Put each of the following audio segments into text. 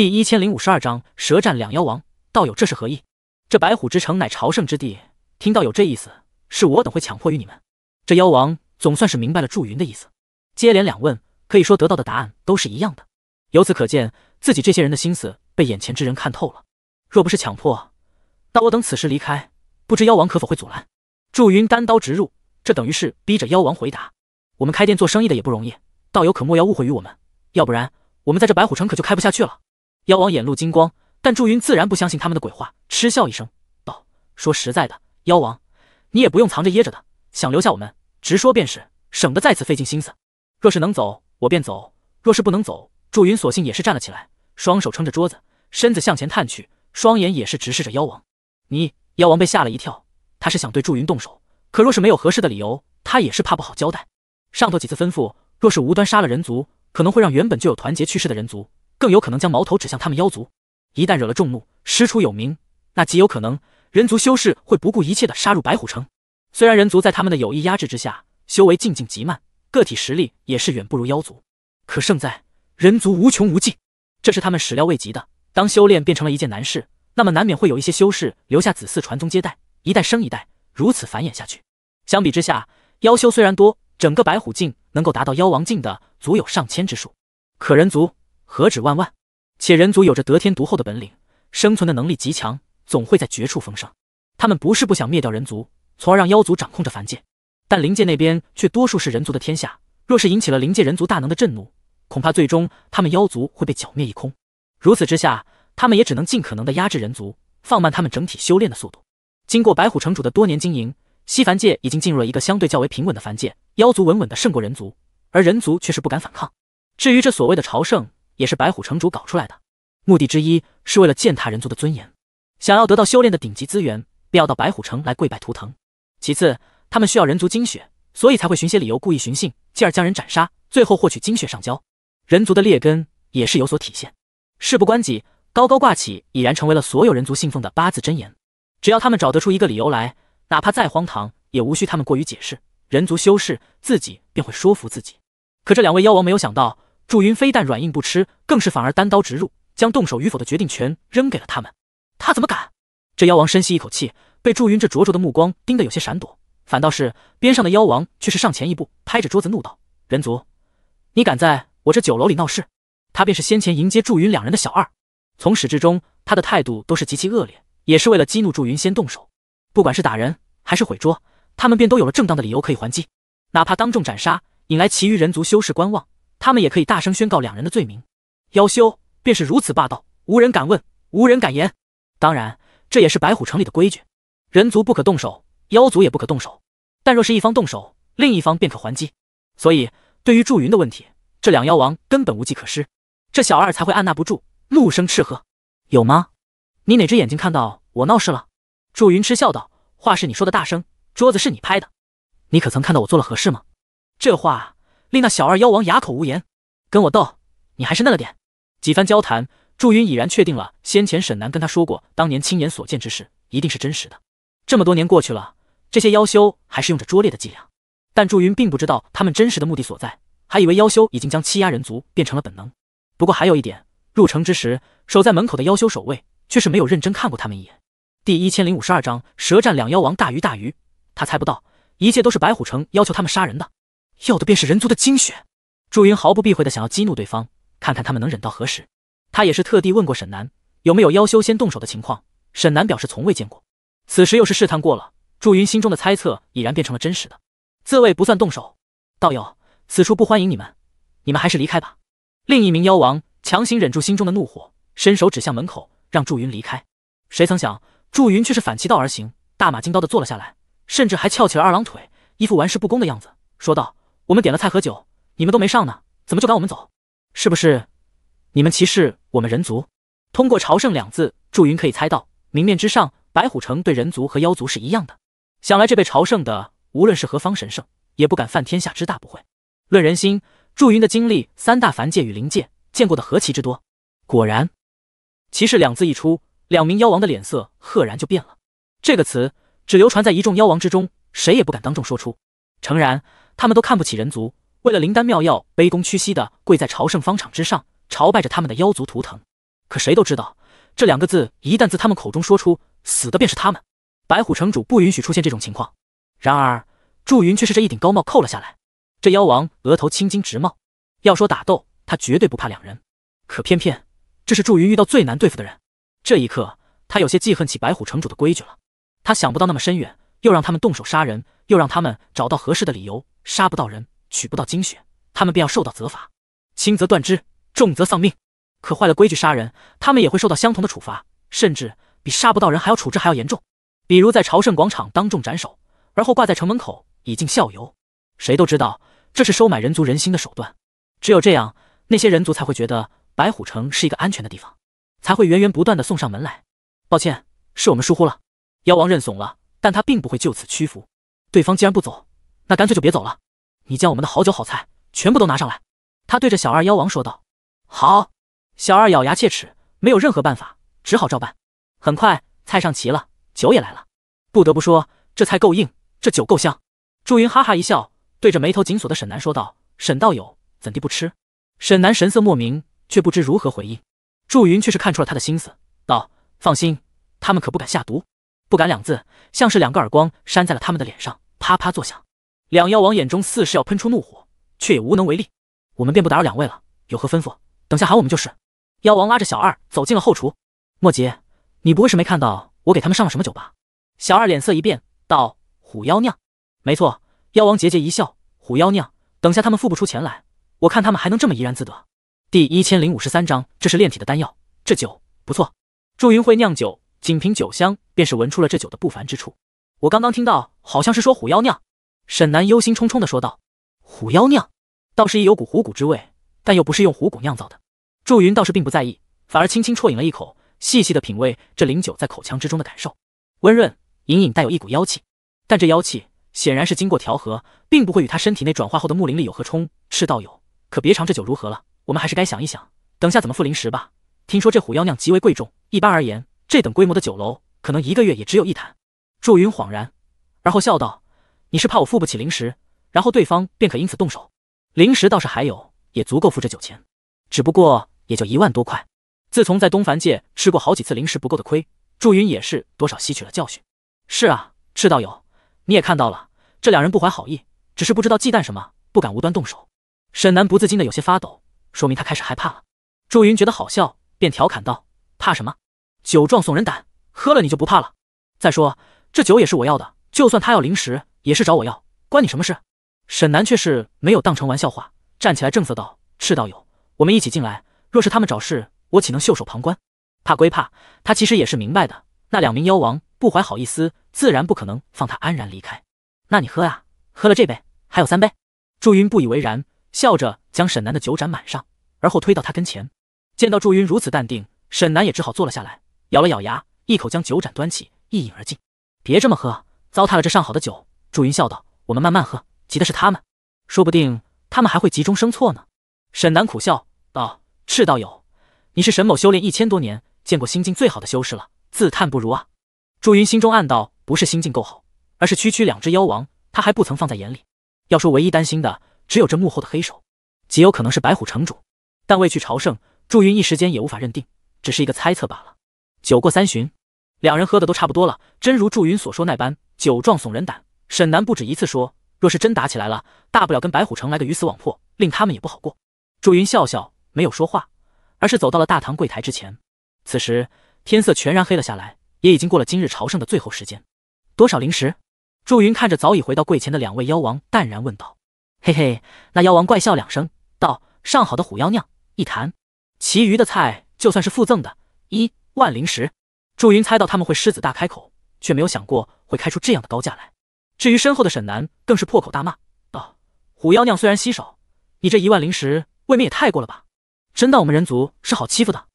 第一千零五十二章蛇战两妖王，道友这是何意？这白虎之城乃朝圣之地，听到有这意思，是我等会强迫于你们？这妖王总算是明白了祝云的意思，接连两问，可以说得到的答案都是一样的。由此可见，自己这些人的心思被眼前之人看透了。若不是强迫，那我等此时离开，不知妖王可否会阻拦？祝云单刀直入，这等于是逼着妖王回答。我们开店做生意的也不容易，道友可莫要误会于我们，要不然我们在这白虎城可就开不下去了。妖王眼露金光，但祝云自然不相信他们的鬼话，嗤笑一声道：“说实在的，妖王，你也不用藏着掖着的，想留下我们，直说便是，省得再次费尽心思。若是能走，我便走；若是不能走，祝云索性也是站了起来，双手撑着桌子，身子向前探去，双眼也是直视着妖王。你妖王被吓了一跳，他是想对祝云动手，可若是没有合适的理由，他也是怕不好交代。上头几次吩咐，若是无端杀了人族，可能会让原本就有团结去世的人族。”更有可能将矛头指向他们妖族，一旦惹了众怒，师出有名，那极有可能人族修士会不顾一切的杀入白虎城。虽然人族在他们的有意压制之下，修为进境极慢，个体实力也是远不如妖族，可胜在人族无穷无尽，这是他们始料未及的。当修炼变成了一件难事，那么难免会有一些修士留下子嗣传宗接代，一代生一代，如此繁衍下去。相比之下，妖修虽然多，整个白虎境能够达到妖王境的足有上千之数，可人族。何止万万，且人族有着得天独厚的本领，生存的能力极强，总会在绝处逢生。他们不是不想灭掉人族，从而让妖族掌控着凡界，但灵界那边却多数是人族的天下。若是引起了灵界人族大能的震怒，恐怕最终他们妖族会被剿灭一空。如此之下，他们也只能尽可能的压制人族，放慢他们整体修炼的速度。经过白虎城主的多年经营，西凡界已经进入了一个相对较为平稳的凡界，妖族稳稳的胜过人族，而人族却是不敢反抗。至于这所谓的朝圣。也是白虎城主搞出来的，目的之一是为了践踏人族的尊严，想要得到修炼的顶级资源，便要到白虎城来跪拜图腾。其次，他们需要人族精血，所以才会寻些理由故意寻衅，进而将人斩杀，最后获取精血上交。人族的劣根也是有所体现，事不关己，高高挂起已然成为了所有人族信奉的八字真言。只要他们找得出一个理由来，哪怕再荒唐，也无需他们过于解释，人族修士自己便会说服自己。可这两位妖王没有想到。祝云非但软硬不吃，更是反而单刀直入，将动手与否的决定权扔给了他们。他怎么敢？这妖王深吸一口气，被祝云这灼灼的目光盯得有些闪躲。反倒是边上的妖王却是上前一步，拍着桌子怒道：“人族，你敢在我这酒楼里闹事！”他便是先前迎接祝云两人的小二，从始至终，他的态度都是极其恶劣，也是为了激怒祝云先动手。不管是打人还是毁桌，他们便都有了正当的理由可以还击，哪怕当众斩杀，引来其余人族修士观望。他们也可以大声宣告两人的罪名，妖修便是如此霸道，无人敢问，无人敢言。当然，这也是白虎城里的规矩，人族不可动手，妖族也不可动手。但若是一方动手，另一方便可还击。所以，对于祝云的问题，这两妖王根本无计可施，这小二才会按捺不住，怒声斥喝：“有吗？你哪只眼睛看到我闹事了？”祝云嗤笑道：“话是你说的，大声，桌子是你拍的，你可曾看到我做了何事吗？”这话。令那小二妖王哑口无言，跟我斗，你还是嫩了点。几番交谈，祝云已然确定了先前沈南跟他说过当年亲眼所见之事一定是真实的。这么多年过去了，这些妖修还是用着拙劣的伎俩，但祝云并不知道他们真实的目的所在，还以为妖修已经将欺压人族变成了本能。不过还有一点，入城之时，守在门口的妖修守卫却是没有认真看过他们一眼。第一千零五十二章：舌战两妖王。大鱼，大鱼，他猜不到，一切都是白虎城要求他们杀人的。要的便是人族的精血。祝云毫不避讳的想要激怒对方，看看他们能忍到何时。他也是特地问过沈南，有没有妖修先动手的情况。沈南表示从未见过。此时又是试探过了，祝云心中的猜测已然变成了真实的。自卫不算动手，道友，此处不欢迎你们，你们还是离开吧。另一名妖王强行忍住心中的怒火，伸手指向门口，让祝云离开。谁曾想，祝云却是反其道而行，大马金刀的坐了下来，甚至还翘起了二郎腿，一副玩世不恭的样子，说道。我们点了菜和酒，你们都没上呢，怎么就赶我们走？是不是？你们歧视我们人族？通过“朝圣”两字，祝云可以猜到，明面之上，白虎城对人族和妖族是一样的。想来，这被朝圣的，无论是何方神圣，也不敢犯天下之大不讳。论人心，祝云的经历，三大凡界与灵界见过的何其之多。果然，“歧视”两字一出，两名妖王的脸色赫然就变了。这个词只流传在一众妖王之中，谁也不敢当众说出。诚然。他们都看不起人族，为了灵丹妙药，卑躬屈膝的跪在朝圣方场之上，朝拜着他们的妖族图腾。可谁都知道，这两个字一旦自他们口中说出，死的便是他们。白虎城主不允许出现这种情况。然而，祝云却是这一顶高帽扣了下来。这妖王额头青筋直冒。要说打斗，他绝对不怕两人。可偏偏这是祝云遇到最难对付的人。这一刻，他有些记恨起白虎城主的规矩了。他想不到那么深远，又让他们动手杀人，又让他们找到合适的理由。杀不到人，取不到精血，他们便要受到责罚，轻则断肢，重则丧命。可坏了规矩杀人，他们也会受到相同的处罚，甚至比杀不到人还要处置还要严重。比如在朝圣广场当众斩首，而后挂在城门口以儆效尤。谁都知道这是收买人族人心的手段，只有这样，那些人族才会觉得白虎城是一个安全的地方，才会源源不断的送上门来。抱歉，是我们疏忽了。妖王认怂了，但他并不会就此屈服。对方既然不走。那干脆就别走了，你将我们的好酒好菜全部都拿上来。”他对着小二妖王说道。“好。”小二咬牙切齿，没有任何办法，只好照办。很快，菜上齐了，酒也来了。不得不说，这菜够硬，这酒够香。祝云哈哈一笑，对着眉头紧锁的沈南说道：“沈道友，怎地不吃？”沈南神色莫名，却不知如何回应。祝云却是看出了他的心思，道：“放心，他们可不敢下毒。”“不敢”两字，像是两个耳光扇在了他们的脸上，啪啪作响。两妖王眼中似是要喷出怒火，却也无能为力。我们便不打扰两位了。有何吩咐？等下喊我们就是。妖王拉着小二走进了后厨。莫杰，你不会是没看到我给他们上了什么酒吧？小二脸色一变，道：“虎妖酿，没错。”妖王桀桀一笑：“虎妖酿，等下他们付不出钱来，我看他们还能这么怡然自得。”第一千零五十三章，这是炼体的丹药，这酒不错。祝云慧酿酒，仅凭酒香便是闻出了这酒的不凡之处。我刚刚听到，好像是说虎妖酿。沈南忧心忡忡地说道：“虎妖酿，倒是有股虎骨之味，但又不是用虎骨酿造的。”祝云倒是并不在意，反而轻轻啜饮了一口，细细的品味这灵酒在口腔之中的感受。温润，隐隐带有一股妖气，但这妖气显然是经过调和，并不会与他身体内转化后的木灵力有何冲。赤道友，可别尝这酒如何了。我们还是该想一想，等下怎么付灵石吧。听说这虎妖酿极为贵重，一般而言，这等规模的酒楼可能一个月也只有一坛。祝云恍然，而后笑道。你是怕我付不起零食，然后对方便可因此动手？零食倒是还有，也足够付这酒钱，只不过也就一万多块。自从在东凡界吃过好几次零食不够的亏，祝云也是多少吸取了教训。是啊，赤道友，你也看到了，这两人不怀好意，只是不知道忌惮什么，不敢无端动手。沈南不自禁的有些发抖，说明他开始害怕了。祝云觉得好笑，便调侃道：“怕什么？酒壮怂人胆，喝了你就不怕了。再说这酒也是我要的，就算他要零食，也是找我要，关你什么事？沈南却是没有当成玩笑话，站起来正色道：“赤道友，我们一起进来。若是他们找事，我岂能袖手旁观？怕归怕，他其实也是明白的。那两名妖王不怀好意思，自然不可能放他安然离开。那你喝啊，喝了这杯，还有三杯。”祝云不以为然，笑着将沈南的酒盏满上，而后推到他跟前。见到祝云如此淡定，沈南也只好坐了下来，咬了咬牙，一口将酒盏端起，一饮而尽。别这么喝，糟蹋了这上好的酒。祝云笑道：“我们慢慢喝，急的是他们，说不定他们还会急中生错呢。”沈南苦笑道：“赤道友，你是沈某修炼一千多年，见过心境最好的修士了，自叹不如啊。”祝云心中暗道：“不是心境够好，而是区区两只妖王，他还不曾放在眼里。要说唯一担心的，只有这幕后的黑手，极有可能是白虎城主，但未去朝圣，祝云一时间也无法认定，只是一个猜测罢了。”酒过三巡，两人喝的都差不多了，真如祝云所说那般，酒壮怂人胆。沈南不止一次说，若是真打起来了，大不了跟白虎城来个鱼死网破，令他们也不好过。祝云笑笑，没有说话，而是走到了大堂柜台之前。此时天色全然黑了下来，也已经过了今日朝圣的最后时间。多少灵石？祝云看着早已回到柜前的两位妖王，淡然问道：“嘿嘿。”那妖王怪笑两声，道：“上好的虎妖酿一坛，其余的菜就算是附赠的，一万灵石。”祝云猜到他们会狮子大开口，却没有想过会开出这样的高价来。至于身后的沈南，更是破口大骂道：“虎妖酿虽然稀少，你这一万灵石未免也太过了吧！真当我们人族是好欺负的？”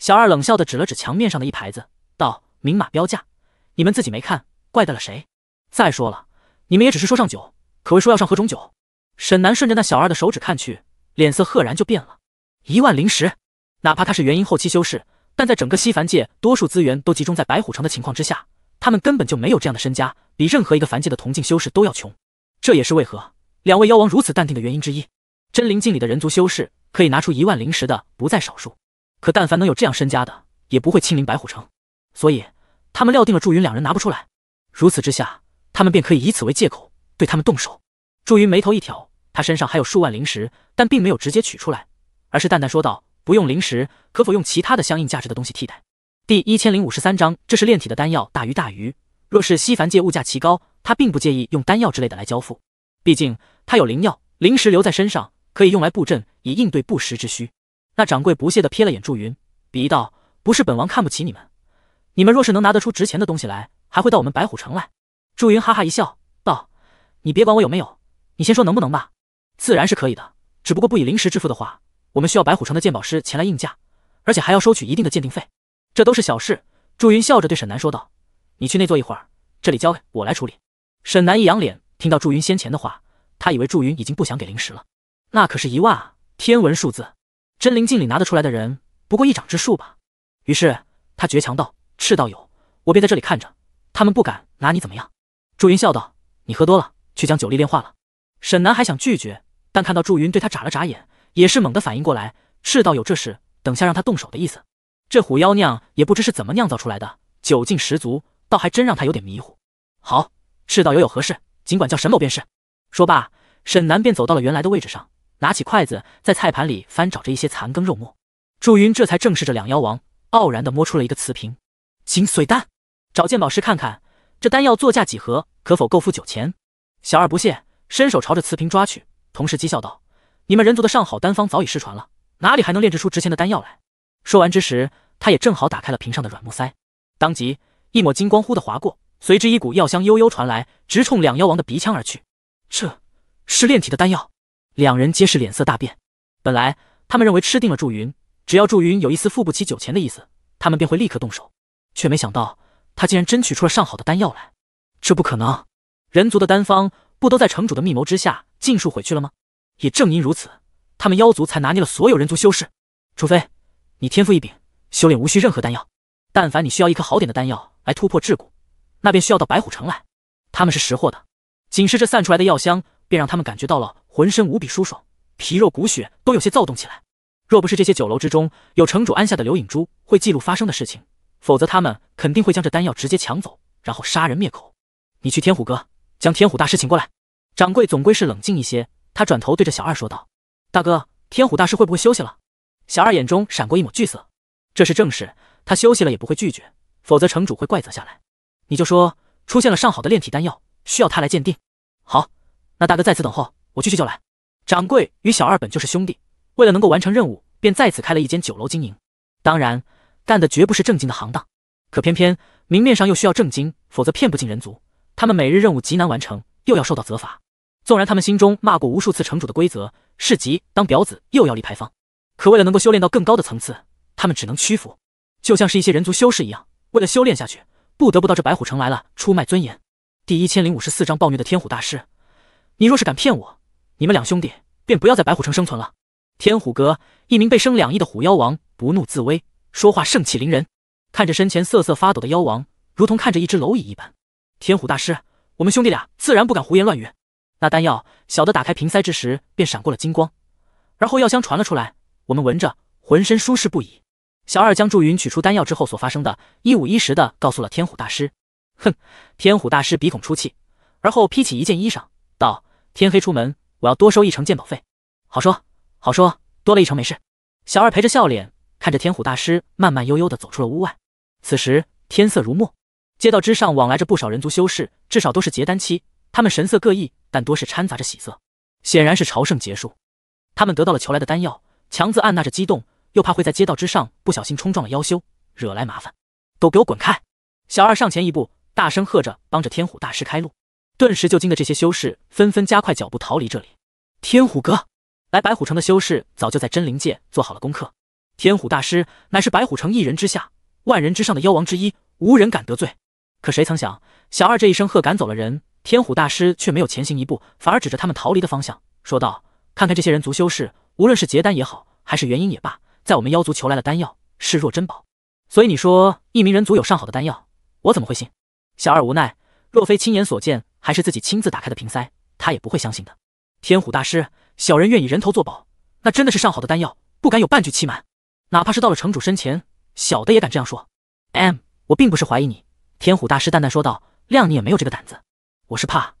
小二冷笑的指了指墙面上的一牌子，道：“明码标价，你们自己没看，怪得了谁？再说了，你们也只是说上酒，可谓说要上何种酒。”沈南顺着那小二的手指看去，脸色赫然就变了。一万灵石，哪怕他是元婴后期修士，但在整个西凡界，多数资源都集中在白虎城的情况之下。他们根本就没有这样的身家，比任何一个凡界的铜镜修士都要穷，这也是为何两位妖王如此淡定的原因之一。真灵境里的人族修士可以拿出一万灵石的不在少数，可但凡能有这样身家的，也不会亲临白虎城，所以他们料定了祝云两人拿不出来。如此之下，他们便可以以此为借口对他们动手。祝云眉头一挑，他身上还有数万灵石，但并没有直接取出来，而是淡淡说道：“不用灵石，可否用其他的相应价值的东西替代？”第一千零五十三章，这是炼体的丹药，大鱼大鱼。若是西凡界物价奇高，他并不介意用丹药之类的来交付，毕竟他有灵药灵石留在身上，可以用来布阵以应对不时之需。那掌柜不屑的瞥了眼祝云，鄙夷道：“不是本王看不起你们，你们若是能拿得出值钱的东西来，还会到我们白虎城来？”祝云哈哈一笑，道：“你别管我有没有，你先说能不能吧。自然是可以的，只不过不以灵石支付的话，我们需要白虎城的鉴宝师前来应价，而且还要收取一定的鉴定费。”这都是小事，祝云笑着对沈南说道：“你去那坐一会儿，这里交给我来处理。”沈南一扬脸，听到祝云先前的话，他以为祝云已经不想给灵石了，那可是一万啊，天文数字，真灵境里拿得出来的人不过一掌之数吧。于是他倔强道：“赤道友，我便在这里看着，他们不敢拿你怎么样。”祝云笑道：“你喝多了，去将酒力炼化了。”沈南还想拒绝，但看到祝云对他眨了眨眼，也是猛地反应过来，赤道友这是等下让他动手的意思。这虎妖酿也不知是怎么酿造出来的，酒劲十足，倒还真让他有点迷糊。好，赤道友有何事？尽管叫沈某便是。说罢，沈南便走到了原来的位置上，拿起筷子在菜盘里翻找着一些残羹肉末。祝云这才正视着两妖王，傲然地摸出了一个瓷瓶，请髓丹，找鉴宝师看看，这丹药作价几何？可否够付酒钱？小二不屑，伸手朝着瓷瓶抓去，同时讥笑道：“你们人族的上好丹方早已失传了，哪里还能炼制出值钱的丹药来？”说完之时，他也正好打开了瓶上的软木塞，当即一抹金光忽地划过，随之一股药香悠悠传来，直冲两妖王的鼻腔而去。这是炼体的丹药，两人皆是脸色大变。本来他们认为吃定了祝云，只要祝云有一丝付不起酒钱的意思，他们便会立刻动手，却没想到他竟然真取出了上好的丹药来。这不可能！人族的丹方不都在城主的密谋之下尽数毁去了吗？也正因如此，他们妖族才拿捏了所有人族修士。除非……你天赋异禀，修炼无需任何丹药。但凡你需要一颗好点的丹药来突破桎梏，那便需要到白虎城来。他们是识货的，仅是这散出来的药香，便让他们感觉到了浑身无比舒爽，皮肉骨血都有些躁动起来。若不是这些酒楼之中有城主安下的留影珠会记录发生的事情，否则他们肯定会将这丹药直接抢走，然后杀人灭口。你去天虎阁将天虎大师请过来。掌柜总归是冷静一些，他转头对着小二说道：“大哥，天虎大师会不会休息了？”小二眼中闪过一抹惧色，这是正事，他休息了也不会拒绝，否则城主会怪责下来。你就说出现了上好的炼体丹药，需要他来鉴定。好，那大哥在此等候，我去去就来。掌柜与小二本就是兄弟，为了能够完成任务，便在此开了一间酒楼经营，当然干的绝不是正经的行当。可偏偏明面上又需要正经，否则骗不进人族。他们每日任务极难完成，又要受到责罚。纵然他们心中骂过无数次城主的规则，市集当婊子又要立牌坊。可为了能够修炼到更高的层次，他们只能屈服，就像是一些人族修士一样，为了修炼下去，不得不到这白虎城来了，出卖尊严。第一千零五十四章暴虐的天虎大师，你若是敢骗我，你们两兄弟便不要在白虎城生存了。天虎阁一名被生两翼的虎妖王不怒自威，说话盛气凌人，看着身前瑟瑟发抖的妖王，如同看着一只蝼蚁一般。天虎大师，我们兄弟俩自然不敢胡言乱语。那丹药，小的打开瓶塞之时，便闪过了金光，而后药香传了出来。我们闻着，浑身舒适不已。小二将祝云取出丹药之后所发生的一五一十的告诉了天虎大师。哼！天虎大师鼻孔出气，而后披起一件衣裳，道：“天黑出门，我要多收一成鉴宝费。”好说，好说，多了一成没事。小二陪着笑脸，看着天虎大师慢慢悠悠的走出了屋外。此时天色如墨，街道之上往来着不少人族修士，至少都是结丹期。他们神色各异，但多是掺杂着喜色，显然是朝圣结束，他们得到了求来的丹药。强子按捺着激动，又怕会在街道之上不小心冲撞了妖修，惹来麻烦，都给我滚开！小二上前一步，大声喝着，帮着天虎大师开路。顿时就惊得这些修士纷纷加快脚步逃离这里。天虎哥，来白虎城的修士早就在真灵界做好了功课，天虎大师乃是白虎城一人之下，万人之上的妖王之一，无人敢得罪。可谁曾想，小二这一声喝赶走了人，天虎大师却没有前行一步，反而指着他们逃离的方向说道：“看看这些人族修士。”无论是结丹也好，还是元婴也罢，在我们妖族求来了丹药，视若珍宝。所以你说一名人族有上好的丹药，我怎么会信？小二无奈，若非亲眼所见，还是自己亲自打开的瓶塞，他也不会相信的。天虎大师，小人愿以人头作保，那真的是上好的丹药，不敢有半句欺瞒。哪怕是到了城主身前，小的也敢这样说。M，我并不是怀疑你，天虎大师淡淡说道，谅你也没有这个胆子。我是怕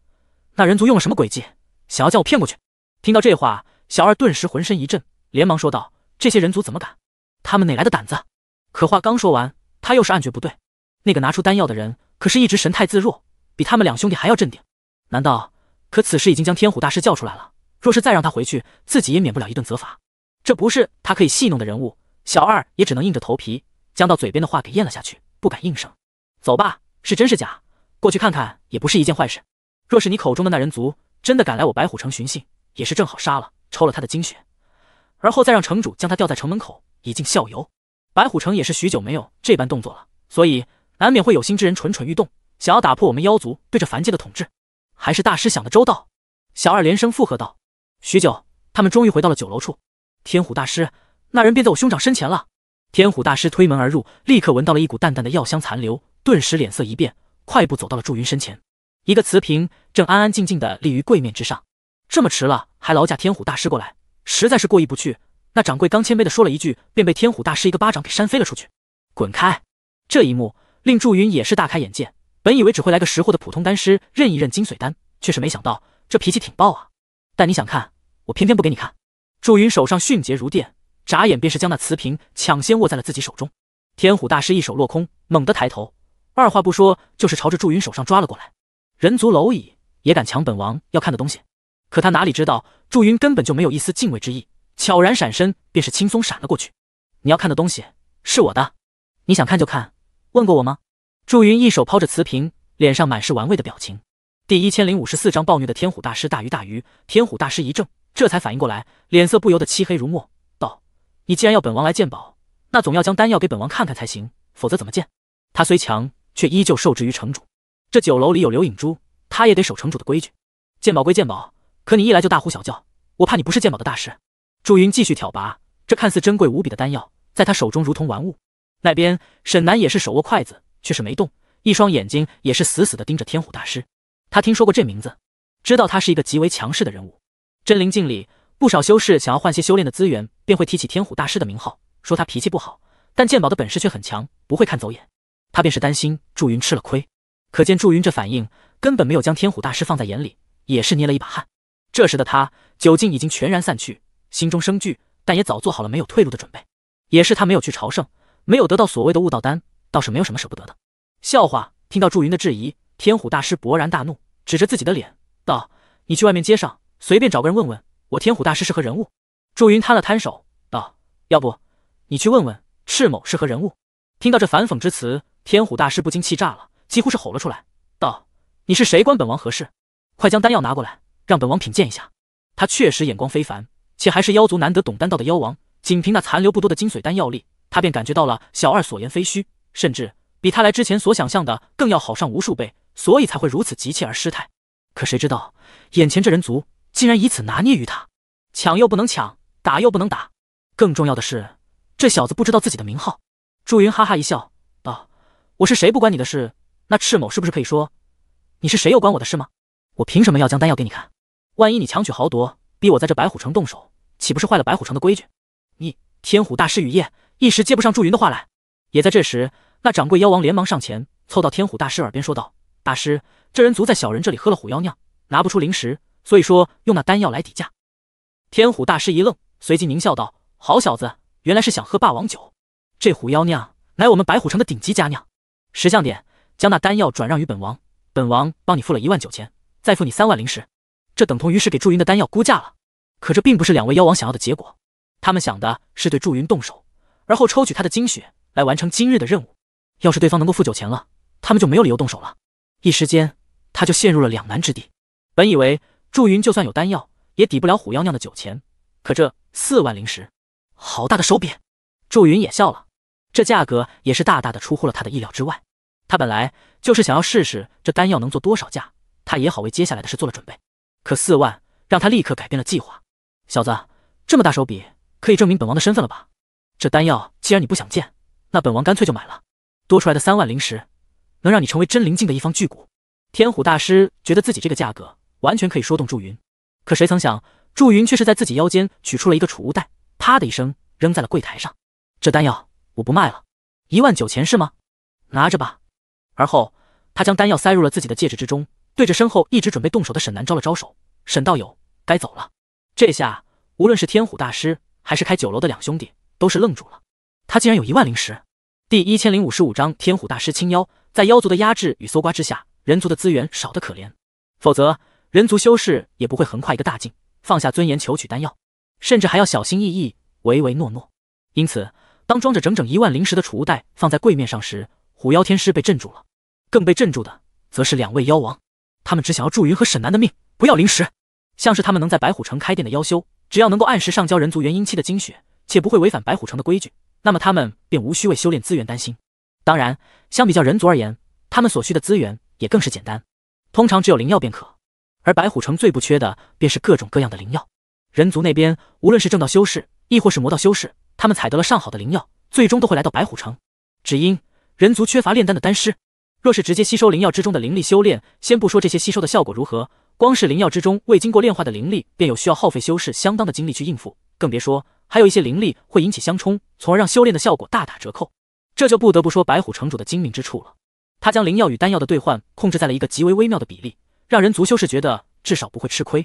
那人族用了什么诡计，想要将我骗过去。听到这话。小二顿时浑身一震，连忙说道：“这些人族怎么敢？他们哪来的胆子？”可话刚说完，他又是暗觉不对。那个拿出丹药的人可是一直神态自若，比他们两兄弟还要镇定。难道可此时已经将天虎大师叫出来了？若是再让他回去，自己也免不了一顿责罚。这不是他可以戏弄的人物。小二也只能硬着头皮，将到嘴边的话给咽了下去，不敢应声。走吧，是真是假，过去看看也不是一件坏事。若是你口中的那人族真的敢来我白虎城寻衅，也是正好杀了。抽了他的精血，而后再让城主将他吊在城门口，以儆效尤。白虎城也是许久没有这般动作了，所以难免会有心之人蠢蠢欲动，想要打破我们妖族对这凡界的统治。还是大师想的周到，小二连声附和道。许久，他们终于回到了酒楼处。天虎大师，那人便在我兄长身前了。天虎大师推门而入，立刻闻到了一股淡淡的药香残留，顿时脸色一变，快步走到了祝云身前。一个瓷瓶正安安静静的立于柜面之上。这么迟了，还劳驾天虎大师过来，实在是过意不去。那掌柜刚谦卑的说了一句，便被天虎大师一个巴掌给扇飞了出去，滚开！这一幕令祝云也是大开眼界，本以为只会来个识货的普通丹师认一认金髓丹，却是没想到这脾气挺爆啊！但你想看，我偏偏不给你看。祝云手上迅捷如电，眨眼便是将那瓷瓶抢先握在了自己手中。天虎大师一手落空，猛地抬头，二话不说就是朝着祝云手上抓了过来。人族蝼蚁也敢抢本王要看的东西？可他哪里知道，祝云根本就没有一丝敬畏之意，悄然闪身，便是轻松闪了过去。你要看的东西是我的，你想看就看。问过我吗？祝云一手抛着瓷瓶，脸上满是玩味的表情。第一千零五十四章暴虐的天虎大师。大鱼大鱼，天虎大师一怔，这才反应过来，脸色不由得漆黑如墨，道：“你既然要本王来鉴宝，那总要将丹药给本王看看才行，否则怎么鉴？”他虽强，却依旧受制于城主。这酒楼里有刘影珠，他也得守城主的规矩。鉴宝归鉴宝。可你一来就大呼小叫，我怕你不是鉴宝的大师。祝云继续挑拔，这看似珍贵无比的丹药，在他手中如同玩物。那边沈南也是手握筷子，却是没动，一双眼睛也是死死的盯着天虎大师。他听说过这名字，知道他是一个极为强势的人物。真灵境里，不少修士想要换些修炼的资源，便会提起天虎大师的名号，说他脾气不好，但鉴宝的本事却很强，不会看走眼。他便是担心祝云吃了亏，可见祝云这反应根本没有将天虎大师放在眼里，也是捏了一把汗。这时的他，酒劲已经全然散去，心中生惧，但也早做好了没有退路的准备。也是他没有去朝圣，没有得到所谓的悟道丹，倒是没有什么舍不得的。笑话！听到祝云的质疑，天虎大师勃然大怒，指着自己的脸道：“你去外面街上随便找个人问问，我天虎大师是何人物？”祝云摊了摊手道：“要不你去问问赤某是何人物？”听到这反讽之词，天虎大师不禁气炸了，几乎是吼了出来：“道你是谁？关本王何事？快将丹药拿过来！”让本王品鉴一下，他确实眼光非凡，且还是妖族难得懂丹道的妖王。仅凭那残留不多的精髓丹药力，他便感觉到了小二所言非虚，甚至比他来之前所想象的更要好上无数倍，所以才会如此急切而失态。可谁知道眼前这人族竟然以此拿捏于他，抢又不能抢，打又不能打。更重要的是，这小子不知道自己的名号。祝云哈哈一笑道：“我是谁不关你的事。那赤某是不是可以说，你是谁又关我的事吗？我凭什么要将丹药给你看？”万一你强取豪夺，逼我在这白虎城动手，岂不是坏了白虎城的规矩？你天虎大师雨夜一时接不上祝云的话来。也在这时，那掌柜妖王连忙上前，凑到天虎大师耳边说道：“大师，这人族在小人这里喝了虎妖酿，拿不出灵石，所以说用那丹药来抵价。”天虎大师一愣，随即狞笑道：“好小子，原来是想喝霸王酒。这虎妖酿乃我们白虎城的顶级佳酿，识相点，将那丹药转让于本王，本王帮你付了一万九千，再付你三万灵石。”这等同于是给祝云的丹药估价了，可这并不是两位妖王想要的结果。他们想的是对祝云动手，而后抽取他的精血来完成今日的任务。要是对方能够付酒钱了，他们就没有理由动手了。一时间，他就陷入了两难之地。本以为祝云就算有丹药，也抵不了虎妖酿的酒钱，可这四万灵石，好大的手笔！祝云也笑了，这价格也是大大的出乎了他的意料之外。他本来就是想要试试这丹药能做多少价，他也好为接下来的事做了准备。可四万，让他立刻改变了计划。小子，这么大手笔，可以证明本王的身份了吧？这丹药既然你不想见，那本王干脆就买了。多出来的三万灵石，能让你成为真灵境的一方巨骨。天虎大师觉得自己这个价格完全可以说动祝云，可谁曾想，祝云却是在自己腰间取出了一个储物袋，啪的一声扔在了柜台上。这丹药我不卖了，一万九千是吗？拿着吧。而后，他将丹药塞入了自己的戒指之中。对着身后一直准备动手的沈南招了招手，沈道友，该走了。这下无论是天虎大师还是开酒楼的两兄弟都是愣住了。他竟然有一万灵石！第一千零五十五章天虎大师青妖在妖族的压制与搜刮之下，人族的资源少得可怜，否则人族修士也不会横跨一个大境，放下尊严求取丹药，甚至还要小心翼翼，唯唯诺诺。因此，当装着整整一万灵石的储物袋放在柜面上时，虎妖天师被镇住了，更被镇住的则是两位妖王。他们只想要祝云和沈南的命，不要灵石。像是他们能在白虎城开店的妖修，只要能够按时上交人族元婴期的精血，且不会违反白虎城的规矩，那么他们便无需为修炼资源担心。当然，相比较人族而言，他们所需的资源也更是简单，通常只有灵药便可。而白虎城最不缺的便是各种各样的灵药。人族那边，无论是正道修士，亦或是魔道修士，他们采得了上好的灵药，最终都会来到白虎城，只因人族缺乏炼丹的丹师。若是直接吸收灵药之中的灵力修炼，先不说这些吸收的效果如何，光是灵药之中未经过炼化的灵力，便有需要耗费修士相当的精力去应付，更别说还有一些灵力会引起相冲，从而让修炼的效果大打折扣。这就不得不说白虎城主的精明之处了。他将灵药与丹药的兑换控制在了一个极为微妙的比例，让人族修士觉得至少不会吃亏。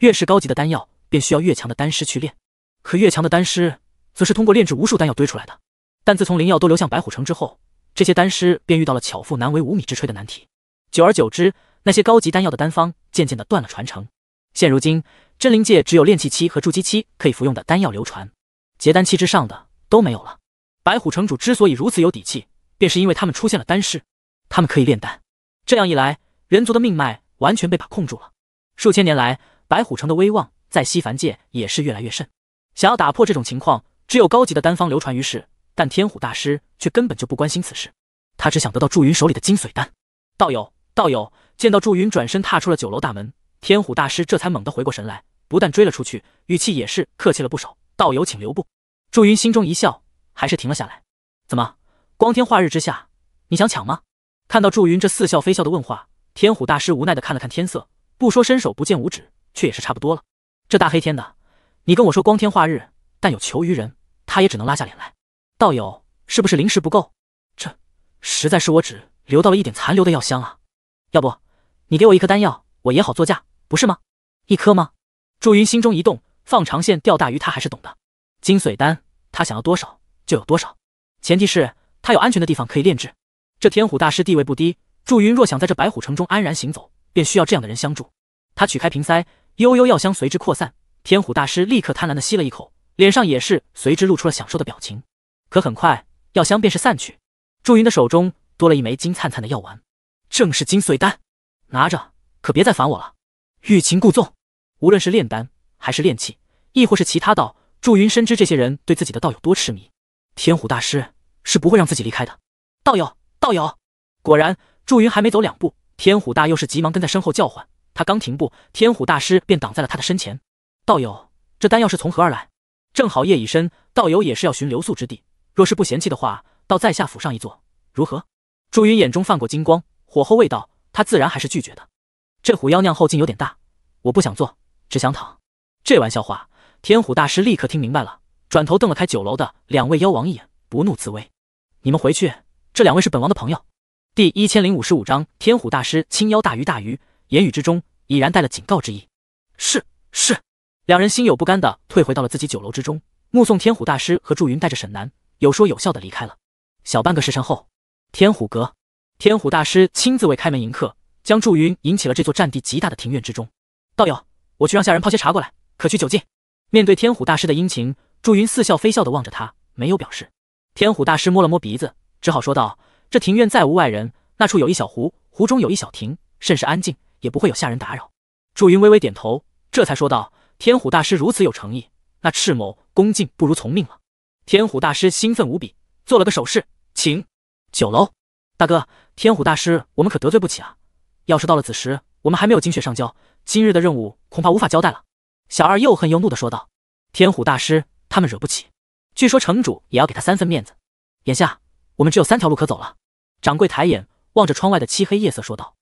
越是高级的丹药，便需要越强的丹师去炼，可越强的丹师，则是通过炼制无数丹药堆出来的。但自从灵药都流向白虎城之后，这些丹师便遇到了巧妇难为无米之炊的难题，久而久之，那些高级丹药的丹方渐渐的断了传承。现如今，真灵界只有炼气期和筑基期可以服用的丹药流传，结丹期之上的都没有了。白虎城主之所以如此有底气，便是因为他们出现了丹师，他们可以炼丹。这样一来，人族的命脉完全被把控住了。数千年来，白虎城的威望在西凡界也是越来越甚。想要打破这种情况，只有高级的丹方流传于世。但天虎大师却根本就不关心此事，他只想得到祝云手里的金髓丹。道友，道友，见到祝云转身踏出了酒楼大门，天虎大师这才猛地回过神来，不但追了出去，语气也是客气了不少。道友，请留步。祝云心中一笑，还是停了下来。怎么，光天化日之下，你想抢吗？看到祝云这似笑非笑的问话，天虎大师无奈的看了看天色，不说伸手不见五指，却也是差不多了。这大黑天的，你跟我说光天化日，但有求于人，他也只能拉下脸来。道友是不是灵石不够？这实在是我只留到了一点残留的药香啊！要不你给我一颗丹药，我也好作驾，不是吗？一颗吗？祝云心中一动，放长线钓大鱼，他还是懂的。金髓丹，他想要多少就有多少，前提是他有安全的地方可以炼制。这天虎大师地位不低，祝云若想在这白虎城中安然行走，便需要这样的人相助。他取开瓶塞，悠悠药香随之扩散，天虎大师立刻贪婪地吸了一口，脸上也是随之露出了享受的表情。可很快，药香便是散去。祝云的手中多了一枚金灿灿的药丸，正是金碎丹。拿着，可别再烦我了。欲擒故纵。无论是炼丹还是炼器，亦或是其他道，祝云深知这些人对自己的道有多痴迷。天虎大师是不会让自己离开的。道友，道友！果然，祝云还没走两步，天虎大又是急忙跟在身后叫唤。他刚停步，天虎大师便挡在了他的身前。道友，这丹药是从何而来？正好夜已深，道友也是要寻留宿之地。若是不嫌弃的话，到在下府上一坐如何？祝云眼中泛过金光，火候未到，他自然还是拒绝的。这虎妖酿后劲有点大，我不想坐，只想躺。这玩笑话，天虎大师立刻听明白了，转头瞪了开酒楼的两位妖王一眼，不怒自威：“你们回去，这两位是本王的朋友。”第一千零五十五章天虎大师轻妖大鱼大鱼，言语之中已然带了警告之意。是是，两人心有不甘的退回到了自己酒楼之中，目送天虎大师和祝云带着沈南。有说有笑的离开了。小半个时辰后，天虎阁，天虎大师亲自为开门迎客，将祝云引起了这座占地极大的庭院之中。道友，我去让下人泡些茶过来，可去酒尽。面对天虎大师的殷勤，祝云似笑非笑的望着他，没有表示。天虎大师摸了摸鼻子，只好说道：“这庭院再无外人，那处有一小湖，湖中有一小亭，甚是安静，也不会有下人打扰。”祝云微微点头，这才说道：“天虎大师如此有诚意，那赤某恭敬不如从命了。”天虎大师兴奋无比，做了个手势，请酒楼大哥。天虎大师，我们可得罪不起啊！要是到了子时，我们还没有精血上交，今日的任务恐怕无法交代了。小二又恨又怒的说道：“天虎大师，他们惹不起。据说城主也要给他三分面子。眼下我们只有三条路可走了。”掌柜抬眼望着窗外的漆黑夜色，说道：“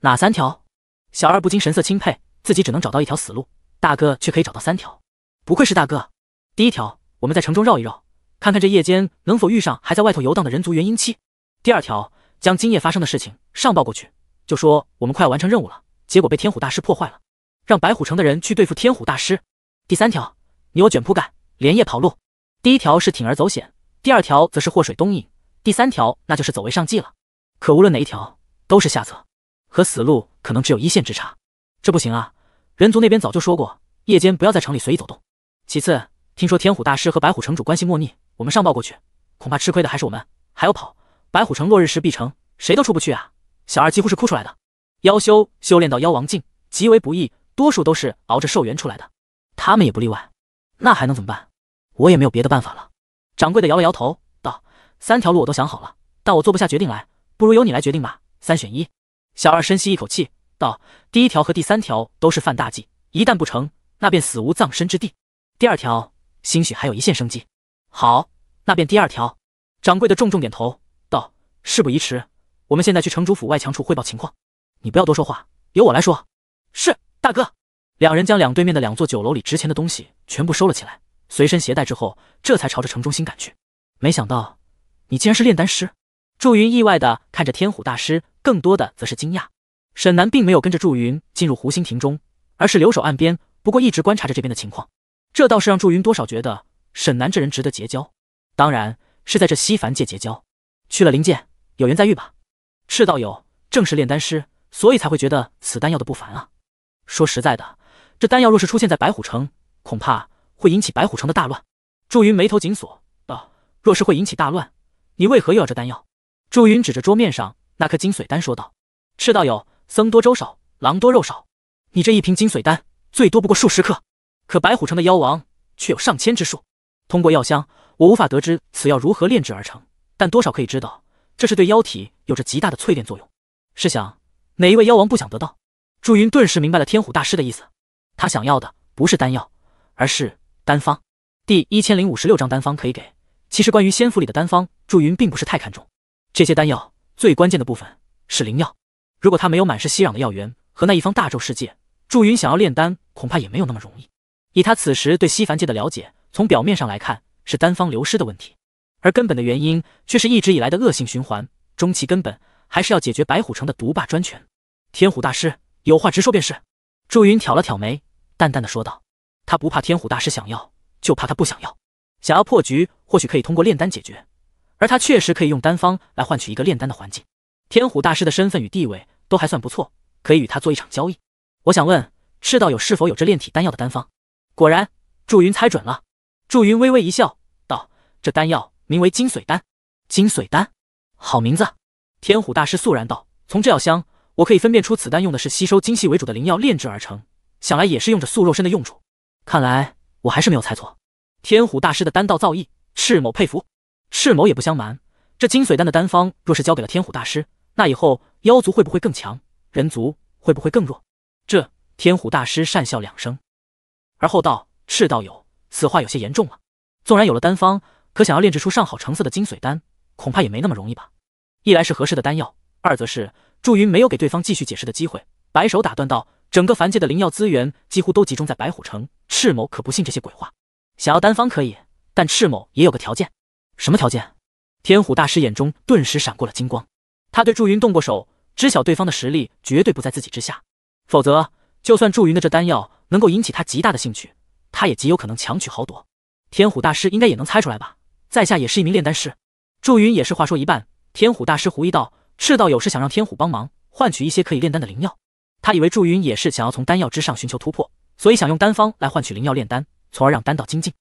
哪三条？”小二不禁神色钦佩，自己只能找到一条死路，大哥却可以找到三条，不愧是大哥。第一条，我们在城中绕一绕。看看这夜间能否遇上还在外头游荡的人族元婴期。第二条，将今夜发生的事情上报过去，就说我们快要完成任务了，结果被天虎大师破坏了，让白虎城的人去对付天虎大师。第三条，你我卷铺盖连夜跑路。第一条是铤而走险，第二条则是祸水东引，第三条那就是走为上计了。可无论哪一条都是下策，和死路可能只有一线之差。这不行啊！人族那边早就说过，夜间不要在城里随意走动。其次，听说天虎大师和白虎城主关系莫逆。我们上报过去，恐怕吃亏的还是我们，还要跑。白虎城落日时必成，谁都出不去啊！小二几乎是哭出来的。妖修修炼到妖王境极为不易，多数都是熬着寿元出来的，他们也不例外。那还能怎么办？我也没有别的办法了。掌柜的摇了摇头，道：“三条路我都想好了，但我做不下决定来，不如由你来决定吧，三选一。”小二深吸一口气，道：“第一条和第三条都是犯大忌，一旦不成，那便死无葬身之地。第二条，兴许还有一线生机。”好，那便第二条。掌柜的重重点头，道：“事不宜迟，我们现在去城主府外墙处汇报情况。你不要多说话，由我来说。”是大哥。两人将两对面的两座酒楼里值钱的东西全部收了起来，随身携带之后，这才朝着城中心赶去。没想到你竟然是炼丹师，祝云意外的看着天虎大师，更多的则是惊讶。沈南并没有跟着祝云进入湖心亭中，而是留守岸边，不过一直观察着这边的情况。这倒是让祝云多少觉得。沈南这人值得结交，当然是在这西凡界结交。去了灵界，有缘再遇吧。赤道友正是炼丹师，所以才会觉得此丹药的不凡啊。说实在的，这丹药若是出现在白虎城，恐怕会引起白虎城的大乱。祝云眉头紧锁道：“若是会引起大乱，你为何又要这丹药？”祝云指着桌面上那颗金髓丹说道：“赤道友，僧多粥少，狼多肉少，你这一瓶金髓丹最多不过数十克，可白虎城的妖王却有上千之数。”通过药香，我无法得知此药如何炼制而成，但多少可以知道，这是对妖体有着极大的淬炼作用。试想，哪一位妖王不想得到？祝云顿时明白了天虎大师的意思，他想要的不是丹药，而是丹方。第一千零五十六章丹方可以给。其实关于仙府里的丹方，祝云并不是太看重。这些丹药最关键的部分是灵药，如果他没有满是熙攘的药源和那一方大咒世界，祝云想要炼丹恐怕也没有那么容易。以他此时对西凡界的了解。从表面上来看是单方流失的问题，而根本的原因却是一直以来的恶性循环，终其根本还是要解决白虎城的独霸专权。天虎大师有话直说便是。祝云挑了挑眉，淡淡的说道：“他不怕天虎大师想要，就怕他不想要。想要破局，或许可以通过炼丹解决，而他确实可以用丹方来换取一个炼丹的环境。天虎大师的身份与地位都还算不错，可以与他做一场交易。我想问赤道友是否有这炼体丹药的丹方？”果然，祝云猜准了。祝云微微一笑，道：“这丹药名为金髓丹。金髓丹，好名字。”天虎大师肃然道：“从这药箱，我可以分辨出此丹用的是吸收精气为主的灵药炼制而成，想来也是用着塑肉身的用处。看来我还是没有猜错。”天虎大师的丹道造诣，赤某佩服。赤某也不相瞒，这金髓丹的丹方若是交给了天虎大师，那以后妖族会不会更强？人族会不会更弱？这天虎大师讪笑两声，而后道：“赤道友。”此话有些严重了，纵然有了丹方，可想要炼制出上好成色的精髓丹，恐怕也没那么容易吧。一来是合适的丹药，二则是祝云没有给对方继续解释的机会，摆手打断道：“整个凡界的灵药资源几乎都集中在白虎城，赤某可不信这些鬼话。想要丹方可以，但赤某也有个条件。”“什么条件？”天虎大师眼中顿时闪过了金光，他对祝云动过手，知晓对方的实力绝对不在自己之下，否则就算祝云的这丹药能够引起他极大的兴趣。他也极有可能强取豪夺，天虎大师应该也能猜出来吧？在下也是一名炼丹师，祝云也是。话说一半，天虎大师狐疑道：“赤道友是想让天虎帮忙换取一些可以炼丹的灵药？他以为祝云也是想要从丹药之上寻求突破，所以想用丹方来换取灵药炼丹，从而让丹道精进。”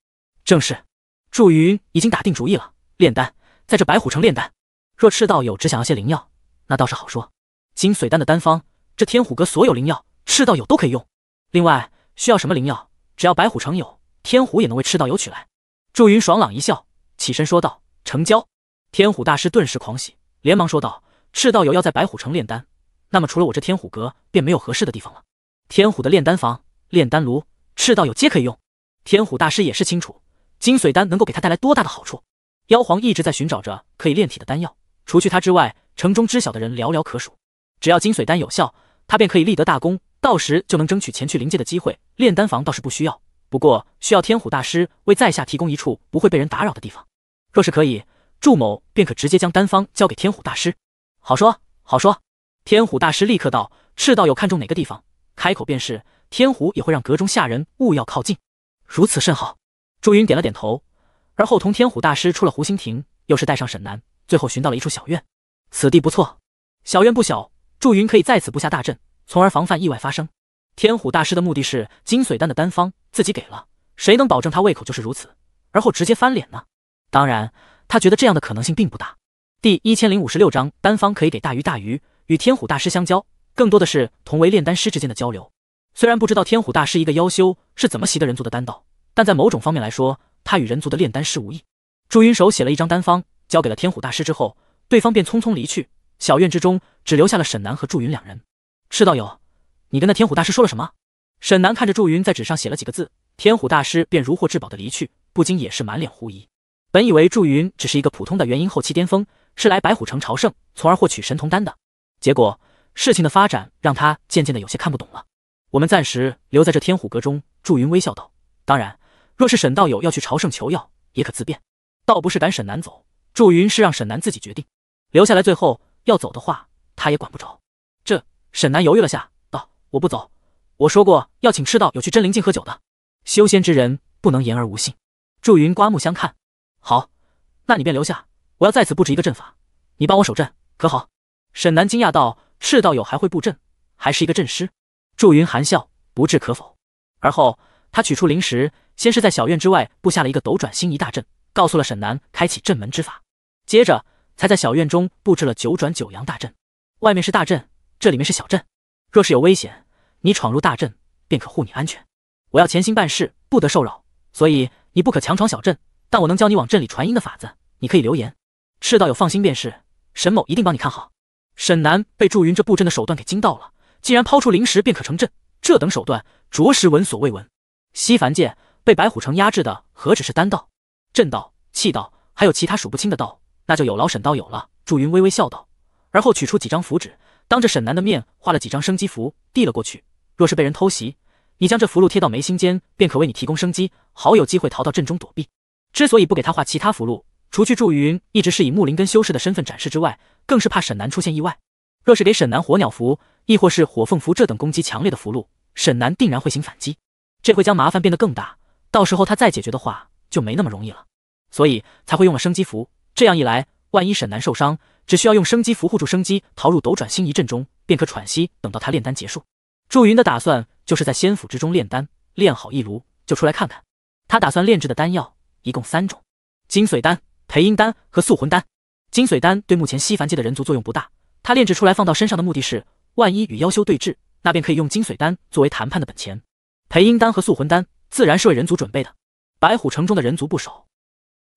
正是，祝云已经打定主意了，炼丹，在这白虎城炼丹。若赤道友只想要些灵药，那倒是好说。金髓丹的丹方，这天虎阁所有灵药，赤道友都可以用。另外，需要什么灵药？只要白虎城有，天虎也能为赤道友取来。祝云爽朗一笑，起身说道：“成交！”天虎大师顿时狂喜，连忙说道：“赤道友要在白虎城炼丹，那么除了我这天虎阁，便没有合适的地方了。天虎的炼丹房、炼丹炉，赤道友皆可以用。”天虎大师也是清楚，金髓丹能够给他带来多大的好处。妖皇一直在寻找着可以炼体的丹药，除去他之外，城中知晓的人寥寥可数。只要金髓丹有效，他便可以立得大功。到时就能争取前去灵界的机会，炼丹房倒是不需要，不过需要天虎大师为在下提供一处不会被人打扰的地方。若是可以，祝某便可直接将丹方交给天虎大师。好说好说，天虎大师立刻道：“赤道有看中哪个地方？”开口便是，天虎也会让阁中下人勿要靠近。如此甚好。祝云点了点头，而后同天虎大师出了湖心亭，又是带上沈南，最后寻到了一处小院。此地不错，小院不小，祝云可以在此布下大阵。从而防范意外发生。天虎大师的目的是金髓丹的丹方，自己给了，谁能保证他胃口就是如此，而后直接翻脸呢？当然，他觉得这样的可能性并不大。第一千零五十六章，丹方可以给大鱼，大鱼与天虎大师相交，更多的是同为炼丹师之间的交流。虽然不知道天虎大师一个妖修是怎么习得人族的丹道，但在某种方面来说，他与人族的炼丹师无异。祝云手写了一张丹方，交给了天虎大师之后，对方便匆匆离去，小院之中只留下了沈南和祝云两人。赤道友，你跟那天虎大师说了什么？沈南看着祝云在纸上写了几个字，天虎大师便如获至宝的离去，不禁也是满脸狐疑。本以为祝云只是一个普通的元婴后期巅峰，是来白虎城朝圣，从而获取神童丹的。结果事情的发展让他渐渐的有些看不懂了。我们暂时留在这天虎阁中，祝云微笑道：“当然，若是沈道友要去朝圣求药，也可自便。倒不是赶沈南走，祝云是让沈南自己决定留下来。最后要走的话，他也管不着。”沈南犹豫了下，道：“我不走，我说过要请赤道友去真灵境喝酒的，修仙之人不能言而无信。”祝云刮目相看，好，那你便留下，我要在此布置一个阵法，你帮我守阵，可好？”沈南惊讶道：“赤道友还会布阵，还是一个阵师？”祝云含笑，不置可否。而后他取出灵石，先是在小院之外布下了一个斗转星移大阵，告诉了沈南开启阵门之法，接着才在小院中布置了九转九阳大阵，外面是大阵。这里面是小镇，若是有危险，你闯入大阵便可护你安全。我要潜心办事，不得受扰，所以你不可强闯小镇。但我能教你往镇里传音的法子，你可以留言。赤道友放心便是，沈某一定帮你看好。沈南被祝云这布阵的手段给惊到了，竟然抛出灵石便可成阵，这等手段着实闻所未闻。西凡界被白虎城压制的何止是丹道、镇道、气道，还有其他数不清的道。那就有劳沈道友了。祝云微微笑道，而后取出几张符纸。当着沈南的面画了几张生机符，递了过去。若是被人偷袭，你将这符箓贴到眉心间，便可为你提供生机，好有机会逃到阵中躲避。之所以不给他画其他符箓，除去祝云一直是以木灵根修士的身份展示之外，更是怕沈南出现意外。若是给沈南火鸟符，亦或是火凤符这等攻击强烈的符箓，沈南定然会行反击，这会将麻烦变得更大。到时候他再解决的话，就没那么容易了。所以才会用了生机符。这样一来，万一沈南受伤，只需要用生机符护住生机，逃入斗转星移阵中，便可喘息。等到他炼丹结束，祝云的打算就是在仙府之中炼丹，炼好一炉就出来看看。他打算炼制的丹药一共三种：精髓丹、培阴丹和塑魂丹。精髓丹对目前西凡界的人族作用不大，他炼制出来放到身上的目的是，万一与妖修对峙，那便可以用精髓丹作为谈判的本钱。培阴丹和塑魂丹自然是为人族准备的。白虎城中的人族不少，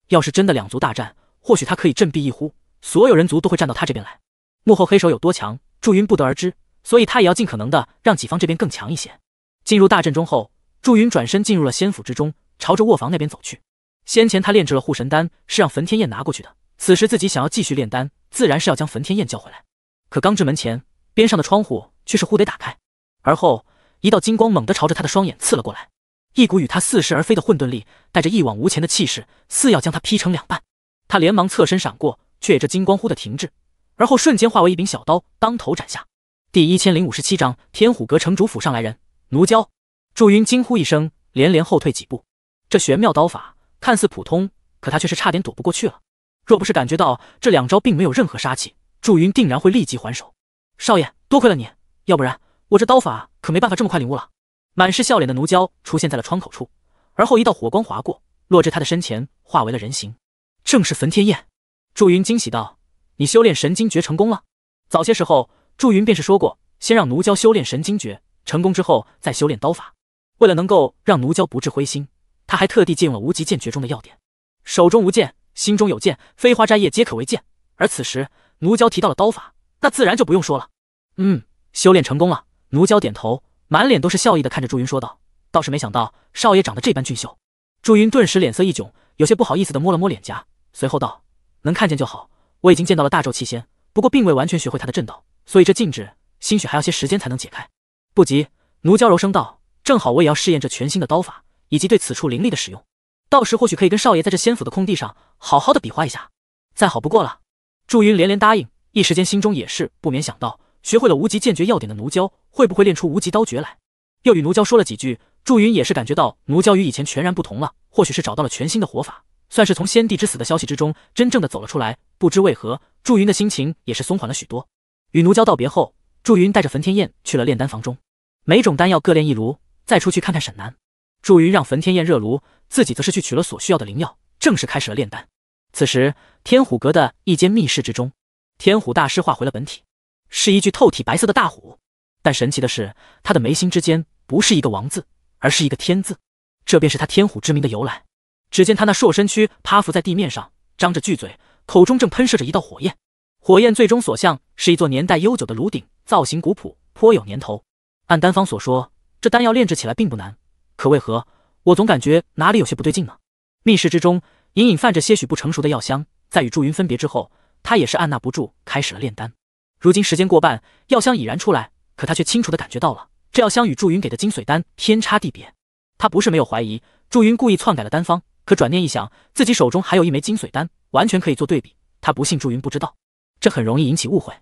要是真的两族大战，或许他可以振臂一呼。所有人族都会站到他这边来。幕后黑手有多强，祝云不得而知，所以他也要尽可能的让己方这边更强一些。进入大阵中后，祝云转身进入了仙府之中，朝着卧房那边走去。先前他炼制了护神丹，是让焚天焰拿过去的。此时自己想要继续炼丹，自然是要将焚天焰叫回来。可刚至门前，边上的窗户却是忽得打开，而后一道金光猛地朝着他的双眼刺了过来，一股与他似是而非的混沌力，带着一往无前的气势，似要将他劈成两半。他连忙侧身闪过。却也这金光忽的停滞，而后瞬间化为一柄小刀，当头斩下。第一千零五十七章天虎阁城主府上来人，奴娇。祝云惊呼一声，连连后退几步。这玄妙刀法看似普通，可他却是差点躲不过去了。若不是感觉到这两招并没有任何杀气，祝云定然会立即还手。少爷，多亏了你，要不然我这刀法可没办法这么快领悟了。满是笑脸的奴娇出现在了窗口处，而后一道火光划过，落至他的身前，化为了人形，正是焚天焰。祝云惊喜道：“你修炼《神经诀》成功了？早些时候，祝云便是说过，先让奴娇修炼《神经诀》，成功之后再修炼刀法。为了能够让奴娇不至灰心，他还特地借用了《无极剑诀》中的要点，手中无剑，心中有剑，飞花摘叶皆可为剑。而此时奴娇提到了刀法，那自然就不用说了。嗯，修炼成功了。”奴娇点头，满脸都是笑意的看着祝云说道：“倒是没想到少爷长得这般俊秀。”祝云顿时脸色一窘，有些不好意思的摸了摸脸颊，随后道。能看见就好，我已经见到了大咒七仙，不过并未完全学会他的震道，所以这禁制兴许还要些时间才能解开。不急，奴娇柔声道，正好我也要试验这全新的刀法，以及对此处灵力的使用，到时或许可以跟少爷在这仙府的空地上好好的比划一下，再好不过了。祝云连连答应，一时间心中也是不免想到，学会了无极剑诀要点的奴娇会不会练出无极刀诀来？又与奴娇说了几句，祝云也是感觉到奴娇与以前全然不同了，或许是找到了全新的活法。算是从先帝之死的消息之中真正的走了出来，不知为何，祝云的心情也是松缓了许多。与奴娇道别后，祝云带着焚天焰去了炼丹房中，每种丹药各炼一炉，再出去看看沈南。祝云让焚天焰热炉，自己则是去取了所需要的灵药，正式开始了炼丹。此时，天虎阁的一间密室之中，天虎大师化回了本体，是一具透体白色的大虎。但神奇的是，他的眉心之间不是一个王字，而是一个天字，这便是他天虎之名的由来。只见他那硕身躯趴伏在地面上，张着巨嘴，口中正喷射着一道火焰。火焰最终所向是一座年代悠久的炉鼎，造型古朴，颇有年头。按丹方所说，这丹药炼制起来并不难，可为何我总感觉哪里有些不对劲呢？密室之中，隐隐泛着些许不成熟的药香。在与祝云分别之后，他也是按捺不住，开始了炼丹。如今时间过半，药香已然出来，可他却清楚地感觉到了，这药香与祝云给的金髓丹天差地别。他不是没有怀疑祝云故意篡改了丹方。可转念一想，自己手中还有一枚金髓丹，完全可以做对比。他不信祝云不知道，这很容易引起误会。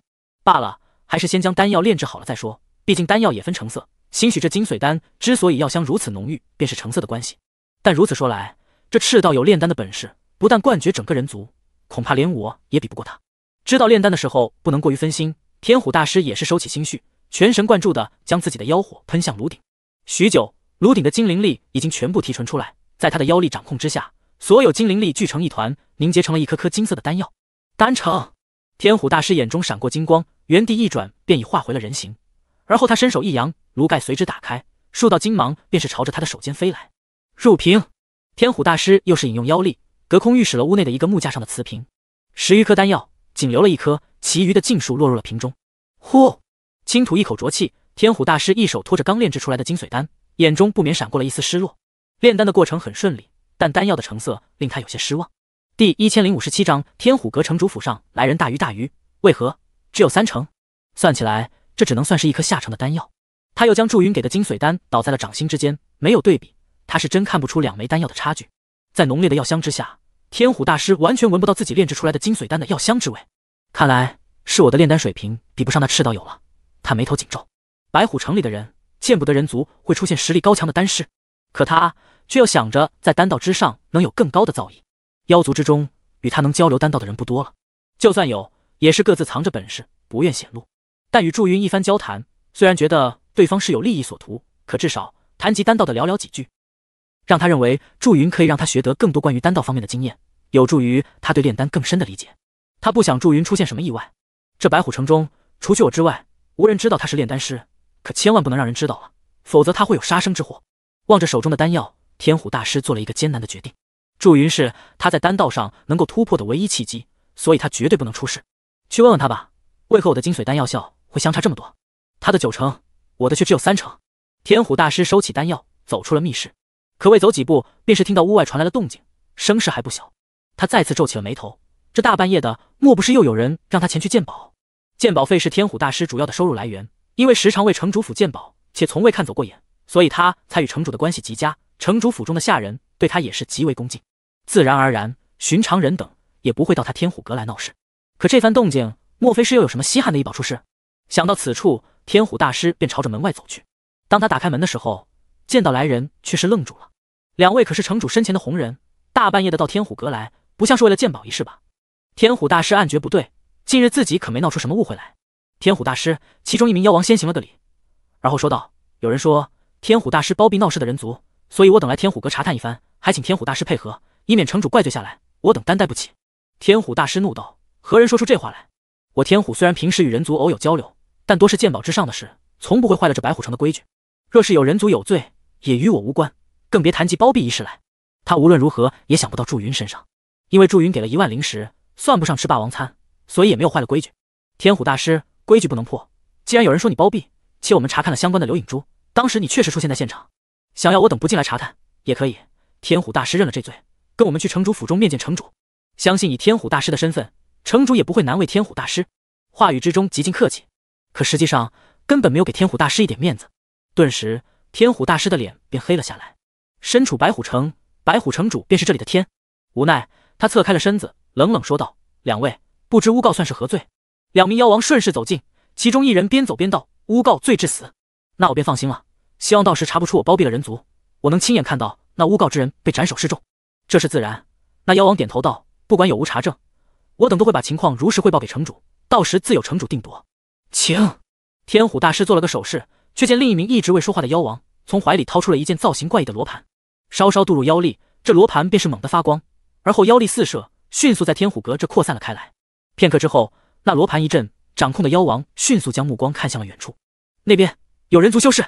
罢了，还是先将丹药炼制好了再说。毕竟丹药也分成色，兴许这金髓丹之所以药香如此浓郁，便是成色的关系。但如此说来，这赤道有炼丹的本事，不但冠绝整个人族，恐怕连我也比不过他。知道炼丹的时候不能过于分心，天虎大师也是收起心绪，全神贯注地将自己的妖火喷向炉顶。许久，炉顶的精灵力已经全部提纯出来。在他的妖力掌控之下，所有精灵力聚成一团，凝结成了一颗颗金色的丹药。丹成，天虎大师眼中闪过金光，原地一转，便已化回了人形。而后他伸手一扬，炉盖随之打开，数道金芒便是朝着他的手间飞来。入瓶，天虎大师又是引用妖力，隔空御使了屋内的一个木架上的瓷瓶。十余颗丹药，仅留了一颗，其余的尽数落入了瓶中。呼，轻吐一口浊气，天虎大师一手托着刚炼制出来的金髓丹，眼中不免闪过了一丝失落。炼丹的过程很顺利，但丹药的成色令他有些失望。第一千零五十七章天虎阁城主府上来人大鱼大鱼，为何只有三成？算起来，这只能算是一颗下乘的丹药。他又将祝云给的金髓丹倒在了掌心之间，没有对比，他是真看不出两枚丹药的差距。在浓烈的药香之下，天虎大师完全闻不到自己炼制出来的金髓丹的药香之味。看来是我的炼丹水平比不上那赤道友了。他眉头紧皱。白虎城里的人见不得人族会出现实力高强的丹师，可他。却又想着在丹道之上能有更高的造诣。妖族之中与他能交流丹道的人不多了，就算有，也是各自藏着本事，不愿显露。但与祝云一番交谈，虽然觉得对方是有利益所图，可至少谈及丹道的寥寥几句，让他认为祝云可以让他学得更多关于丹道方面的经验，有助于他对炼丹更深的理解。他不想祝云出现什么意外。这白虎城中，除去我之外，无人知道他是炼丹师，可千万不能让人知道了，否则他会有杀生之祸。望着手中的丹药。天虎大师做了一个艰难的决定，祝云是他在丹道上能够突破的唯一契机，所以他绝对不能出事。去问问他吧，为何我的精髓丹药效会相差这么多？他的九成，我的却只有三成。天虎大师收起丹药，走出了密室。可未走几步，便是听到屋外传来了动静，声势还不小。他再次皱起了眉头，这大半夜的，莫不是又有人让他前去鉴宝？鉴宝费是天虎大师主要的收入来源，因为时常为城主府鉴宝，且从未看走过眼，所以他才与城主的关系极佳。城主府中的下人对他也是极为恭敬，自然而然，寻常人等也不会到他天虎阁来闹事。可这番动静，莫非是又有什么稀罕的异宝出世？想到此处，天虎大师便朝着门外走去。当他打开门的时候，见到来人却是愣住了。两位可是城主身前的红人？大半夜的到天虎阁来，不像是为了鉴宝一事吧？天虎大师暗觉不对，近日自己可没闹出什么误会来。天虎大师，其中一名妖王先行了个礼，而后说道：“有人说天虎大师包庇闹事的人族。”所以，我等来天虎阁查探一番，还请天虎大师配合，以免城主怪罪下来，我等担待不起。天虎大师怒道：“何人说出这话来？我天虎虽然平时与人族偶有交流，但多是鉴宝之上的事，从不会坏了这白虎城的规矩。若是有人族有罪，也与我无关，更别谈及包庇一事来。”他无论如何也想不到祝云身上，因为祝云给了一万灵石，算不上吃霸王餐，所以也没有坏了规矩。天虎大师，规矩不能破。既然有人说你包庇，且我们查看了相关的留影珠，当时你确实出现在现场。想要我等不进来查探也可以，天虎大师认了这罪，跟我们去城主府中面见城主。相信以天虎大师的身份，城主也不会难为天虎大师。话语之中极尽客气，可实际上根本没有给天虎大师一点面子。顿时，天虎大师的脸便黑了下来。身处白虎城，白虎城主便是这里的天。无奈，他侧开了身子，冷冷说道：“两位，不知诬告算是何罪？”两名妖王顺势走近，其中一人边走边道：“诬告罪至死。”那我便放心了。希望到时查不出我包庇了人族，我能亲眼看到那诬告之人被斩首示众。这是自然。那妖王点头道：“不管有无查证，我等都会把情况如实汇报给城主，到时自有城主定夺。”请天虎大师做了个手势，却见另一名一直未说话的妖王从怀里掏出了一件造型怪异的罗盘，稍稍渡入妖力，这罗盘便是猛地发光，而后妖力四射，迅速在天虎阁这扩散了开来。片刻之后，那罗盘一震，掌控的妖王迅速将目光看向了远处，那边有人族修士。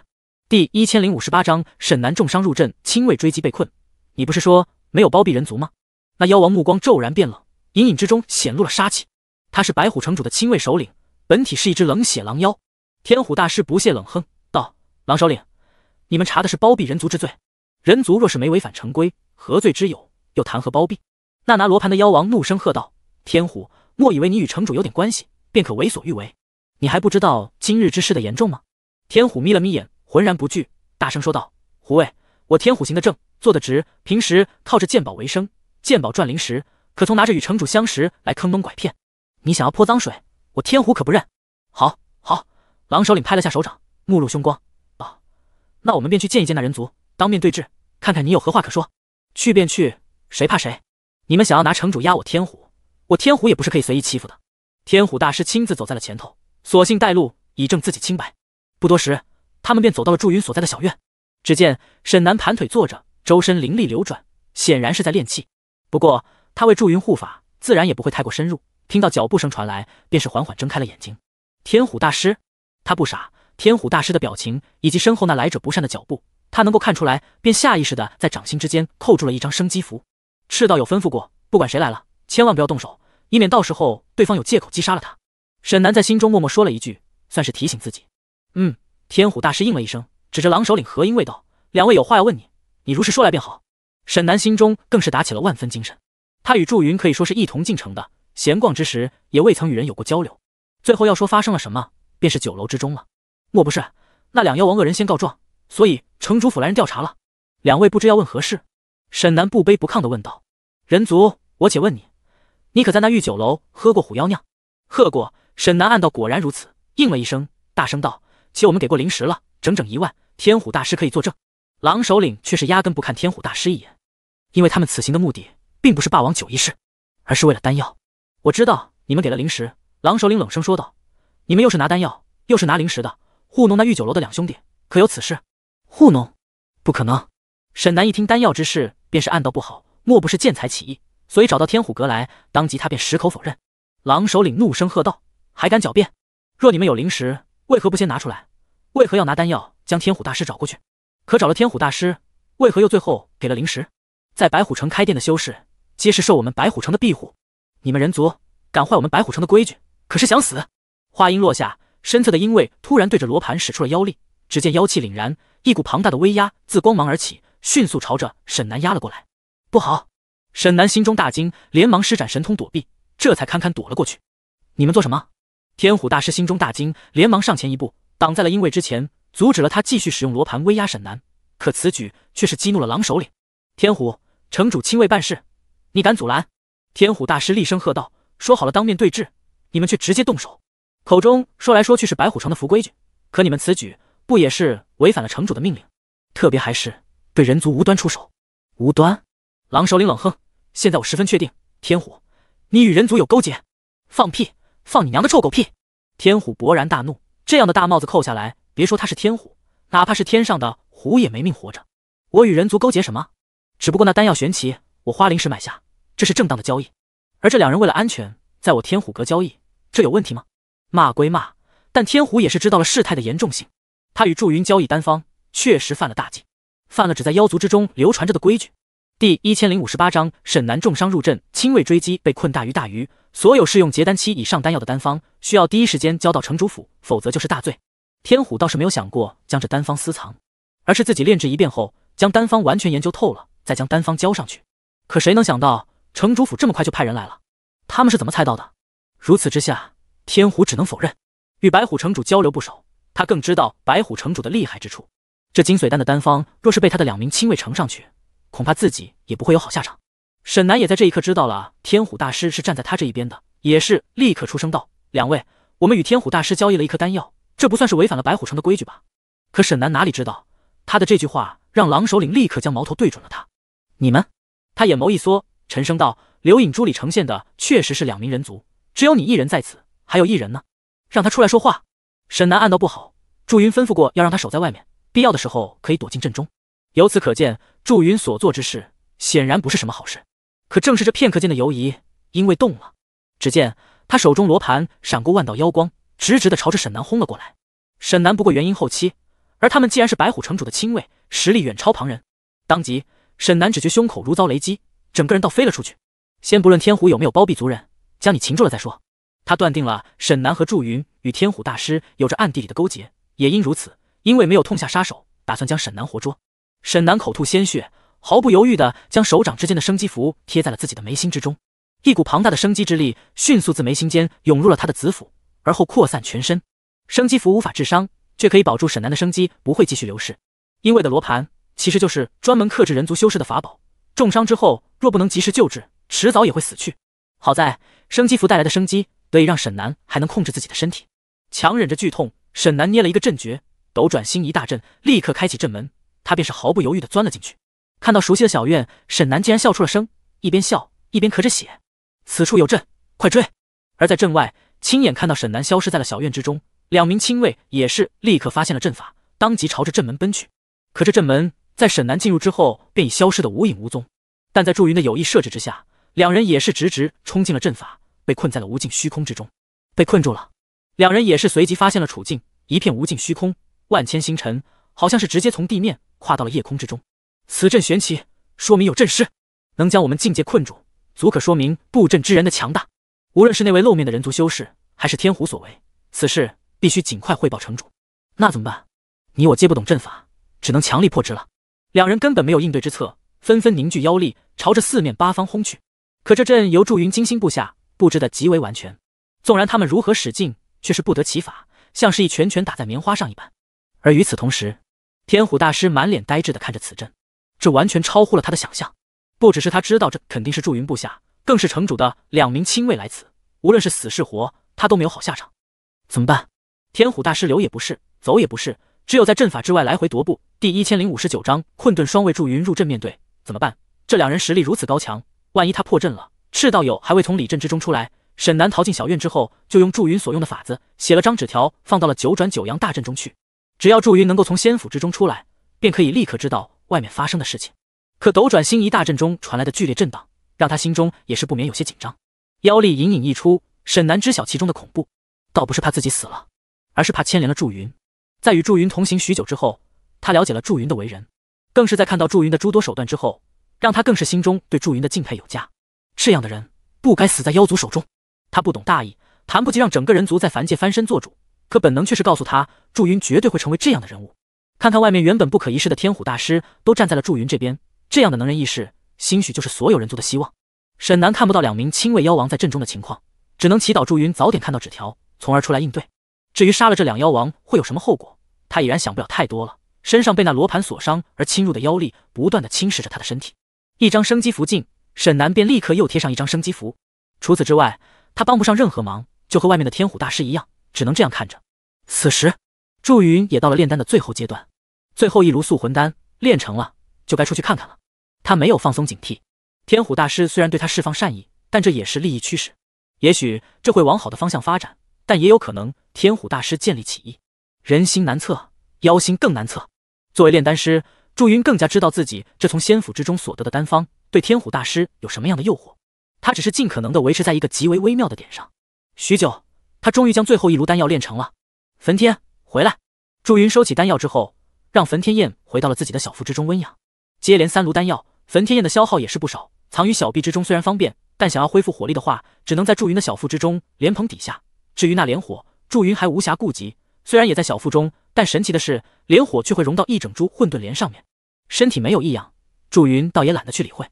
第一千零五十八章，沈南重伤入阵，亲卫追击被困。你不是说没有包庇人族吗？那妖王目光骤然变冷，隐隐之中显露了杀气。他是白虎城主的亲卫首领，本体是一只冷血狼妖。天虎大师不屑冷哼道：“狼首领，你们查的是包庇人族之罪。人族若是没违反成规，何罪之有？又谈何包庇？”那拿罗盘的妖王怒声喝道：“天虎，莫以为你与城主有点关系，便可为所欲为。你还不知道今日之事的严重吗？”天虎眯了眯眼。浑然不惧，大声说道：“胡卫，我天虎行的正，做得直。平时靠着鉴宝为生，鉴宝赚灵石，可从拿着与城主相识来坑蒙拐骗。你想要泼脏水，我天虎可不认。”“好，好！”狼首领拍了下手掌，目露凶光，道：“那我们便去见一见那人族，当面对质，看看你有何话可说。去便去，谁怕谁？你们想要拿城主压我天虎，我天虎也不是可以随意欺负的。”天虎大师亲自走在了前头，索性带路，以证自己清白。不多时。他们便走到了祝云所在的小院，只见沈南盘腿坐着，周身灵力流转，显然是在练气。不过他为祝云护法，自然也不会太过深入。听到脚步声传来，便是缓缓睁开了眼睛。天虎大师，他不傻，天虎大师的表情以及身后那来者不善的脚步，他能够看出来，便下意识的在掌心之间扣住了一张生机符。赤道有吩咐过，不管谁来了，千万不要动手，以免到时候对方有借口击杀了他。沈南在心中默默说了一句，算是提醒自己。嗯。天虎大师应了一声，指着狼首领何英卫道：“两位有话要问你，你如实说来便好。”沈南心中更是打起了万分精神。他与祝云可以说是一同进城的，闲逛之时也未曾与人有过交流。最后要说发生了什么，便是酒楼之中了。莫不是那两妖王恶人先告状，所以城主府来人调查了？两位不知要问何事？沈南不卑不亢地问道：“人族，我且问你，你可在那御酒楼喝过虎妖酿？”喝过。沈南暗道：“果然如此。”应了一声，大声道。且我们给过零食了，整整一万。天虎大师可以作证。狼首领却是压根不看天虎大师一眼，因为他们此行的目的并不是霸王九一式，而是为了丹药。我知道你们给了零食，狼首领冷声说道：“你们又是拿丹药，又是拿零食的，糊弄那御酒楼的两兄弟，可有此事？”糊弄？不可能！沈南一听丹药之事，便是暗道不好，莫不是见财起意，所以找到天虎阁来。当即他便矢口否认。狼首领怒声喝道：“还敢狡辩？若你们有灵石，为何不先拿出来？为何要拿丹药将天虎大师找过去？可找了天虎大师，为何又最后给了灵石？在白虎城开店的修士，皆是受我们白虎城的庇护。你们人族敢坏我们白虎城的规矩，可是想死！话音落下，身侧的阴卫突然对着罗盘使出了妖力，只见妖气凛然，一股庞大的威压自光芒而起，迅速朝着沈南压了过来。不好！沈南心中大惊，连忙施展神通躲避，这才堪堪躲了过去。你们做什么？天虎大师心中大惊，连忙上前一步，挡在了英卫之前，阻止了他继续使用罗盘威压沈南。可此举却是激怒了狼首领。天虎城主亲卫办事，你敢阻拦？天虎大师厉声喝道：“说好了当面对质，你们却直接动手。口中说来说去是白虎城的福规矩，可你们此举不也是违反了城主的命令？特别还是对人族无端出手。”无端？狼首领冷哼：“现在我十分确定，天虎，你与人族有勾结。”放屁！放你娘的臭狗屁！天虎勃然大怒，这样的大帽子扣下来，别说他是天虎，哪怕是天上的虎也没命活着。我与人族勾结什么？只不过那丹药玄奇，我花灵石买下，这是正当的交易。而这两人为了安全，在我天虎阁交易，这有问题吗？骂归骂，但天虎也是知道了事态的严重性。他与祝云交易丹方，确实犯了大忌，犯了只在妖族之中流传着的规矩。第一千零五十八章：沈南重伤入阵，亲卫追击，被困大鱼大鱼。所有试用结丹期以上丹药的丹方，需要第一时间交到城主府，否则就是大罪。天虎倒是没有想过将这丹方私藏，而是自己炼制一遍后，将丹方完全研究透了，再将丹方交上去。可谁能想到，城主府这么快就派人来了？他们是怎么猜到的？如此之下，天虎只能否认。与白虎城主交流不少，他更知道白虎城主的厉害之处。这金髓丹的丹方，若是被他的两名亲卫呈上去，恐怕自己也不会有好下场。沈南也在这一刻知道了天虎大师是站在他这一边的，也是立刻出声道：“两位，我们与天虎大师交易了一颗丹药，这不算是违反了白虎城的规矩吧？”可沈南哪里知道，他的这句话让狼首领立刻将矛头对准了他。你们，他眼眸一缩，沉声道：“刘影、珠里呈现的确实是两名人族，只有你一人在此，还有一人呢，让他出来说话。”沈南暗道不好，祝云吩咐过要让他守在外面，必要的时候可以躲进阵中。由此可见，祝云所做之事显然不是什么好事。可正是这片刻间的犹疑，因为动了。只见他手中罗盘闪过万道妖光，直直的朝着沈南轰了过来。沈南不过元婴后期，而他们既然是白虎城主的亲卫，实力远超旁人。当即，沈南只觉胸口如遭雷击，整个人倒飞了出去。先不论天虎有没有包庇族人，将你擒住了再说。他断定了沈南和祝云与天虎大师有着暗地里的勾结，也因如此，因为没有痛下杀手，打算将沈南活捉。沈南口吐鲜血。毫不犹豫地将手掌之间的生机符贴在了自己的眉心之中，一股庞大的生机之力迅速自眉心间涌入了他的子府，而后扩散全身。生机符无法治伤，却可以保住沈南的生机不会继续流逝。因为的罗盘其实就是专门克制人族修士的法宝，重伤之后若不能及时救治，迟早也会死去。好在生机符带来的生机得以让沈南还能控制自己的身体，强忍着剧痛，沈南捏了一个阵诀，斗转星移大阵立刻开启阵门，他便是毫不犹豫地钻了进去。看到熟悉的小院，沈南竟然笑出了声，一边笑一边咳着血。此处有阵，快追！而在阵外，亲眼看到沈南消失在了小院之中，两名亲卫也是立刻发现了阵法，当即朝着阵门奔去。可这阵门在沈南进入之后便已消失得无影无踪。但在祝云的有意设置之下，两人也是直直冲进了阵法，被困在了无尽虚空之中。被困住了，两人也是随即发现了处境：一片无尽虚空，万千星辰，好像是直接从地面跨到了夜空之中。此阵玄奇，说明有阵师能将我们境界困住，足可说明布阵之人的强大。无论是那位露面的人族修士，还是天虎所为，此事必须尽快汇报城主。那怎么办？你我皆不懂阵法，只能强力破之了。两人根本没有应对之策，纷纷凝聚妖力，朝着四面八方轰去。可这阵由祝云精心布下，布置的极为完全，纵然他们如何使劲，却是不得其法，像是一拳拳打在棉花上一般。而与此同时，天虎大师满脸呆滞地看着此阵。这完全超乎了他的想象，不只是他知道这肯定是祝云部下，更是城主的两名亲卫来此，无论是死是活，他都没有好下场。怎么办？天虎大师留也不是，走也不是，只有在阵法之外来回踱步。第一千零五十九章混沌双卫祝云入阵面对，怎么办？这两人实力如此高强，万一他破阵了，赤道友还未从李阵之中出来，沈南逃进小院之后，就用祝云所用的法子写了张纸条，放到了九转九阳大阵中去。只要祝云能够从仙府之中出来，便可以立刻知道。外面发生的事情，可斗转星移大阵中传来的剧烈震荡，让他心中也是不免有些紧张。妖力隐隐溢出，沈南知晓其中的恐怖，倒不是怕自己死了，而是怕牵连了祝云。在与祝云同行许久之后，他了解了祝云的为人，更是在看到祝云的诸多手段之后，让他更是心中对祝云的敬佩有加。这样的人不该死在妖族手中。他不懂大义，谈不及让整个人族在凡界翻身做主，可本能却是告诉他，祝云绝对会成为这样的人物。看看外面，原本不可一世的天虎大师都站在了祝云这边。这样的能人异士，兴许就是所有人族的希望。沈南看不到两名亲卫妖王在阵中的情况，只能祈祷祝云早点看到纸条，从而出来应对。至于杀了这两妖王会有什么后果，他已然想不了太多了。身上被那罗盘所伤而侵入的妖力，不断的侵蚀着他的身体。一张生机符尽，沈南便立刻又贴上一张生机符。除此之外，他帮不上任何忙，就和外面的天虎大师一样，只能这样看着。此时，祝云也到了炼丹的最后阶段。最后一炉素魂丹炼成了，就该出去看看了。他没有放松警惕。天虎大师虽然对他释放善意，但这也是利益驱使。也许这会往好的方向发展，但也有可能天虎大师建立起义。人心难测，妖心更难测。作为炼丹师，祝云更加知道自己这从仙府之中所得的丹方对天虎大师有什么样的诱惑。他只是尽可能的维持在一个极为微妙的点上。许久，他终于将最后一炉丹药炼成了。焚天回来，祝云收起丹药之后。让焚天焰回到了自己的小腹之中温养，接连三炉丹药，焚天焰的消耗也是不少。藏于小臂之中虽然方便，但想要恢复火力的话，只能在祝云的小腹之中莲蓬底下。至于那莲火，祝云还无暇顾及。虽然也在小腹中，但神奇的是，莲火却会融到一整株混沌莲上面。身体没有异样，祝云倒也懒得去理会。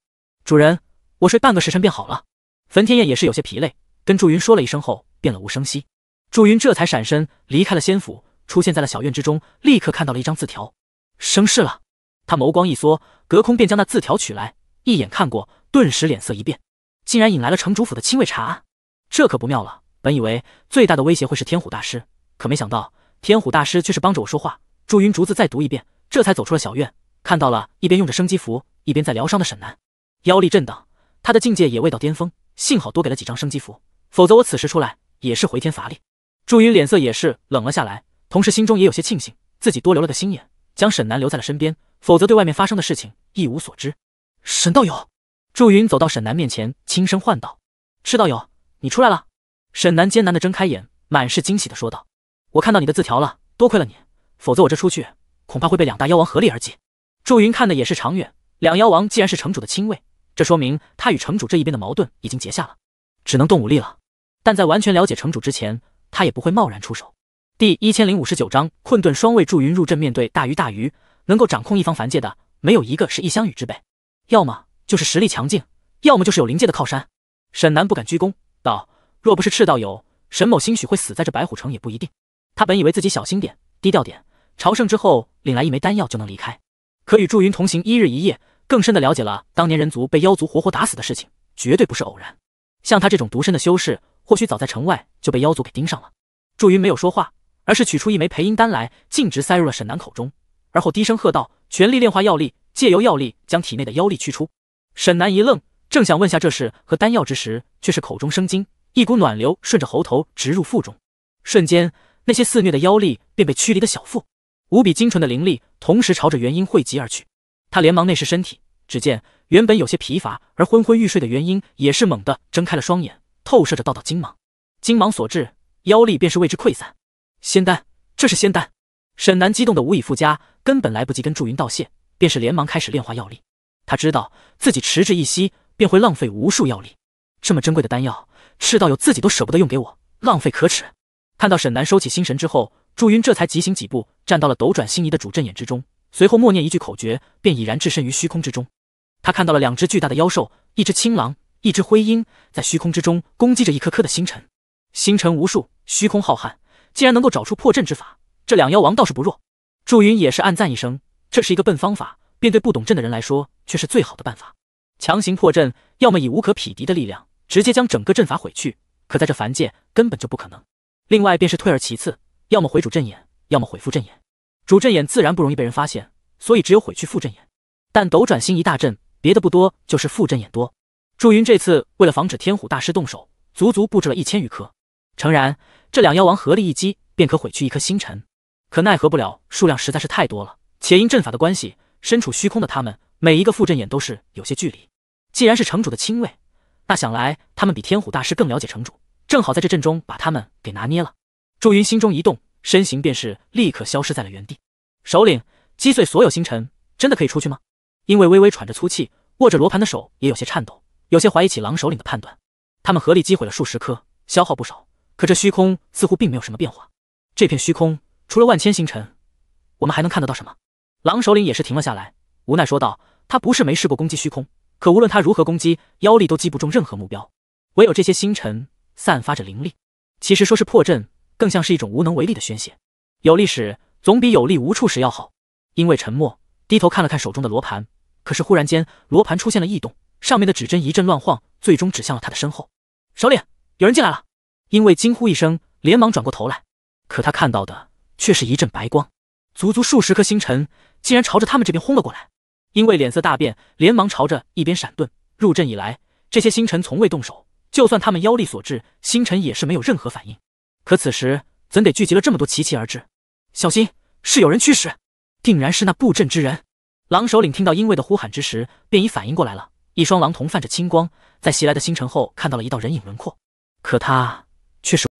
主人，我睡半个时辰便好了。焚天焰也是有些疲累，跟祝云说了一声后，便了无声息。祝云这才闪身离开了仙府。出现在了小院之中，立刻看到了一张字条，生事了。他眸光一缩，隔空便将那字条取来，一眼看过，顿时脸色一变，竟然引来了城主府的亲卫查案，这可不妙了。本以为最大的威胁会是天虎大师，可没想到天虎大师却是帮着我说话。祝云竹子再读一遍，这才走出了小院，看到了一边用着生机符，一边在疗伤的沈南。妖力震荡，他的境界也未到巅峰，幸好多给了几张生机符，否则我此时出来也是回天乏力。祝云脸色也是冷了下来。同时，心中也有些庆幸，自己多留了个心眼，将沈南留在了身边，否则对外面发生的事情一无所知。沈道友，祝云走到沈南面前，轻声唤道：“赤道友，你出来了。”沈南艰难的睁开眼，满是惊喜的说道：“我看到你的字条了，多亏了你，否则我这出去恐怕会被两大妖王合力而击。”祝云看的也是长远，两妖王既然是城主的亲卫，这说明他与城主这一边的矛盾已经结下了，只能动武力了。但在完全了解城主之前，他也不会贸然出手。第一千零五十九章困顿双位祝云入阵，面对大鱼大鱼，能够掌控一方凡界的，没有一个是一乡与之辈，要么就是实力强劲，要么就是有灵界的靠山。沈南不敢鞠躬，道：“若不是赤道友，沈某兴许会死在这白虎城，也不一定。”他本以为自己小心点、低调点，朝圣之后领来一枚丹药就能离开，可与祝云同行一日一夜，更深的了解了当年人族被妖族活活打死的事情，绝对不是偶然。像他这种独身的修士，或许早在城外就被妖族给盯上了。祝云没有说话。而是取出一枚培阴丹来，径直塞入了沈南口中，而后低声喝道：“全力炼化药力，借由药力将体内的妖力驱出。”沈南一愣，正想问下这事和丹药之时，却是口中生津，一股暖流顺着喉头直入腹中，瞬间那些肆虐的妖力便被驱离的小腹，无比精纯的灵力同时朝着元婴汇集而去。他连忙内视身体，只见原本有些疲乏而昏昏欲睡的元婴，也是猛地睁开了双眼，透射着道道金芒，金芒所至，妖力便是为之溃散。仙丹，这是仙丹！沈南激动的无以复加，根本来不及跟祝云道谢，便是连忙开始炼化药力。他知道自己迟滞一息，便会浪费无数药力。这么珍贵的丹药，赤道友自己都舍不得用给我，浪费可耻。看到沈南收起心神之后，祝云这才疾行几步，站到了斗转星移的主阵眼之中，随后默念一句口诀，便已然置身于虚空之中。他看到了两只巨大的妖兽，一只青狼，一只灰鹰，在虚空之中攻击着一颗颗的星辰。星辰无数，虚空浩瀚。既然能够找出破阵之法，这两妖王倒是不弱。祝云也是暗赞一声，这是一个笨方法，便对不懂阵的人来说却是最好的办法。强行破阵，要么以无可匹敌的力量直接将整个阵法毁去，可在这凡界根本就不可能。另外便是退而其次，要么回主阵眼，要么回副阵眼。主阵眼自然不容易被人发现，所以只有毁去副阵眼。但斗转星移大阵别的不多，就是副阵眼多。祝云这次为了防止天虎大师动手，足足布置了一千余颗。诚然。这两妖王合力一击，便可毁去一颗星辰，可奈何不了数量，实在是太多了。且因阵法的关系，身处虚空的他们，每一个副阵眼都是有些距离。既然是城主的亲卫，那想来他们比天虎大师更了解城主，正好在这阵中把他们给拿捏了。朱云心中一动，身形便是立刻消失在了原地。首领，击碎所有星辰，真的可以出去吗？因为微微喘着粗气，握着罗盘的手也有些颤抖，有些怀疑起狼首领的判断。他们合力击毁了数十颗，消耗不少。可这虚空似乎并没有什么变化，这片虚空除了万千星辰，我们还能看得到什么？狼首领也是停了下来，无奈说道：“他不是没试过攻击虚空，可无论他如何攻击，妖力都击不中任何目标，唯有这些星辰散发着灵力。其实说是破阵，更像是一种无能为力的宣泄。有历史总比有力无处使要好。”因为沉默，低头看了看手中的罗盘，可是忽然间罗盘出现了异动，上面的指针一阵乱晃，最终指向了他的身后。首领，有人进来了。因为惊呼一声，连忙转过头来，可他看到的却是一阵白光，足足数十颗星辰竟然朝着他们这边轰了过来。因为脸色大变，连忙朝着一边闪遁。入阵以来，这些星辰从未动手，就算他们妖力所致，星辰也是没有任何反应。可此时怎得聚集了这么多齐齐而至？小心，是有人驱使，定然是那布阵之人。狼首领听到因为的呼喊之时，便已反应过来了，一双狼瞳泛着青光，在袭来的星辰后看到了一道人影轮廓。可他。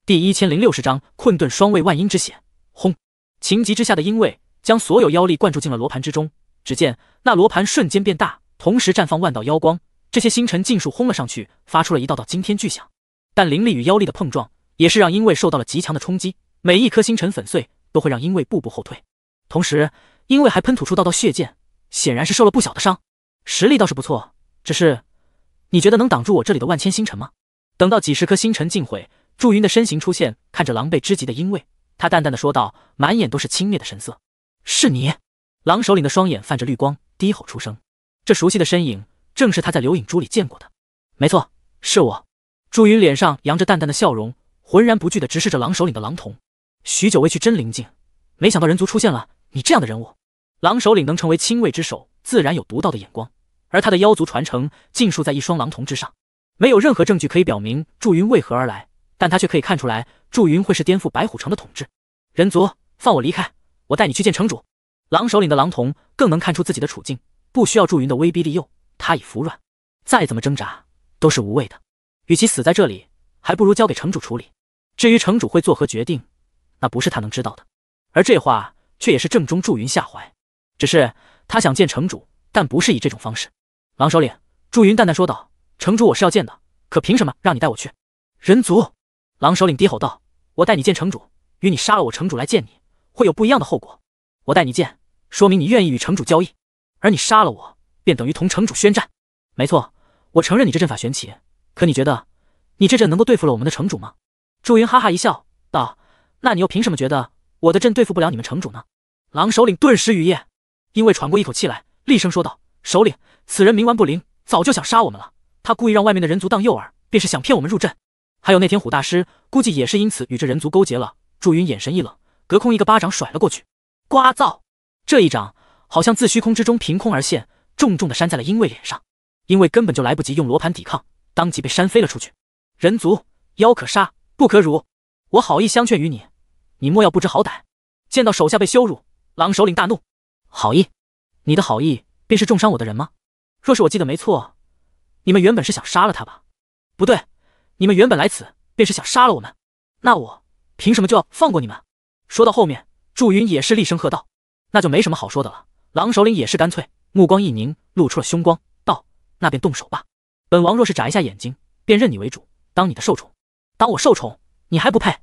第一千零六十章困顿双位万阴之血，轰！情急之下的阴卫将所有妖力灌注进了罗盘之中，只见那罗盘瞬间变大，同时绽放万道妖光，这些星辰尽数轰了上去，发出了一道道惊天巨响。但灵力与妖力的碰撞，也是让因为受到了极强的冲击，每一颗星辰粉碎，都会让因为步步后退。同时，因为还喷吐出道道血剑，显然是受了不小的伤。实力倒是不错，只是你觉得能挡住我这里的万千星辰吗？等到几十颗星辰尽毁。祝云的身形出现，看着狼狈之极的鹰卫，他淡淡的说道，满眼都是轻蔑的神色。是你！狼首领的双眼泛着绿光，低吼出声。这熟悉的身影，正是他在留影珠里见过的。没错，是我。祝云脸上扬着淡淡的笑容，浑然不惧的直视着狼首领的狼瞳。许久未去真灵境，没想到人族出现了你这样的人物。狼首领能成为亲卫之首，自然有独到的眼光，而他的妖族传承尽数在一双狼瞳之上，没有任何证据可以表明祝云为何而来。但他却可以看出来，祝云会是颠覆白虎城的统治。人族，放我离开，我带你去见城主。狼首领的狼童更能看出自己的处境，不需要祝云的威逼利诱，他已服软，再怎么挣扎都是无谓的。与其死在这里，还不如交给城主处理。至于城主会作何决定，那不是他能知道的。而这话却也是正中祝云下怀，只是他想见城主，但不是以这种方式。狼首领，祝云淡淡说道：“城主我是要见的，可凭什么让你带我去？人族。”狼首领低吼道：“我带你见城主，与你杀了我城主来见你，会有不一样的后果。我带你见，说明你愿意与城主交易；而你杀了我，便等于同城主宣战。没错，我承认你这阵法玄奇，可你觉得你这阵能够对付了我们的城主吗？”朱云哈哈一笑，道：“那你又凭什么觉得我的阵对付不了你们城主呢？”狼首领顿时语噎，因为喘过一口气来，厉声说道：“首领，此人冥顽不灵，早就想杀我们了。他故意让外面的人族当诱饵，便是想骗我们入阵。”还有那天虎大师，估计也是因此与这人族勾结了。祝云眼神一冷，隔空一个巴掌甩了过去。刮噪！这一掌好像自虚空之中凭空而现，重重的扇在了鹰卫脸上。因卫根本就来不及用罗盘抵抗，当即被扇飞了出去。人族妖可杀不可辱，我好意相劝于你，你莫要不知好歹。见到手下被羞辱，狼首领大怒。好意？你的好意便是重伤我的人吗？若是我记得没错，你们原本是想杀了他吧？不对。你们原本来此便是想杀了我们，那我凭什么就要放过你们？说到后面，祝云也是厉声喝道：“那就没什么好说的了。”狼首领也是干脆，目光一凝，露出了凶光，道：“那便动手吧！本王若是眨一下眼睛，便认你为主，当你的受宠，当我受宠，你还不配？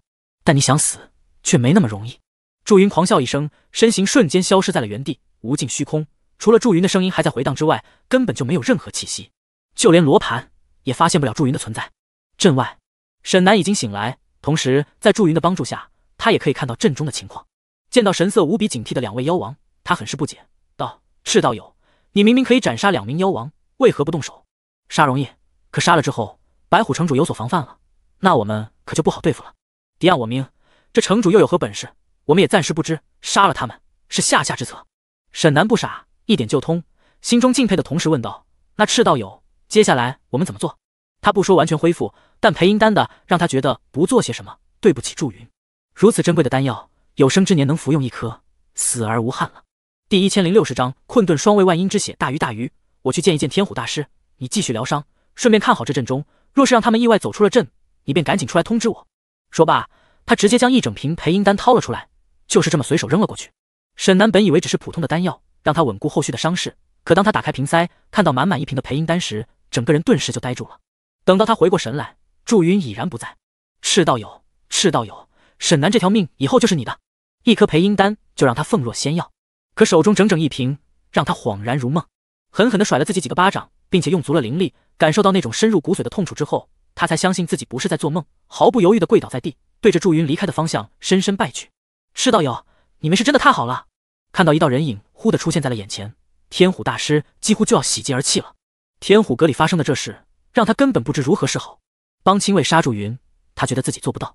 但你想死，却没那么容易。”祝云狂笑一声，身形瞬间消失在了原地，无尽虚空除了祝云的声音还在回荡之外，根本就没有任何气息，就连罗盘也发现不了祝云的存在。镇外，沈南已经醒来，同时在祝云的帮助下，他也可以看到阵中的情况。见到神色无比警惕的两位妖王，他很是不解，道：“赤道友，你明明可以斩杀两名妖王，为何不动手？杀容易，可杀了之后，白虎城主有所防范了，那我们可就不好对付了。敌暗我明，这城主又有何本事？我们也暂时不知。杀了他们，是下下之策。”沈南不傻，一点就通，心中敬佩的同时问道：“那赤道友，接下来我们怎么做？”他不说完全恢复，但培阴丹的让他觉得不做些什么对不起祝云。如此珍贵的丹药，有生之年能服用一颗，死而无憾了。第一千零六十章困顿双位万阴之血大于大于。我去见一见天虎大师，你继续疗伤，顺便看好这阵中。若是让他们意外走出了阵，你便赶紧出来通知我。说罢，他直接将一整瓶培阴丹掏了出来，就是这么随手扔了过去。沈南本以为只是普通的丹药，让他稳固后续的伤势，可当他打开瓶塞，看到满满一瓶的培阴丹时，整个人顿时就呆住了。等到他回过神来，祝云已然不在。赤道友，赤道友，沈南这条命以后就是你的，一颗培阴丹就让他奉若仙药。可手中整整一瓶，让他恍然如梦，狠狠地甩了自己几个巴掌，并且用足了灵力，感受到那种深入骨髓的痛楚之后，他才相信自己不是在做梦。毫不犹豫地跪倒在地，对着祝云离开的方向深深拜去。赤道友，你们是真的太好了！看到一道人影忽地出现在了眼前，天虎大师几乎就要喜极而泣了。天虎阁里发生的这事。让他根本不知如何是好。帮亲卫杀祝云，他觉得自己做不到；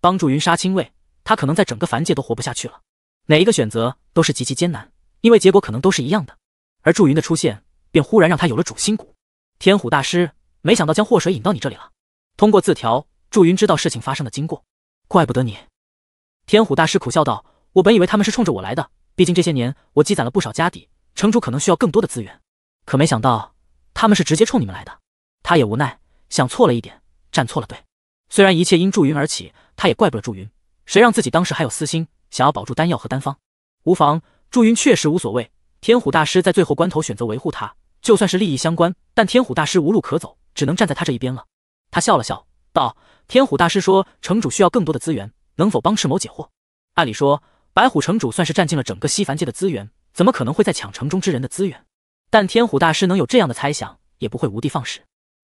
帮助云杀亲卫，他可能在整个凡界都活不下去了。哪一个选择都是极其艰难，因为结果可能都是一样的。而祝云的出现，便忽然让他有了主心骨。天虎大师，没想到将祸水引到你这里了。通过字条，祝云知道事情发生的经过。怪不得你，天虎大师苦笑道：“我本以为他们是冲着我来的，毕竟这些年我积攒了不少家底，城主可能需要更多的资源。可没想到，他们是直接冲你们来的。”他也无奈，想错了一点，站错了队。虽然一切因祝云而起，他也怪不了祝云，谁让自己当时还有私心，想要保住丹药和丹方。无妨，祝云确实无所谓。天虎大师在最后关头选择维护他，就算是利益相关，但天虎大师无路可走，只能站在他这一边了。他笑了笑，道：“天虎大师说，城主需要更多的资源，能否帮赤某解惑？按理说，白虎城主算是占尽了整个西凡界的资源，怎么可能会再抢城中之人的资源？但天虎大师能有这样的猜想，也不会无的放矢。”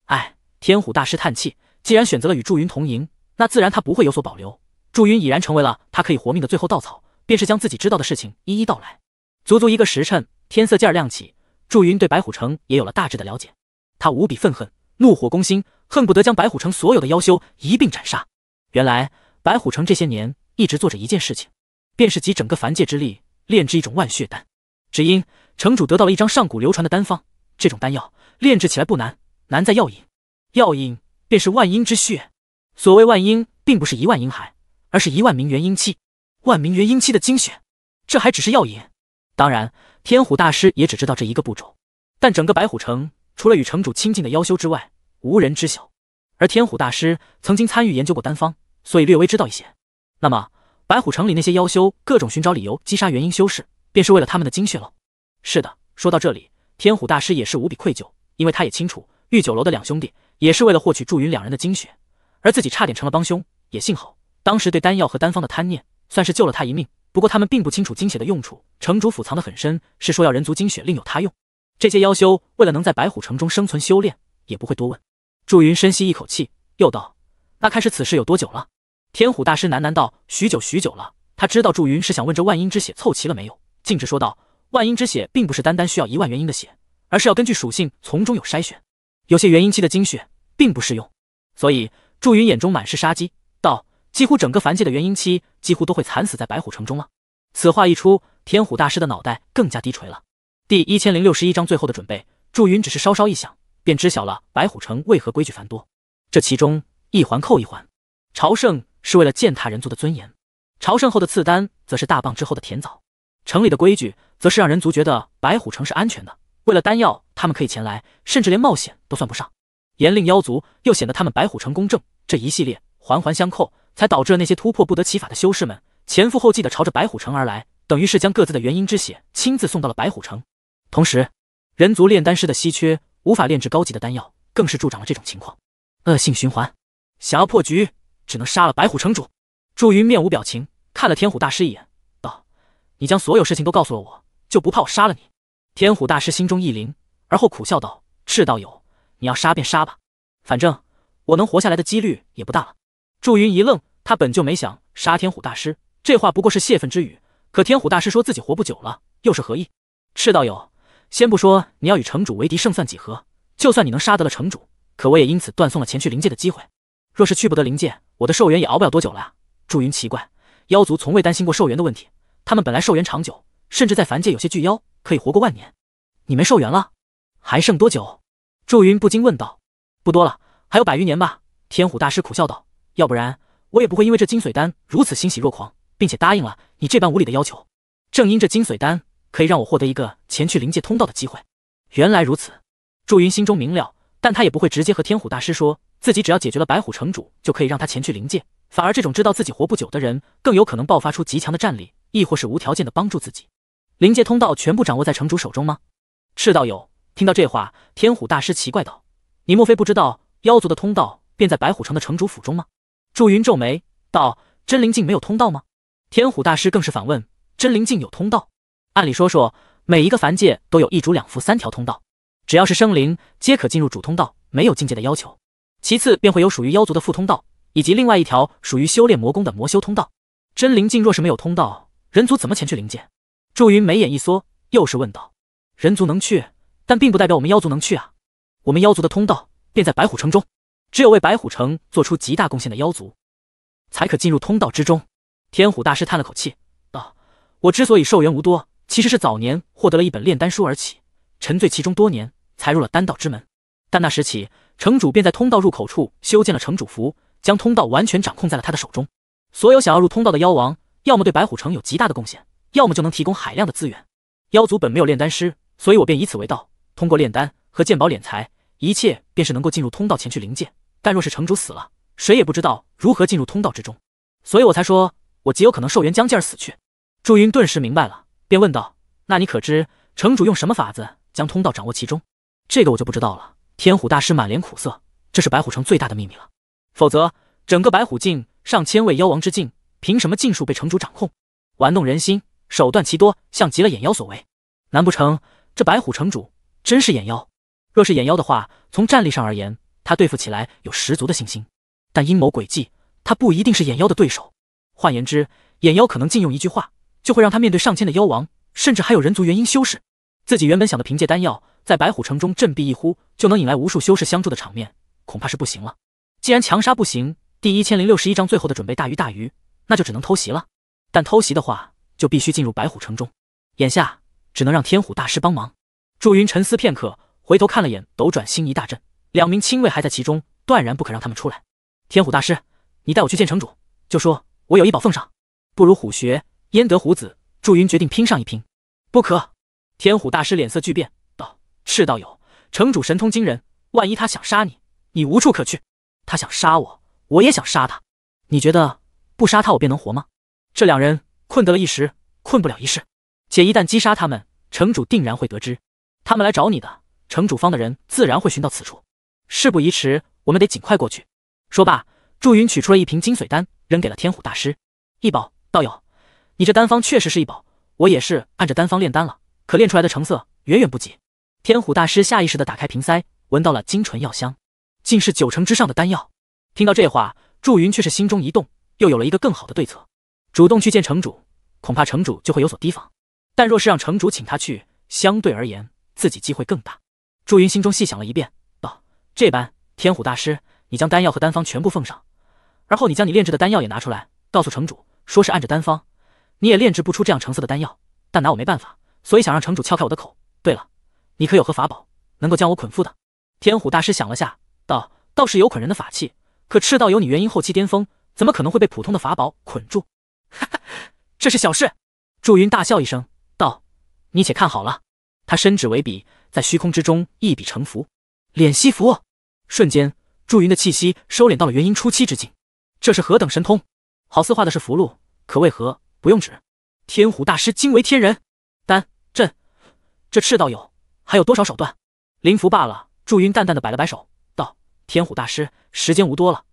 哎，天虎大师叹气。既然选择了与祝云同营，那自然他不会有所保留。祝云已然成为了他可以活命的最后稻草，便是将自己知道的事情一一道来。足足一个时辰，天色渐亮起。祝云对白虎城也有了大致的了解。他无比愤恨，怒火攻心，恨不得将白虎城所有的妖修一并斩杀。原来，白虎城这些年一直做着一件事情，便是集整个凡界之力炼制一种万血丹。只因城主得到了一张上古流传的丹方，这种丹药炼制起来不难。难在药引，药引便是万婴之血。所谓万婴，并不是一万婴孩，而是一万名元婴期、万名元婴期的精血。这还只是药引。当然，天虎大师也只知道这一个步骤，但整个白虎城除了与城主亲近的妖修之外，无人知晓。而天虎大师曾经参与研究过丹方，所以略微知道一些。那么，白虎城里那些妖修各种寻找理由击杀元婴修士，便是为了他们的精血喽？是的。说到这里，天虎大师也是无比愧疚，因为他也清楚。御酒楼的两兄弟也是为了获取祝云两人的精血，而自己差点成了帮凶。也幸好当时对丹药和丹方的贪念，算是救了他一命。不过他们并不清楚精血的用处，城主府藏得很深，是说要人族精血另有他用。这些妖修为了能在白虎城中生存修炼，也不会多问。祝云深吸一口气，又道：“那开始此事有多久了？”天虎大师喃喃道：“许久，许久了。”他知道祝云是想问这万阴之血凑齐了没有，径直说道：“万阴之血并不是单单需要一万元阴的血，而是要根据属性从中有筛选。”有些元婴期的精血并不适用，所以祝云眼中满是杀机，道：“几乎整个凡界的元婴期，几乎都会惨死在白虎城中了。”此话一出，天虎大师的脑袋更加低垂了。第一千零六十一章最后的准备。祝云只是稍稍一想，便知晓了白虎城为何规矩繁多。这其中一环扣一环，朝圣是为了践踏人族的尊严，朝圣后的赐丹则是大棒之后的甜枣，城里的规矩则是让人族觉得白虎城是安全的，为了丹药。他们可以前来，甚至连冒险都算不上。严令妖族，又显得他们白虎城公正。这一系列环环相扣，才导致了那些突破不得其法的修士们前赴后继的朝着白虎城而来，等于是将各自的元婴之血亲自送到了白虎城。同时，人族炼丹师的稀缺，无法炼制高级的丹药，更是助长了这种情况，恶性循环。想要破局，只能杀了白虎城主。祝云面无表情看了天虎大师一眼，道：“你将所有事情都告诉了我，就不怕我杀了你？”天虎大师心中一凛。而后苦笑道：“赤道友，你要杀便杀吧，反正我能活下来的几率也不大了。”祝云一愣，他本就没想杀天虎大师，这话不过是泄愤之语。可天虎大师说自己活不久了，又是何意？赤道友，先不说你要与城主为敌，胜算几何？就算你能杀得了城主，可我也因此断送了前去灵界的机会。若是去不得灵界，我的寿元也熬不了多久了。祝云奇怪，妖族从未担心过寿元的问题，他们本来寿元长久，甚至在凡界有些巨妖可以活过万年。你没寿元了？还剩多久？祝云不禁问道。不多了，还有百余年吧。天虎大师苦笑道：“要不然我也不会因为这金髓丹如此欣喜若狂，并且答应了你这般无理的要求。正因这金髓丹可以让我获得一个前去灵界通道的机会。”原来如此，祝云心中明了，但他也不会直接和天虎大师说自己只要解决了白虎城主就可以让他前去灵界。反而这种知道自己活不久的人，更有可能爆发出极强的战力，亦或是无条件的帮助自己。灵界通道全部掌握在城主手中吗？赤道友。听到这话，天虎大师奇怪道：“你莫非不知道妖族的通道便在白虎城的城主府中吗？”祝云皱眉道：“真灵境没有通道吗？”天虎大师更是反问：“真灵境有通道？按理说说，每一个凡界都有一主两副三条通道，只要是生灵，皆可进入主通道，没有境界的要求。其次便会有属于妖族的副通道，以及另外一条属于修炼魔功的魔修通道。真灵境若是没有通道，人族怎么前去灵界？”祝云眉眼一缩，又是问道：“人族能去？”但并不代表我们妖族能去啊！我们妖族的通道便在白虎城中，只有为白虎城做出极大贡献的妖族，才可进入通道之中。天虎大师叹了口气道：“我之所以寿元无多，其实是早年获得了一本炼丹书而起，沉醉其中多年，才入了丹道之门。但那时起，城主便在通道入口处修建了城主符，将通道完全掌控在了他的手中。所有想要入通道的妖王，要么对白虎城有极大的贡献，要么就能提供海量的资源。妖族本没有炼丹师，所以我便以此为道。”通过炼丹和鉴宝敛财，一切便是能够进入通道前去灵界。但若是城主死了，谁也不知道如何进入通道之中，所以我才说，我极有可能受元将劲而死去。朱云顿时明白了，便问道：“那你可知城主用什么法子将通道掌握其中？这个我就不知道了。”天虎大师满脸苦涩：“这是白虎城最大的秘密了，否则整个白虎境上千位妖王之境，凭什么尽数被城主掌控，玩弄人心，手段奇多，像极了眼妖所为？难不成这白虎城主？”真是眼妖，若是眼妖的话，从战力上而言，他对付起来有十足的信心。但阴谋诡计，他不一定是眼妖的对手。换言之，眼妖可能仅用一句话，就会让他面对上千的妖王，甚至还有人族元婴修士。自己原本想的凭借丹药，在白虎城中振臂一呼，就能引来无数修士相助的场面，恐怕是不行了。既然强杀不行，第一千零六十一章最后的准备大鱼大鱼，那就只能偷袭了。但偷袭的话，就必须进入白虎城中。眼下只能让天虎大师帮忙。祝云沉思片刻，回头看了眼斗转星移大阵，两名亲卫还在其中，断然不肯让他们出来。天虎大师，你带我去见城主，就说我有一宝奉上。不如虎穴，焉得虎子？祝云决定拼上一拼。不可！天虎大师脸色巨变，道：“赤道友，城主神通惊人，万一他想杀你，你无处可去。他想杀我，我也想杀他。你觉得不杀他，我便能活吗？这两人困得了一时，困不了一世。且一旦击杀他们，城主定然会得知。”他们来找你的，城主方的人自然会寻到此处。事不宜迟，我们得尽快过去。说罢，祝云取出了一瓶金髓丹，扔给了天虎大师。一宝，道友，你这丹方确实是一宝，我也是按着丹方炼丹了，可炼出来的成色远远不及。天虎大师下意识的打开瓶塞，闻到了金纯药香，竟是九成之上的丹药。听到这话，祝云却是心中一动，又有了一个更好的对策。主动去见城主，恐怕城主就会有所提防；但若是让城主请他去，相对而言……自己机会更大。朱云心中细想了一遍，道：“这般，天虎大师，你将丹药和丹方全部奉上，而后你将你炼制的丹药也拿出来，告诉城主，说是按着丹方，你也炼制不出这样成色的丹药，但拿我没办法，所以想让城主撬开我的口。对了，你可有何法宝能够将我捆缚的？”天虎大师想了下，道：“倒是有捆人的法器，可赤道有你元婴后期巅峰，怎么可能会被普通的法宝捆住？”哈哈，这是小事。祝云大笑一声，道：“你且看好了。”他伸指为笔，在虚空之中一笔成符，敛息符。瞬间，祝云的气息收敛到了元婴初期之境。这是何等神通？好似画的是符箓，可为何不用纸？天虎大师惊为天人。丹，朕，这赤道友还有多少手段？灵符罢了。祝云淡淡的摆了摆手，道：“天虎大师，时间无多了，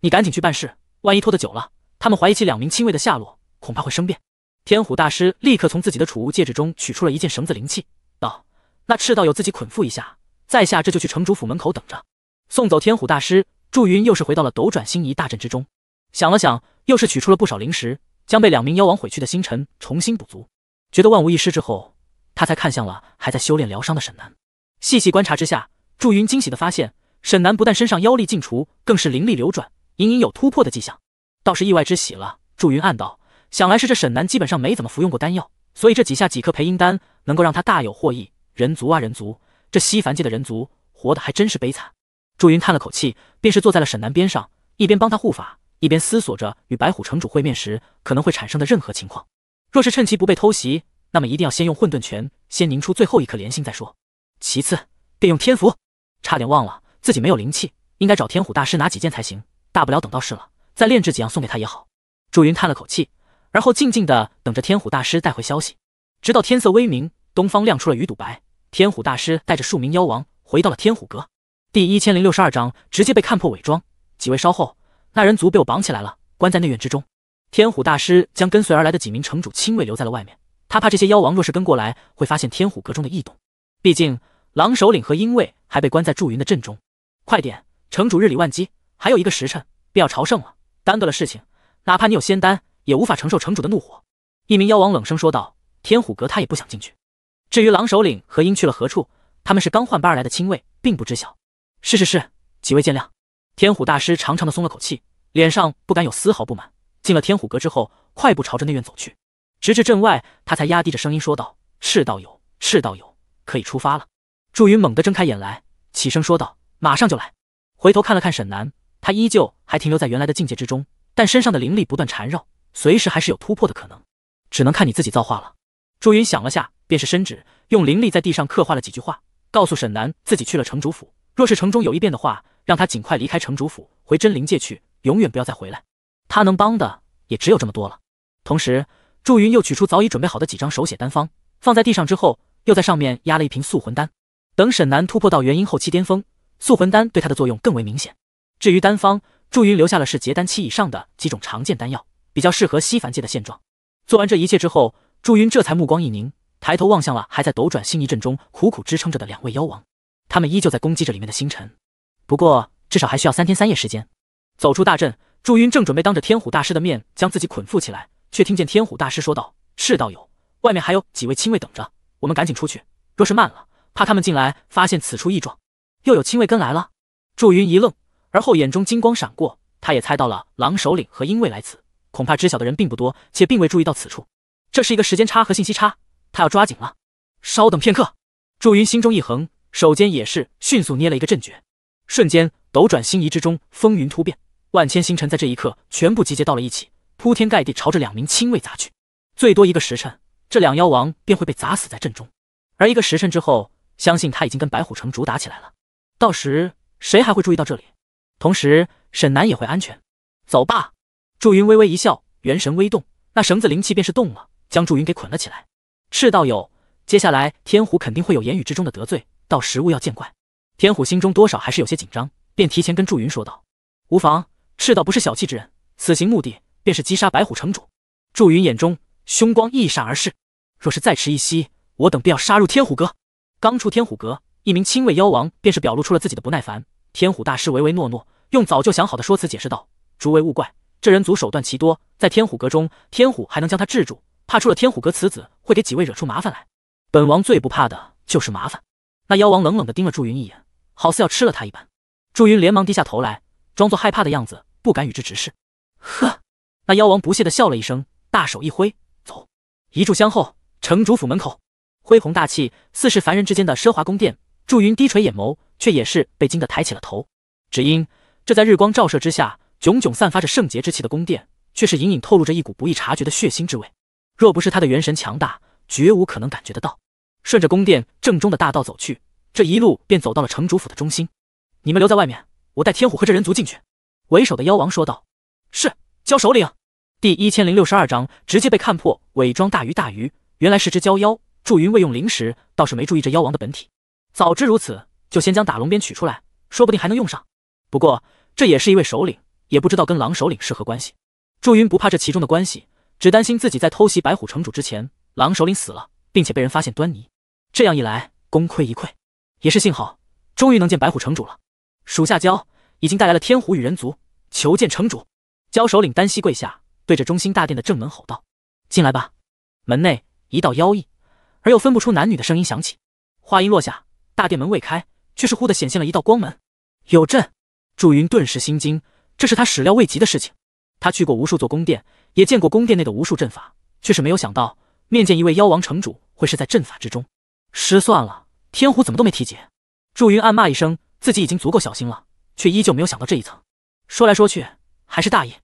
你赶紧去办事。万一拖得久了，他们怀疑起两名亲卫的下落，恐怕会生变。”天虎大师立刻从自己的储物戒指中取出了一件绳子灵器。道：“那赤道友自己捆缚一下，在下这就去城主府门口等着。”送走天虎大师，祝云又是回到了斗转星移大阵之中。想了想，又是取出了不少灵石，将被两名妖王毁去的星辰重新补足，觉得万无一失之后，他才看向了还在修炼疗伤的沈南。细细观察之下，祝云惊喜的发现，沈南不但身上妖力尽除，更是灵力流转，隐隐有突破的迹象，倒是意外之喜了。祝云暗道，想来是这沈南基本上没怎么服用过丹药。所以这几下几颗培阴丹能够让他大有获益。人族啊人族，这西凡界的人族活得还真是悲惨。祝云叹了口气，便是坐在了沈南边上，一边帮他护法，一边思索着与白虎城主会面时可能会产生的任何情况。若是趁其不备偷袭，那么一定要先用混沌拳先凝出最后一颗莲心再说。其次便用天符，差点忘了自己没有灵气，应该找天虎大师拿几件才行。大不了等到时了再炼制几样送给他也好。祝云叹了口气。而后静静的等着天虎大师带回消息，直到天色微明，东方亮出了鱼肚白，天虎大师带着数名妖王回到了天虎阁。第一千零六十二章直接被看破伪装，几位稍后，那人族被我绑起来了，关在内院之中。天虎大师将跟随而来的几名城主亲卫留在了外面，他怕这些妖王若是跟过来，会发现天虎阁中的异动。毕竟狼首领和鹰卫还被关在祝云的阵中。快点，城主日理万机，还有一个时辰便要朝圣了，耽搁了事情，哪怕你有仙丹。也无法承受城主的怒火。一名妖王冷声说道：“天虎阁他也不想进去。至于狼首领和鹰去了何处，他们是刚换班而来的亲卫，并不知晓。”“是是是，几位见谅。”天虎大师长长的松了口气，脸上不敢有丝毫不满。进了天虎阁之后，快步朝着内院走去。直至镇外，他才压低着声音说道：“赤道友，赤道友，可以出发了。”祝云猛地睁开眼来，起身说道：“马上就来。”回头看了看沈南，他依旧还停留在原来的境界之中，但身上的灵力不断缠绕。随时还是有突破的可能，只能看你自己造化了。朱云想了下，便是伸指用灵力在地上刻画了几句话，告诉沈南自己去了城主府。若是城中有异变的话，让他尽快离开城主府，回真灵界去，永远不要再回来。他能帮的也只有这么多了。同时，朱云又取出早已准备好的几张手写丹方，放在地上之后，又在上面压了一瓶塑魂丹。等沈南突破到元婴后期巅峰，塑魂丹对他的作用更为明显。至于丹方，朱云留下了是结丹期以上的几种常见丹药。比较适合西凡界的现状。做完这一切之后，祝云这才目光一凝，抬头望向了还在斗转星移阵中苦苦支撑着的两位妖王，他们依旧在攻击着里面的星辰。不过，至少还需要三天三夜时间。走出大阵，祝云正准备当着天虎大师的面将自己捆缚起来，却听见天虎大师说道：“赤道友，外面还有几位亲卫等着，我们赶紧出去。若是慢了，怕他们进来发现此处异状，又有亲卫跟来了。”祝云一愣，而后眼中金光闪过，他也猜到了狼首领和鹰卫来此。恐怕知晓的人并不多，且并未注意到此处。这是一个时间差和信息差，他要抓紧了。稍等片刻，祝云心中一横，手间也是迅速捏了一个阵诀。瞬间，斗转星移之中，风云突变，万千星辰在这一刻全部集结到了一起，铺天盖地朝着两名亲卫砸去。最多一个时辰，这两妖王便会被砸死在阵中。而一个时辰之后，相信他已经跟白虎城主打起来了。到时谁还会注意到这里？同时，沈南也会安全。走吧。祝云微微一笑，元神微动，那绳子灵气便是动了，将祝云给捆了起来。赤道友，接下来天虎肯定会有言语之中的得罪，到时勿要见怪。天虎心中多少还是有些紧张，便提前跟祝云说道：“无妨，赤道不是小气之人，此行目的便是击杀白虎城主。”祝云眼中凶光一闪而逝，若是再迟一息，我等便要杀入天虎阁。刚出天虎阁，一名亲卫妖王便是表露出了自己的不耐烦。天虎大师唯唯诺诺，用早就想好的说辞解释道：“诸位勿怪。”这人族手段奇多，在天虎阁中，天虎还能将他制住，怕出了天虎阁，此子会给几位惹出麻烦来。本王最不怕的就是麻烦。那妖王冷冷的盯了祝云一眼，好似要吃了他一般。祝云连忙低下头来，装作害怕的样子，不敢与之直视。呵，那妖王不屑的笑了一声，大手一挥，走。一炷香后，城主府门口，恢弘大气，似是凡人之间的奢华宫殿。祝云低垂眼眸，却也是被惊得抬起了头，只因这在日光照射之下。炯炯散发着圣洁之气的宫殿，却是隐隐透露着一股不易察觉的血腥之味。若不是他的元神强大，绝无可能感觉得到。顺着宫殿正中的大道走去，这一路便走到了城主府的中心。你们留在外面，我带天虎和这人族进去。”为首的妖王说道。“是，教首领。”第一千零六十二章直接被看破伪装大鱼大鱼原来是只蛟妖。祝云未用灵石，倒是没注意这妖王的本体。早知如此，就先将打龙鞭取出来，说不定还能用上。不过，这也是一位首领。也不知道跟狼首领是何关系。祝云不怕这其中的关系，只担心自己在偷袭白虎城主之前，狼首领死了，并且被人发现端倪，这样一来，功亏一篑。也是幸好，终于能见白虎城主了。属下焦已经带来了天虎与人族，求见城主。焦首领单膝跪下，对着中心大殿的正门吼道：“进来吧！”门内一道妖异而又分不出男女的声音响起，话音落下，大殿门未开，却是忽的显现了一道光门。有阵！祝云顿时心惊。这是他始料未及的事情。他去过无数座宫殿，也见过宫殿内的无数阵法，却是没有想到面见一位妖王城主会是在阵法之中失算了。天虎怎么都没提及？祝云暗骂一声，自己已经足够小心了，却依旧没有想到这一层。说来说去，还是大意。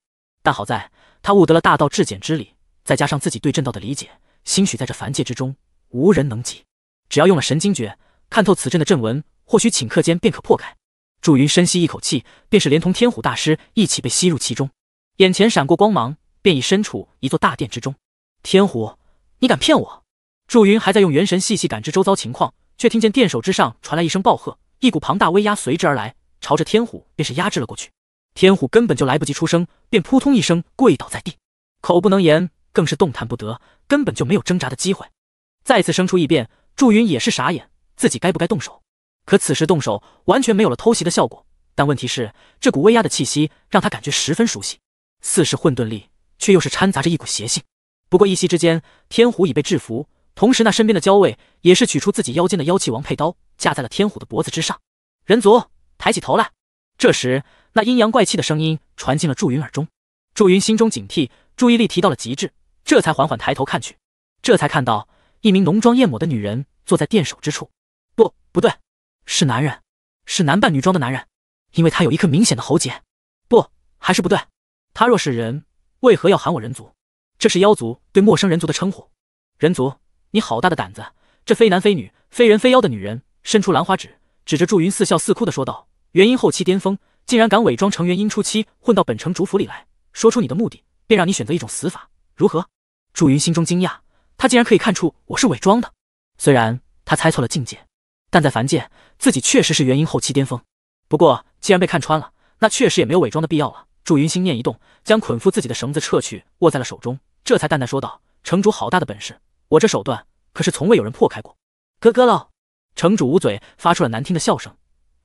但好在他悟得了大道至简之理，再加上自己对阵道的理解，兴许在这凡界之中无人能及。只要用了神经诀，看透此阵的阵纹，或许顷刻间便可破开。祝云深吸一口气，便是连同天虎大师一起被吸入其中，眼前闪过光芒，便已身处一座大殿之中。天虎，你敢骗我？祝云还在用元神细细感知周遭情况，却听见殿首之上传来一声暴喝，一股庞大威压随之而来，朝着天虎便是压制了过去。天虎根本就来不及出声，便扑通一声跪倒在地，口不能言，更是动弹不得，根本就没有挣扎的机会。再次生出异变，祝云也是傻眼，自己该不该动手？可此时动手完全没有了偷袭的效果，但问题是这股威压的气息让他感觉十分熟悉，似是混沌力，却又是掺杂着一股邪性。不过一息之间，天虎已被制服，同时那身边的焦卫也是取出自己腰间的妖气王佩刀，架在了天虎的脖子之上。人族，抬起头来。这时，那阴阳怪气的声音传进了祝云耳中，祝云心中警惕，注意力提到了极致，这才缓缓抬头看去，这才看到一名浓妆艳抹的女人坐在殿首之处。不，不对。是男人，是男扮女装的男人，因为他有一颗明显的喉结。不，还是不对。他若是人，为何要喊我人族？这是妖族对陌生人族的称呼。人族，你好大的胆子！这非男非女、非人非妖的女人伸出兰花指，指着祝云，似笑似哭的说道：“元婴后期巅峰，竟然敢伪装成元婴初期混到本城主府里来，说出你的目的，便让你选择一种死法，如何？”祝云心中惊讶，他竟然可以看出我是伪装的，虽然他猜错了境界。但在凡界，自己确实是元婴后期巅峰。不过既然被看穿了，那确实也没有伪装的必要了。祝云心念一动，将捆缚自己的绳子撤去，握在了手中，这才淡淡说道：“城主好大的本事，我这手段可是从未有人破开过。”咯咯咯，城主捂嘴发出了难听的笑声，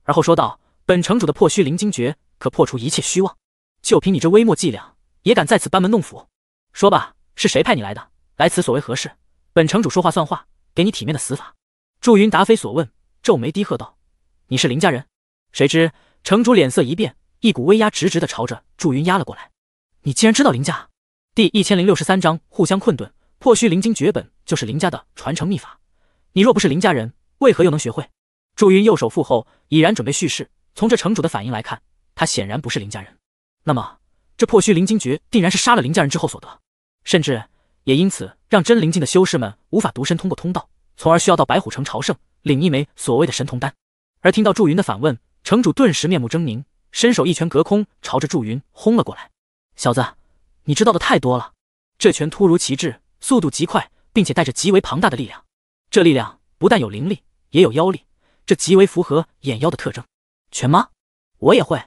而后说道：“本城主的破虚灵金诀可破除一切虚妄，就凭你这微末伎俩，也敢在此班门弄斧？说吧，是谁派你来的？来此所为何事？本城主说话算话，给你体面的死法。”祝云答非所问，皱眉低喝道：“你是林家人？”谁知城主脸色一变，一股威压直直的朝着祝云压了过来。“你竟然知道林家？”第一千零六十三章互相困顿。破虚灵金诀本就是林家的传承秘法，你若不是林家人，为何又能学会？祝云右手负后，已然准备蓄势。从这城主的反应来看，他显然不是林家人。那么这破虚灵金诀定然是杀了林家人之后所得，甚至也因此让真灵境的修士们无法独身通过通道。从而需要到白虎城朝圣，领一枚所谓的神童丹。而听到祝云的反问，城主顿时面目狰狞，伸手一拳隔空朝着祝云轰了过来。小子，你知道的太多了！这拳突如其至，速度极快，并且带着极为庞大的力量。这力量不但有灵力，也有妖力，这极为符合眼妖的特征。拳吗？我也会。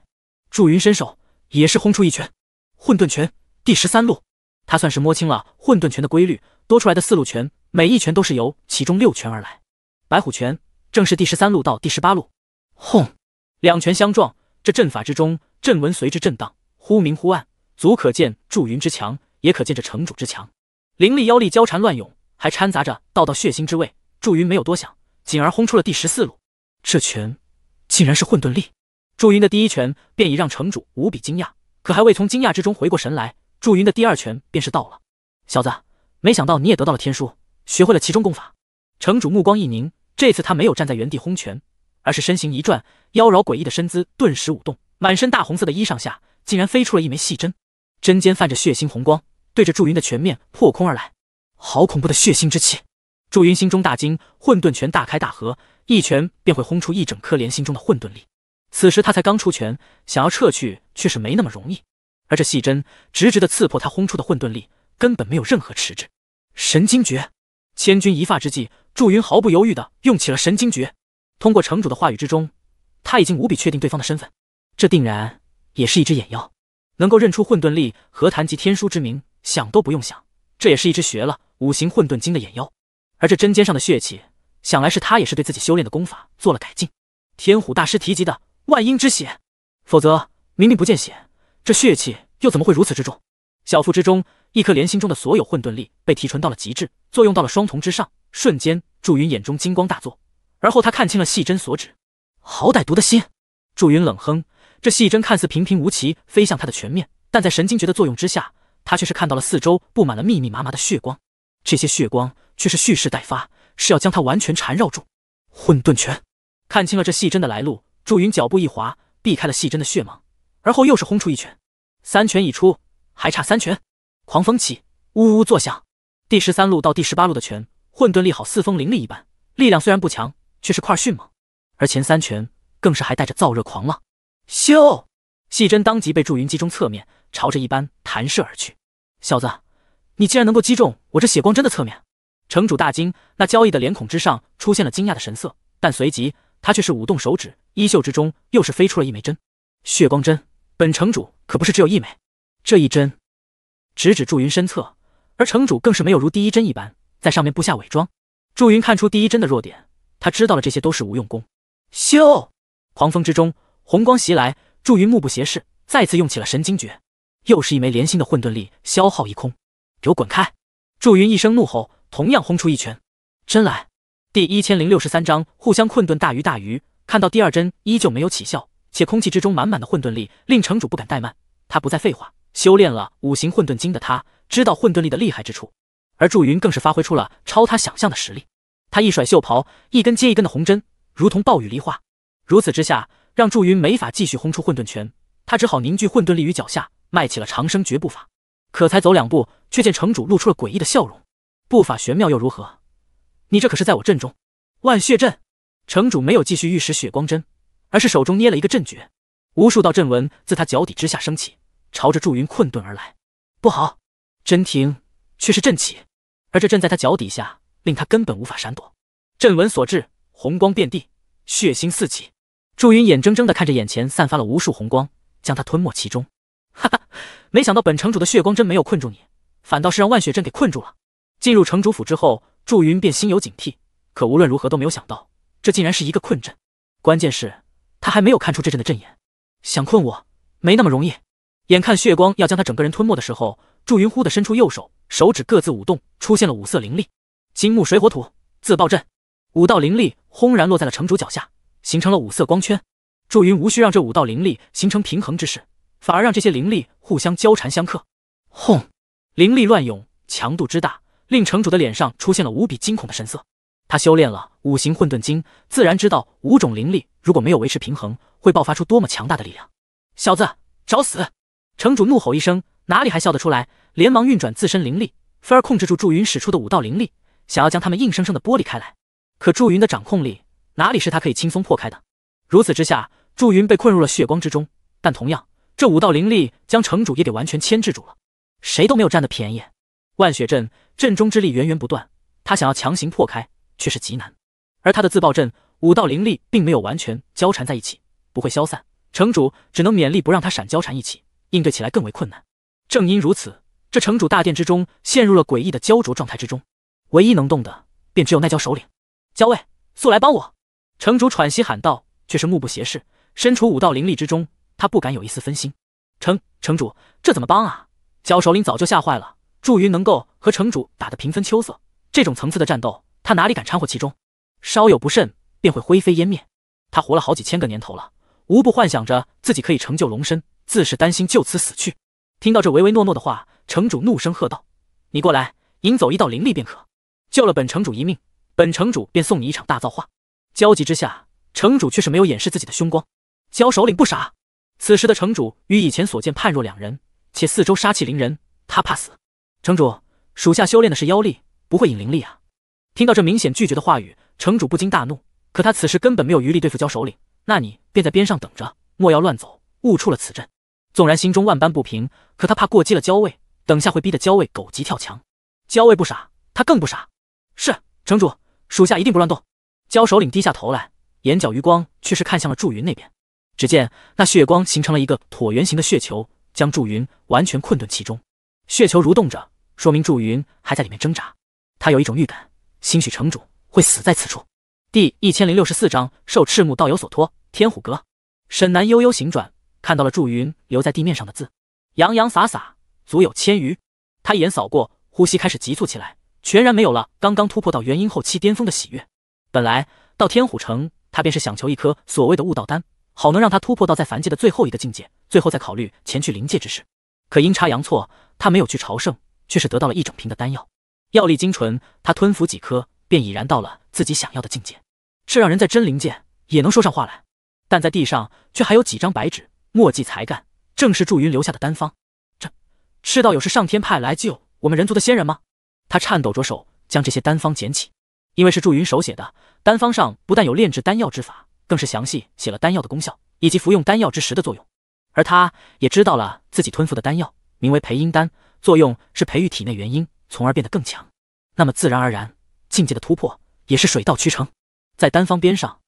祝云伸手也是轰出一拳，混沌拳第十三路。他算是摸清了混沌拳的规律，多出来的四路拳。每一拳都是由其中六拳而来，白虎拳正是第十三路到第十八路。轰！两拳相撞，这阵法之中阵纹随之震荡，忽明忽暗，足可见祝云之强，也可见这城主之强。灵力、妖力交缠乱涌，还掺杂着道道血腥之味。祝云没有多想，紧而轰出了第十四路。这拳竟然是混沌力！祝云的第一拳便已让城主无比惊讶，可还未从惊讶之中回过神来，祝云的第二拳便是到了。小子，没想到你也得到了天书。学会了其中功法，城主目光一凝。这次他没有站在原地轰拳，而是身形一转，妖娆诡异的身姿顿时舞动。满身大红色的衣裳下，竟然飞出了一枚细针，针尖泛着血腥红光，对着祝云的拳面破空而来。好恐怖的血腥之气！祝云心中大惊，混沌拳大开大合，一拳便会轰出一整颗莲心中的混沌力。此时他才刚出拳，想要撤去却是没那么容易。而这细针直直的刺破他轰出的混沌力，根本没有任何迟滞。神经诀。千钧一发之际，祝云毫不犹豫的用起了神经诀。通过城主的话语之中，他已经无比确定对方的身份，这定然也是一只眼妖，能够认出混沌力，何谈及天书之名？想都不用想，这也是一只学了五行混沌经的眼妖。而这针尖上的血气，想来是他也是对自己修炼的功法做了改进。天虎大师提及的万阴之血，否则明明不见血，这血气又怎么会如此之重？小腹之中，一颗莲心中的所有混沌力被提纯到了极致，作用到了双瞳之上。瞬间，祝云眼中金光大作。而后，他看清了细针所指，好歹毒的心！祝云冷哼。这细针看似平平无奇，飞向他的全面，但在神经觉的作用之下，他却是看到了四周布满了密密麻麻的血光。这些血光却是蓄势待发，是要将他完全缠绕住。混沌拳！看清了这细针的来路，祝云脚步一滑，避开了细针的血芒，而后又是轰出一拳。三拳已出。还差三拳，狂风起，呜呜作响。第十三路到第十八路的拳，混沌力好似风凌厉一般，力量虽然不强，却是块迅猛。而前三拳更是还带着燥热狂浪。咻！细针当即被祝云击中侧面，朝着一般弹射而去。小子，你竟然能够击中我这血光针的侧面？城主大惊，那交易的脸孔之上出现了惊讶的神色，但随即他却是舞动手指，衣袖之中又是飞出了一枚针。血光针，本城主可不是只有一枚。这一针直指祝云身侧，而城主更是没有如第一针一般在上面布下伪装。祝云看出第一针的弱点，他知道了这些都是无用功。咻！狂风之中，红光袭来，祝云目不斜视，再次用起了神经诀。又是一枚连心的混沌力消耗一空，给我滚开！祝云一声怒吼，同样轰出一拳。针来！第一千零六十三章互相困顿。大鱼大鱼看到第二针依旧没有起效，且空气之中满满的混沌力，令城主不敢怠慢，他不再废话。修炼了五行混沌经的他，知道混沌力的厉害之处，而祝云更是发挥出了超他想象的实力。他一甩袖袍，一根接一根的红针，如同暴雨梨花。如此之下，让祝云没法继续轰出混沌拳，他只好凝聚混沌力于脚下，迈起了长生绝步法。可才走两步，却见城主露出了诡异的笑容。步法玄妙又如何？你这可是在我阵中！万血阵。城主没有继续御使血光针，而是手中捏了一个阵诀，无数道阵纹自他脚底之下升起。朝着祝云困顿而来，不好！真停却是阵起，而这阵在他脚底下，令他根本无法闪躲。阵纹所致，红光遍地，血腥四起。祝云眼睁睁地看着眼前散发了无数红光，将他吞没其中。哈哈，没想到本城主的血光真没有困住你，反倒是让万血阵给困住了。进入城主府之后，祝云便心有警惕，可无论如何都没有想到，这竟然是一个困阵。关键是，他还没有看出这阵的阵眼。想困我，没那么容易。眼看血光要将他整个人吞没的时候，祝云忽地伸出右手，手指各自舞动，出现了五色灵力，金木水火土自爆阵，五道灵力轰然落在了城主脚下，形成了五色光圈。祝云无需让这五道灵力形成平衡之势，反而让这些灵力互相交缠相克，轰！灵力乱涌，强度之大，令城主的脸上出现了无比惊恐的神色。他修炼了五行混沌经，自然知道五种灵力如果没有维持平衡，会爆发出多么强大的力量。小子，找死！城主怒吼一声，哪里还笑得出来？连忙运转自身灵力，反儿控制住祝云使出的五道灵力，想要将他们硬生生的剥离开来。可祝云的掌控力哪里是他可以轻松破开的？如此之下，祝云被困入了血光之中。但同样，这五道灵力将城主也给完全牵制住了，谁都没有占的便宜。万雪阵阵中之力源源不断，他想要强行破开却是极难。而他的自爆阵五道灵力并没有完全交缠在一起，不会消散。城主只能勉力不让他闪交缠一起。应对起来更为困难。正因如此，这城主大殿之中陷入了诡异的焦灼状态之中。唯一能动的，便只有那蛟首领。教卫，速来帮我！城主喘息喊道，却是目不斜视，身处五道灵力之中，他不敢有一丝分心。城城主，这怎么帮啊？教首领早就吓坏了。祝云能够和城主打得平分秋色，这种层次的战斗，他哪里敢掺和其中？稍有不慎，便会灰飞烟灭。他活了好几千个年头了，无不幻想着自己可以成就龙身。自是担心就此死去。听到这唯唯诺诺的话，城主怒声喝道：“你过来，引走一道灵力便可救了本城主一命，本城主便送你一场大造化。”焦急之下，城主却是没有掩饰自己的凶光。焦首领不傻，此时的城主与以前所见判若两人，且四周杀气凌人，他怕死。城主，属下修炼的是妖力，不会引灵力啊！听到这明显拒绝的话语，城主不禁大怒。可他此时根本没有余力对付焦首领，那你便在边上等着，莫要乱走，误触了此阵。纵然心中万般不平，可他怕过激了焦卫，等下会逼得焦卫狗急跳墙。焦卫不傻，他更不傻。是城主，属下一定不乱动。焦首领低下头来，眼角余光却是看向了祝云那边。只见那血光形成了一个椭圆形的血球，将祝云完全困顿其中。血球蠕动着，说明祝云还在里面挣扎。他有一种预感，兴许城主会死在此处。第一千零六十四章受赤木道友所托，天虎阁。沈南悠悠行转。看到了祝云留在地面上的字，洋洋洒洒，足有千余。他一眼扫过，呼吸开始急促起来，全然没有了刚刚突破到元婴后期巅峰的喜悦。本来到天虎城，他便是想求一颗所谓的悟道丹，好能让他突破到在凡界的最后一个境界，最后再考虑前去灵界之事。可阴差阳错，他没有去朝圣，却是得到了一整瓶的丹药，药力精纯。他吞服几颗，便已然到了自己想要的境界，这让人在真灵界也能说上话来。但在地上却还有几张白纸。墨迹才干，正是祝云留下的丹方。这赤道友是上天派来救我们人族的仙人吗？他颤抖着手将这些丹方捡起，因为是祝云手写的，丹方上不但有炼制丹药之法，更是详细写了丹药的功效以及服用丹药之时的作用。而他也知道了自己吞服的丹药名为培阴丹，作用是培育体内元婴，从而变得更强。那么自然而然，境界的突破也是水到渠成。在丹方边上，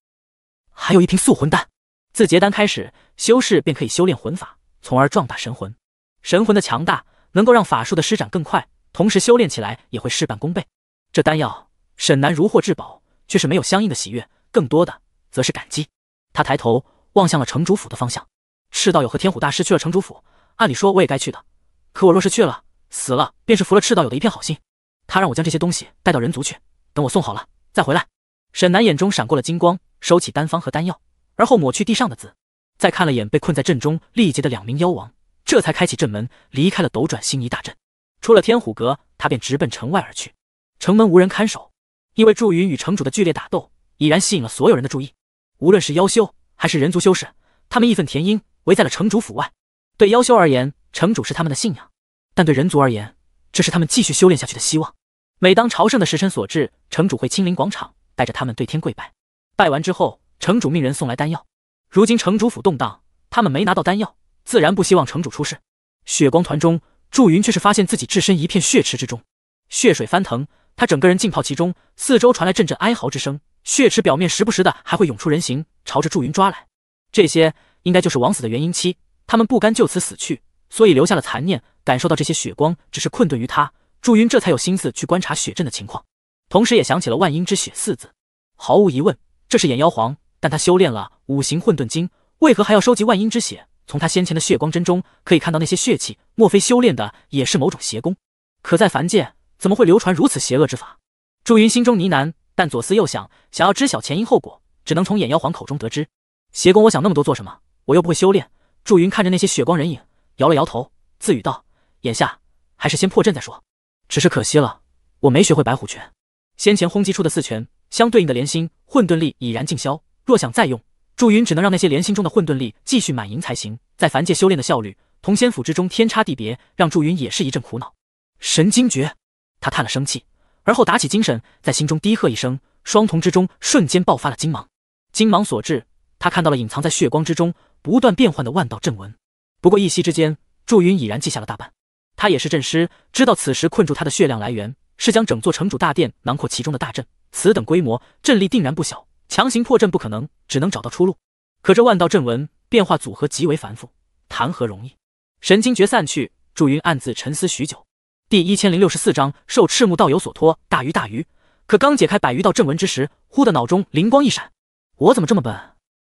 还有一瓶素魂丹。自结丹开始，修士便可以修炼魂法，从而壮大神魂。神魂的强大能够让法术的施展更快，同时修炼起来也会事半功倍。这丹药，沈南如获至宝，却是没有相应的喜悦，更多的则是感激。他抬头望向了城主府的方向，赤道友和天虎大师去了城主府，按理说我也该去的，可我若是去了，死了便是服了赤道友的一片好心。他让我将这些东西带到人族去，等我送好了再回来。沈南眼中闪过了金光，收起丹方和丹药。而后抹去地上的字，再看了眼被困在阵中力竭的两名妖王，这才开启阵门，离开了斗转星移大阵。出了天虎阁，他便直奔城外而去。城门无人看守，因为祝云与城主的剧烈打斗已然吸引了所有人的注意。无论是妖修还是人族修士，他们义愤填膺，围在了城主府外。对妖修而言，城主是他们的信仰；但对人族而言，这是他们继续修炼下去的希望。每当朝圣的时辰所至，城主会亲临广场，带着他们对天跪拜。拜完之后。城主命人送来丹药，如今城主府动荡，他们没拿到丹药，自然不希望城主出事。血光团中，祝云却是发现自己置身一片血池之中，血水翻腾，他整个人浸泡其中，四周传来阵阵哀嚎之声。血池表面时不时的还会涌出人形，朝着祝云抓来。这些应该就是枉死的元婴期，他们不甘就此死去，所以留下了残念，感受到这些血光只是困顿于他。祝云这才有心思去观察血阵的情况，同时也想起了“万婴之血”四字。毫无疑问，这是眼妖皇。但他修炼了五行混沌经，为何还要收集万阴之血？从他先前的血光针中可以看到那些血气，莫非修炼的也是某种邪功？可在凡界怎么会流传如此邪恶之法？祝云心中呢喃，但左思右想，想要知晓前因后果，只能从眼妖皇口中得知。邪功，我想那么多做什么？我又不会修炼。祝云看着那些血光人影，摇了摇头，自语道：“眼下还是先破阵再说。只是可惜了，我没学会白虎拳，先前轰击出的四拳，相对应的连心混沌力已然尽消。”若想再用，祝云只能让那些莲心中的混沌力继续满盈才行。在凡界修炼的效率同仙府之中天差地别，让祝云也是一阵苦恼。神经诀，他叹了声气，而后打起精神，在心中低喝一声，双瞳之中瞬间爆发了金芒。金芒所至，他看到了隐藏在血光之中不断变换的万道阵纹。不过一息之间，祝云已然记下了大半。他也是阵师，知道此时困住他的血量来源是将整座城主大殿囊括其中的大阵，此等规模，阵力定然不小。强行破阵不可能，只能找到出路。可这万道阵纹变化组合极为繁复，谈何容易？神经诀散去，祝云暗自沉思许久。第一千零六十四章受赤木道友所托，大鱼大鱼。可刚解开百余道阵纹之时，忽的脑中灵光一闪：我怎么这么笨？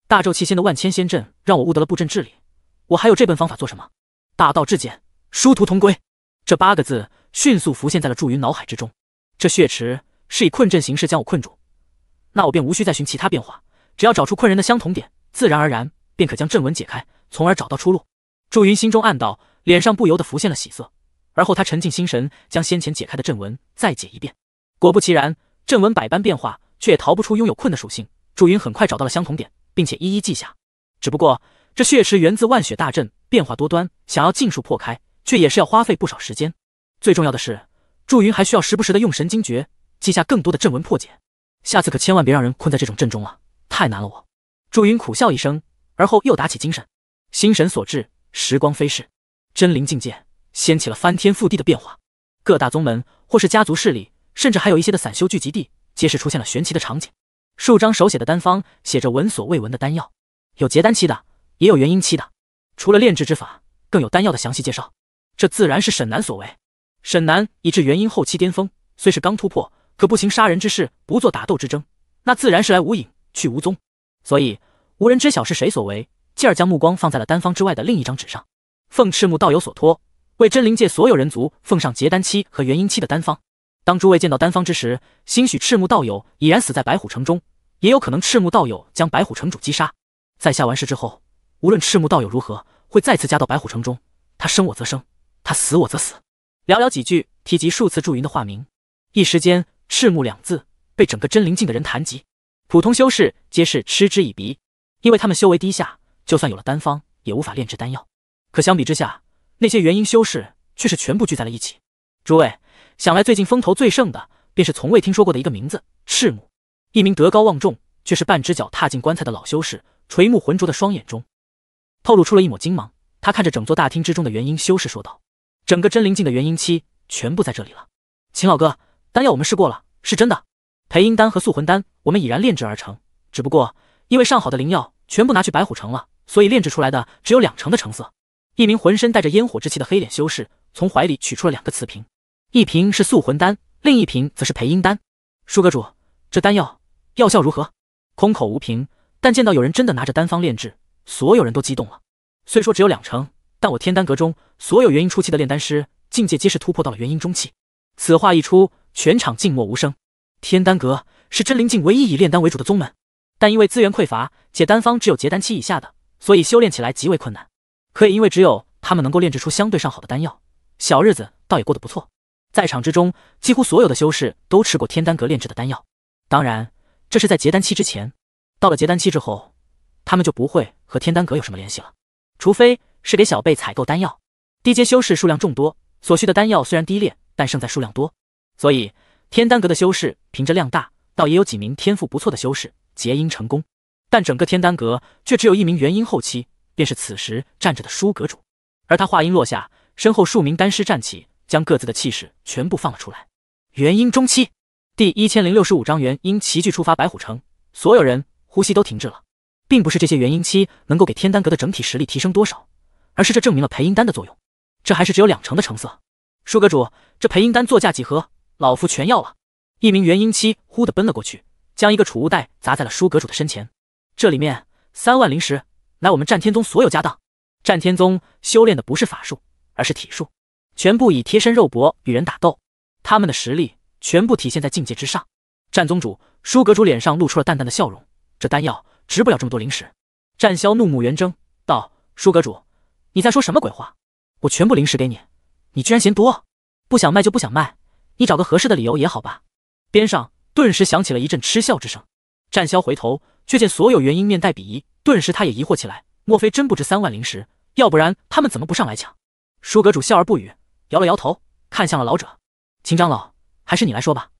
大咒气仙的万千仙阵让我悟得了布阵治理，我还有这笨方法做什么？大道至简，殊途同归。这八个字迅速浮现在了祝云脑海之中。这血池是以困阵形式将我困住。那我便无需再寻其他变化，只要找出困人的相同点，自然而然便可将阵文解开，从而找到出路。祝云心中暗道，脸上不由得浮现了喜色。而后他沉浸心神，将先前解开的阵文再解一遍。果不其然，阵文百般变化，却也逃不出拥有困的属性。祝云很快找到了相同点，并且一一记下。只不过这血池源自万血大阵，变化多端，想要尽数破开，却也是要花费不少时间。最重要的是，祝云还需要时不时的用神经诀记下更多的阵文破解。下次可千万别让人困在这种阵中了，太难了！我，朱云苦笑一声，而后又打起精神。心神所至，时光飞逝，真灵境界掀起了翻天覆地的变化。各大宗门或是家族势力，甚至还有一些的散修聚集地，皆是出现了玄奇的场景。数张手写的丹方，写着闻所未闻的丹药，有结丹期的，也有元婴期的。除了炼制之法，更有丹药的详细介绍。这自然是沈南所为。沈南已至元婴后期巅峰，虽是刚突破。可不行，杀人之事不做，打斗之争那自然是来无影去无踪，所以无人知晓是谁所为，继而将目光放在了丹方之外的另一张纸上。奉赤木道友所托，为真灵界所有人族奉上结丹期和元婴期的丹方。当诸位见到丹方之时，兴许赤木道友已然死在白虎城中，也有可能赤木道友将白虎城主击杀。在下完事之后，无论赤木道友如何，会再次加到白虎城中。他生我则生，他死我则死。寥寥几句提及数次祝云的化名，一时间。赤木两字被整个真灵境的人谈及，普通修士皆是嗤之以鼻，因为他们修为低下，就算有了丹方也无法炼制丹药。可相比之下，那些元婴修士却是全部聚在了一起。诸位，想来最近风头最盛的，便是从未听说过的一个名字——赤木，一名德高望重，却是半只脚踏进棺材的老修士。垂目浑浊的双眼中，透露出了一抹金芒。他看着整座大厅之中的元婴修士说道：“整个真灵境的元婴期全部在这里了。”秦老哥。丹药我们试过了，是真的。培阴丹和塑魂丹，我们已然炼制而成，只不过因为上好的灵药全部拿去白虎城了，所以炼制出来的只有两成的成色。一名浑身带着烟火之气的黑脸修士从怀里取出了两个瓷瓶，一瓶是塑魂丹，另一瓶则是培阴丹。舒阁主，这丹药药效如何？空口无凭，但见到有人真的拿着丹方炼制，所有人都激动了。虽说只有两成，但我天丹阁中所有元婴初期的炼丹师境界皆是突破到了元婴中期。此话一出。全场静默无声。天丹阁是真灵境唯一以炼丹为主的宗门，但因为资源匮乏，且丹方只有结丹期以下的，所以修炼起来极为困难。可也因为只有他们能够炼制出相对上好的丹药，小日子倒也过得不错。在场之中，几乎所有的修士都吃过天丹阁炼制的丹药，当然这是在结丹期之前。到了结丹期之后，他们就不会和天丹阁有什么联系了，除非是给小辈采购丹药。低阶修士数量众多，所需的丹药虽然低劣，但胜在数量多。所以，天丹阁的修士凭着量大，倒也有几名天赋不错的修士结阴成功。但整个天丹阁却只有一名元婴后期，便是此时站着的舒阁主。而他话音落下，身后数名丹师站起，将各自的气势全部放了出来。元婴中期，第一千零六十五章元婴齐聚，触发白虎城，所有人呼吸都停滞了。并不是这些元婴期能够给天丹阁的整体实力提升多少，而是这证明了培婴丹的作用。这还是只有两成的成色。舒阁主，这培婴丹作价几何？老夫全要了！一名元婴期忽地奔了过去，将一个储物袋砸在了舒阁主的身前。这里面三万灵石，乃我们战天宗所有家当。战天宗修炼的不是法术，而是体术，全部以贴身肉搏与人打斗。他们的实力全部体现在境界之上。战宗主，舒阁主脸上露出了淡淡的笑容。这丹药值不了这么多灵石。战萧怒目圆睁道：“舒阁主，你在说什么鬼话？我全部灵石给你，你居然嫌多，不想卖就不想卖。”你找个合适的理由也好吧。边上顿时响起了一阵嗤笑之声。战霄回头，却见所有元婴面带鄙夷，顿时他也疑惑起来：莫非真不值三万灵石？要不然他们怎么不上来抢？舒阁主笑而不语，摇了摇头，看向了老者。秦长老，还是你来说吧。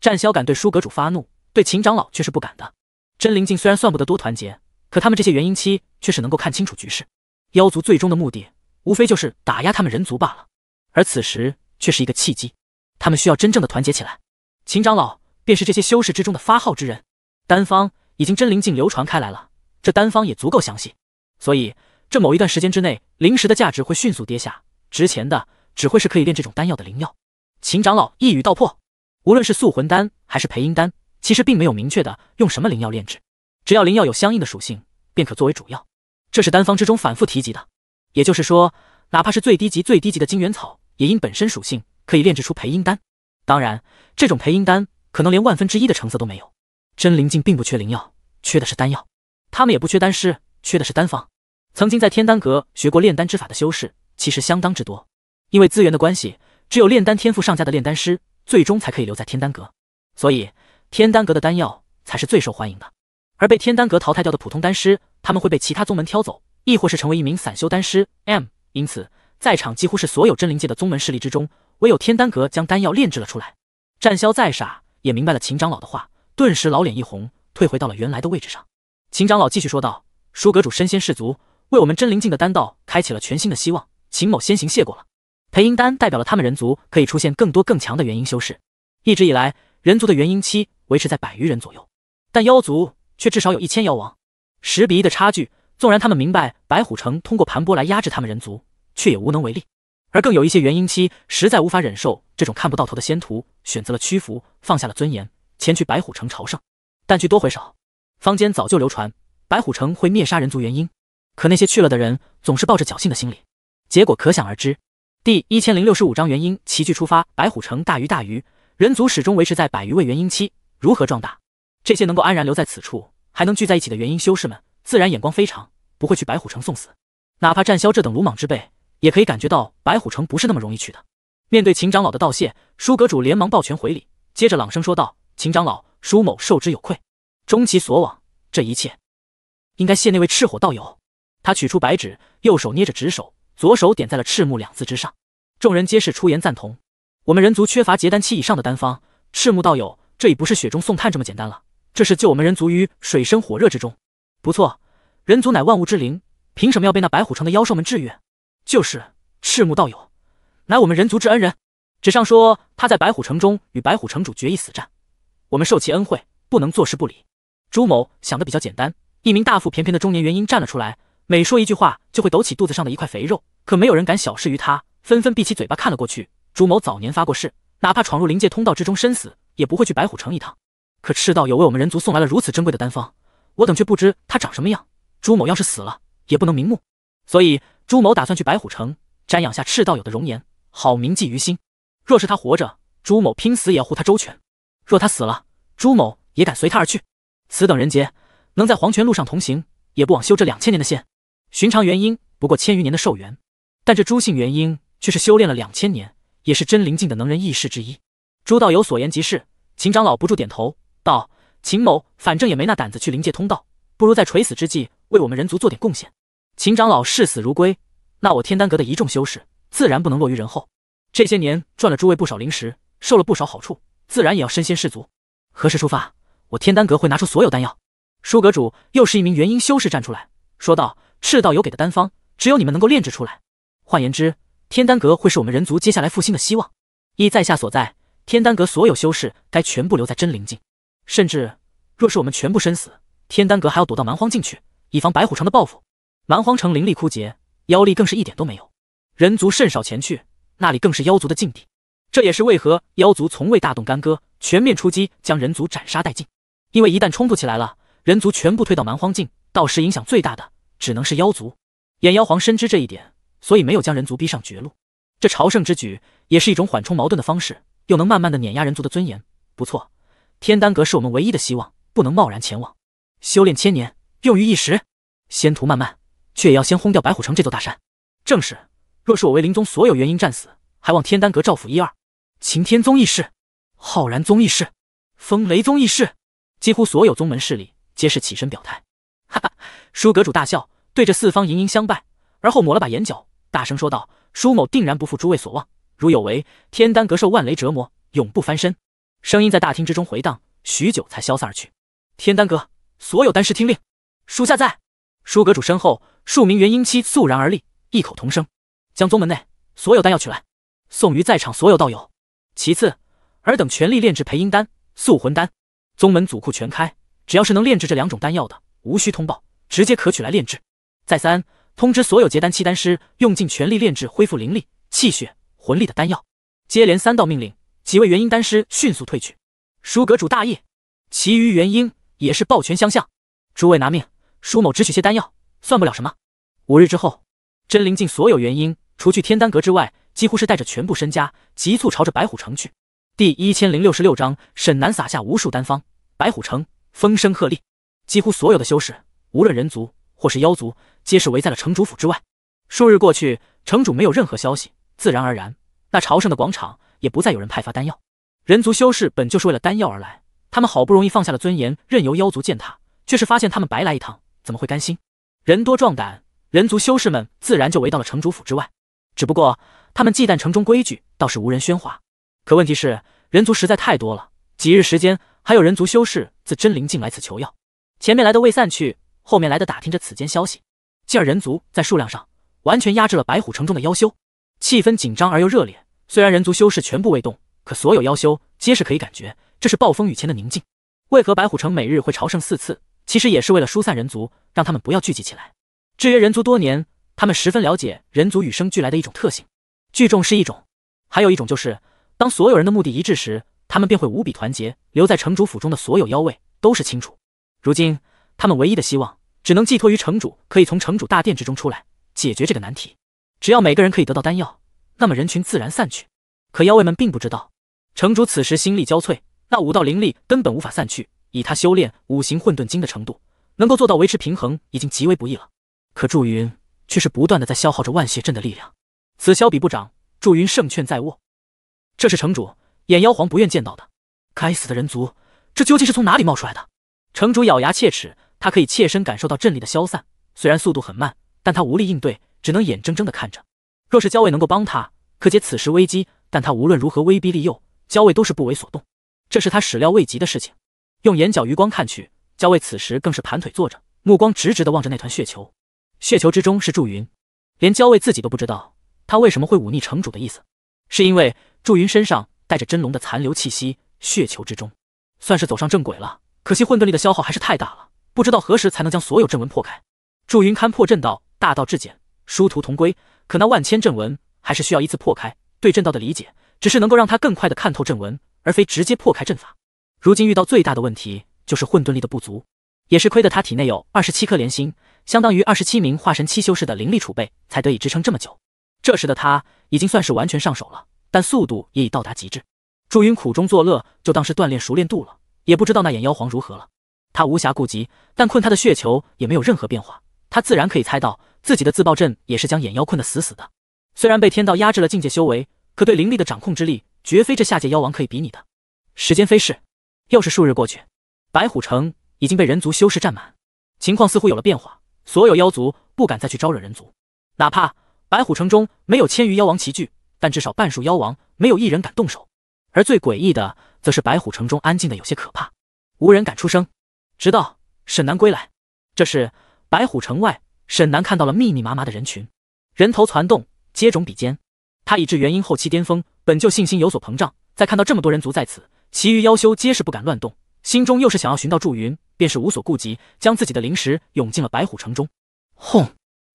战霄敢对舒阁主发怒，对秦长老却是不敢的。真灵境虽然算不得多团结，可他们这些元婴期却是能够看清楚局势。妖族最终的目的，无非就是打压他们人族罢了。而此时，却是一个契机。他们需要真正的团结起来。秦长老便是这些修士之中的发号之人。丹方已经真灵境流传开来了，这丹方也足够详细，所以这某一段时间之内，灵石的价值会迅速跌下，值钱的只会是可以炼这种丹药的灵药。秦长老一语道破，无论是塑魂丹还是培阴丹，其实并没有明确的用什么灵药炼制，只要灵药有相应的属性，便可作为主药。这是丹方之中反复提及的，也就是说，哪怕是最低级、最低级的金元草，也因本身属性。可以炼制出培阴丹，当然，这种培阴丹可能连万分之一的成色都没有。真灵境并不缺灵药，缺的是丹药。他们也不缺丹师，缺的是丹方。曾经在天丹阁学过炼丹之法的修士，其实相当之多。因为资源的关系，只有炼丹天赋上佳的炼丹师，最终才可以留在天丹阁。所以，天丹阁的丹药才是最受欢迎的。而被天丹阁淘汰掉的普通丹师，他们会被其他宗门挑走，亦或是成为一名散修丹师。M 因此，在场几乎是所有真灵界的宗门势力之中。唯有天丹阁将丹药炼制了出来。战萧再傻也明白了秦长老的话，顿时老脸一红，退回到了原来的位置上。秦长老继续说道：“舒阁主身先士卒，为我们真灵境的丹道开启了全新的希望。秦某先行谢过了。”培阴丹代表了他们人族可以出现更多更强的元婴修士。一直以来，人族的元婴期维持在百余人左右，但妖族却至少有一千妖王，十比一的差距。纵然他们明白白虎城通过盘剥来压制他们人族，却也无能为力。而更有一些元婴期，实在无法忍受这种看不到头的仙途，选择了屈服，放下了尊严，前去白虎城朝圣。但聚多回少，坊间早就流传白虎城会灭杀人族元婴。可那些去了的人，总是抱着侥幸的心理，结果可想而知。第一千零六十五章元婴齐聚出发，白虎城大于大于人族，始终维持在百余位元婴期，如何壮大？这些能够安然留在此处，还能聚在一起的元婴修士们，自然眼光非常，不会去白虎城送死。哪怕战萧这等鲁莽之辈。也可以感觉到白虎城不是那么容易去的。面对秦长老的道谢，舒阁主连忙抱拳回礼，接着朗声说道：“秦长老，舒某受之有愧，终其所往。这一切应该谢那位赤火道友。”他取出白纸，右手捏着纸手，左手点在了“赤木”两字之上。众人皆是出言赞同：“我们人族缺乏结丹期以上的丹方，赤木道友，这已不是雪中送炭这么简单了，这是救我们人族于水深火热之中。”不错，人族乃万物之灵，凭什么要被那白虎城的妖兽们制约？就是赤木道友，乃我们人族之恩人。纸上说他在白虎城中与白虎城主决一死战，我们受其恩惠，不能坐视不理。朱某想的比较简单，一名大腹便便的中年元婴站了出来，每说一句话就会抖起肚子上的一块肥肉，可没有人敢小视于他，纷纷闭起嘴巴看了过去。朱某早年发过誓，哪怕闯入灵界通道之中身死，也不会去白虎城一趟。可赤道友为我们人族送来了如此珍贵的丹方，我等却不知他长什么样。朱某要是死了也不能瞑目，所以。朱某打算去白虎城瞻仰下赤道友的容颜，好铭记于心。若是他活着，朱某拼死也要护他周全；若他死了，朱某也敢随他而去。此等人杰，能在黄泉路上同行，也不枉修这两千年的仙。寻常元婴不过千余年的寿元，但这朱姓元婴却是修炼了两千年，也是真灵境的能人异士之一。朱道友所言极是，秦长老不住点头道：“秦某反正也没那胆子去灵界通道，不如在垂死之际为我们人族做点贡献。”秦长老视死如归，那我天丹阁的一众修士自然不能落于人后。这些年赚了诸位不少灵石，受了不少好处，自然也要身先士卒。何时出发？我天丹阁会拿出所有丹药。舒阁主又是一名元婴修士站出来说道：“赤道有给的丹方，只有你们能够炼制出来。换言之，天丹阁会是我们人族接下来复兴的希望。”依在下所在，天丹阁所有修士该全部留在真灵境，甚至若是我们全部身死，天丹阁还要躲到蛮荒境去，以防白虎城的报复。蛮荒城灵力枯竭，妖力更是一点都没有。人族甚少前去，那里更是妖族的禁地。这也是为何妖族从未大动干戈，全面出击将人族斩杀殆尽。因为一旦冲突起来了，人族全部退到蛮荒境，到时影响最大的只能是妖族。眼妖皇深知这一点，所以没有将人族逼上绝路。这朝圣之举也是一种缓冲矛盾的方式，又能慢慢的碾压人族的尊严。不错，天丹阁是我们唯一的希望，不能贸然前往。修炼千年，用于一时，仙途漫漫。却也要先轰掉白虎城这座大山。正是，若是我为灵宗所有元婴战死，还望天丹阁照拂一二。擎天宗议事，浩然宗议事，风雷宗议事，几乎所有宗门势力皆是起身表态。哈哈，舒阁主大笑，对着四方盈盈相拜，而后抹了把眼角，大声说道：“舒某定然不负诸位所望，如有违，天丹阁受万雷折磨，永不翻身。”声音在大厅之中回荡许久，才消散而去。天丹阁所有丹师听令，属下在。舒阁主身后。数名元婴期肃然而立，异口同声：“将宗门内所有丹药取来，送于在场所有道友。其次，尔等全力炼制培婴丹、塑魂丹，宗门祖库全开，只要是能炼制这两种丹药的，无需通报，直接可取来炼制。再三通知所有结丹期丹师，用尽全力炼制恢复灵力、气血、魂力的丹药。”接连三道命令，几位元婴丹师迅速退去。舒阁主大意，其余元婴也是抱拳相向。诸位拿命，舒某只取些丹药。算不了什么。五日之后，真灵境所有元婴，除去天丹阁之外，几乎是带着全部身家，急促朝着白虎城去。第一千零六十六章，沈南撒下无数丹方。白虎城风声鹤唳，几乎所有的修士，无论人族或是妖族，皆是围在了城主府之外。数日过去，城主没有任何消息，自然而然，那朝圣的广场也不再有人派发丹药。人族修士本就是为了丹药而来，他们好不容易放下了尊严，任由妖族践踏，却是发现他们白来一趟，怎么会甘心？人多壮胆，人族修士们自然就围到了城主府之外。只不过他们忌惮城中规矩，倒是无人喧哗。可问题是，人族实在太多了。几日时间，还有人族修士自真灵境来此求药。前面来的未散去，后面来的打听着此间消息。进而人族在数量上完全压制了白虎城中的妖修，气氛紧张而又热烈。虽然人族修士全部未动，可所有妖修皆是可以感觉这是暴风雨前的宁静。为何白虎城每日会朝圣四次？其实也是为了疏散人族。让他们不要聚集起来，制约人族多年，他们十分了解人族与生俱来的一种特性，聚众是一种，还有一种就是，当所有人的目的一致时，他们便会无比团结。留在城主府中的所有妖位都是清楚，如今他们唯一的希望，只能寄托于城主可以从城主大殿之中出来，解决这个难题。只要每个人可以得到丹药，那么人群自然散去。可妖位们并不知道，城主此时心力交瘁，那五道灵力根本无法散去，以他修炼五行混沌经的程度。能够做到维持平衡已经极为不易了，可祝云却是不断的在消耗着万邪阵的力量，此消彼不长，祝云胜券在握。这是城主眼妖皇不愿见到的。该死的人族，这究竟是从哪里冒出来的？城主咬牙切齿，他可以切身感受到阵力的消散，虽然速度很慢，但他无力应对，只能眼睁睁的看着。若是焦卫能够帮他，可解此时危机，但他无论如何威逼利诱，焦卫都是不为所动。这是他始料未及的事情。用眼角余光看去。焦卫此时更是盘腿坐着，目光直直的望着那团血球。血球之中是祝云，连焦卫自己都不知道他为什么会忤逆城主的意思，是因为祝云身上带着真龙的残留气息。血球之中，算是走上正轨了。可惜混沌力的消耗还是太大了，不知道何时才能将所有阵纹破开。祝云勘破阵道，大道至简，殊途同归。可那万千阵纹还是需要一次破开。对阵道的理解，只是能够让他更快的看透阵纹，而非直接破开阵法。如今遇到最大的问题。就是混沌力的不足，也是亏得他体内有二十七颗莲心，相当于二十七名化神期修士的灵力储备，才得以支撑这么久。这时的他已经算是完全上手了，但速度也已到达极致。朱云苦中作乐，就当是锻炼熟练度了。也不知道那眼妖皇如何了，他无暇顾及，但困他的血球也没有任何变化。他自然可以猜到，自己的自爆阵也是将眼妖困得死死的。虽然被天道压制了境界修为，可对灵力的掌控之力绝非这下界妖王可以比拟的。时间飞逝，又是数日过去。白虎城已经被人族修士占满，情况似乎有了变化。所有妖族不敢再去招惹人族，哪怕白虎城中没有千余妖王齐聚，但至少半数妖王没有一人敢动手。而最诡异的，则是白虎城中安静的有些可怕，无人敢出声。直到沈南归来，这时白虎城外，沈南看到了密密麻麻的人群，人头攒动，接踵比肩。他已至元婴后期巅峰，本就信心有所膨胀，再看到这么多人族在此，其余妖修皆是不敢乱动。心中又是想要寻到祝云，便是无所顾及，将自己的灵石涌进了白虎城中。轰！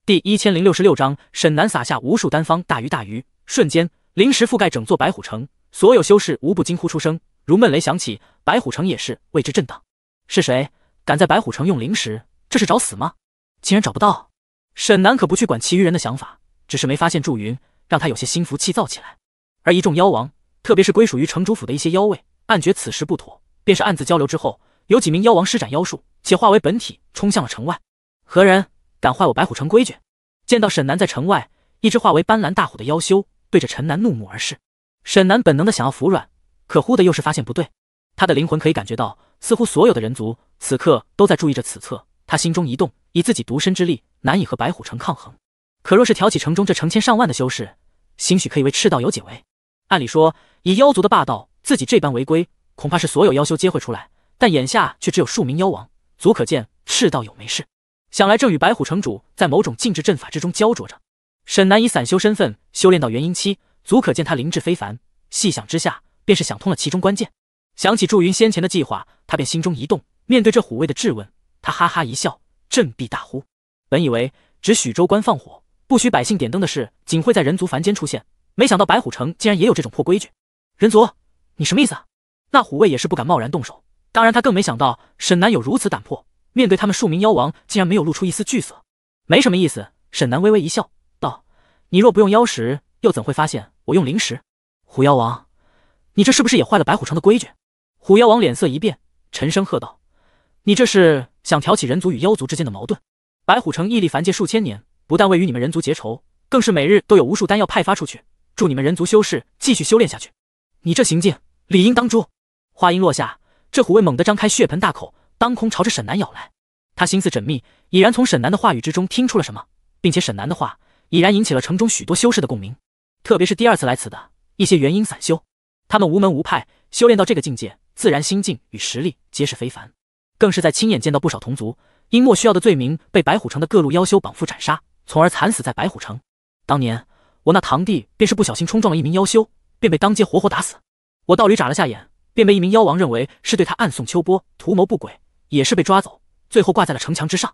第一千零六十六章，沈南撒下无数丹方，大鱼大鱼，瞬间灵石覆盖整座白虎城，所有修士无不惊呼出声，如闷雷响起，白虎城也是为之震荡。是谁敢在白虎城用灵石？这是找死吗？竟然找不到！沈南可不去管其余人的想法，只是没发现祝云，让他有些心浮气躁起来。而一众妖王，特别是归属于城主府的一些妖位，暗觉此时不妥。便是暗自交流之后，有几名妖王施展妖术，且化为本体冲向了城外。何人敢坏我白虎城规矩？见到沈南在城外，一只化为斑斓大虎的妖修对着陈南怒目而视。沈南本能的想要服软，可忽的又是发现不对，他的灵魂可以感觉到，似乎所有的人族此刻都在注意着此策。他心中一动，以自己独身之力难以和白虎城抗衡，可若是挑起城中这成千上万的修士，兴许可以为赤道友解围。按理说，以妖族的霸道，自己这般违规。恐怕是所有妖修皆会出来，但眼下却只有数名妖王，足可见赤道友没事。想来正与白虎城主在某种禁制阵法之中焦灼着。沈南以散修身份修炼到元婴期，足可见他灵智非凡。细想之下，便是想通了其中关键。想起祝云先前的计划，他便心中一动。面对这虎卫的质问，他哈哈一笑，振臂大呼。本以为只许州官放火，不许百姓点灯的事仅会在人族凡间出现，没想到白虎城竟然也有这种破规矩。人族，你什么意思？啊？那虎卫也是不敢贸然动手，当然他更没想到沈南有如此胆魄，面对他们数名妖王，竟然没有露出一丝惧色。没什么意思，沈南微微一笑，道：“你若不用妖石，又怎会发现我用灵石？虎妖王，你这是不是也坏了白虎城的规矩？”虎妖王脸色一变，沉声喝道：“你这是想挑起人族与妖族之间的矛盾？白虎城屹立凡界数千年，不但未与你们人族结仇，更是每日都有无数丹药派发出去，助你们人族修士继续修炼下去。你这行径，理应当诛。”话音落下，这虎卫猛地张开血盆大口，当空朝着沈南咬来。他心思缜密，已然从沈南的话语之中听出了什么，并且沈南的话已然引起了城中许多修士的共鸣。特别是第二次来此的一些元婴散修，他们无门无派，修炼到这个境界，自然心境与实力皆是非凡。更是在亲眼见到不少同族因莫需要的罪名被白虎城的各路妖修绑缚斩杀，从而惨死在白虎城。当年我那堂弟便是不小心冲撞了一名妖修，便被当街活活打死。我道侣眨了下眼。便被一名妖王认为是对他暗送秋波，图谋不轨，也是被抓走，最后挂在了城墙之上。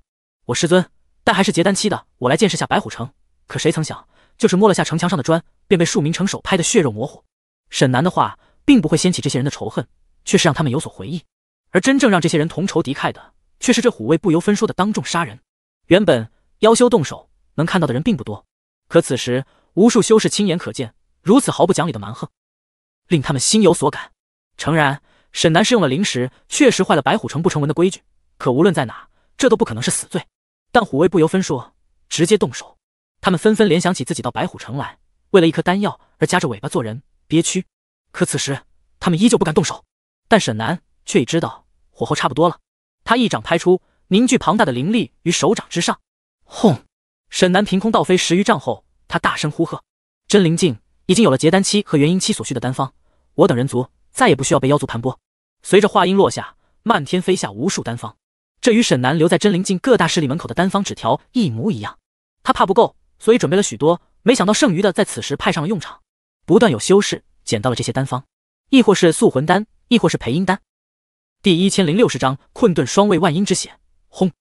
我师尊，但还是结丹期的，我来见识下白虎城。可谁曾想，就是摸了下城墙上的砖，便被数名城守拍得血肉模糊。沈南的话并不会掀起这些人的仇恨，却是让他们有所回忆。而真正让这些人同仇敌忾的，却是这虎卫不由分说的当众杀人。原本妖修动手能看到的人并不多，可此时无数修士亲眼可见如此毫不讲理的蛮横，令他们心有所感。诚然，沈南是用了灵石，确实坏了白虎城不成文的规矩。可无论在哪，这都不可能是死罪。但虎卫不由分说，直接动手。他们纷纷联想起自己到白虎城来，为了一颗丹药而夹着尾巴做人，憋屈。可此时他们依旧不敢动手。但沈南却已知道火候差不多了。他一掌拍出，凝聚庞大的灵力于手掌之上，轰！沈南凭空倒飞十余丈后，他大声呼喝：“真灵境已经有了结丹期和元婴期所需的丹方，我等人族。”再也不需要被妖族盘剥。随着话音落下，漫天飞下无数丹方，这与沈南留在真灵境各大势力门口的丹方纸条一模一样。他怕不够，所以准备了许多。没想到剩余的在此时派上了用场，不断有修士捡到了这些丹方，亦或是塑魂丹，亦或是培阴丹。第一千零六十章困顿双位万阴之血，轰！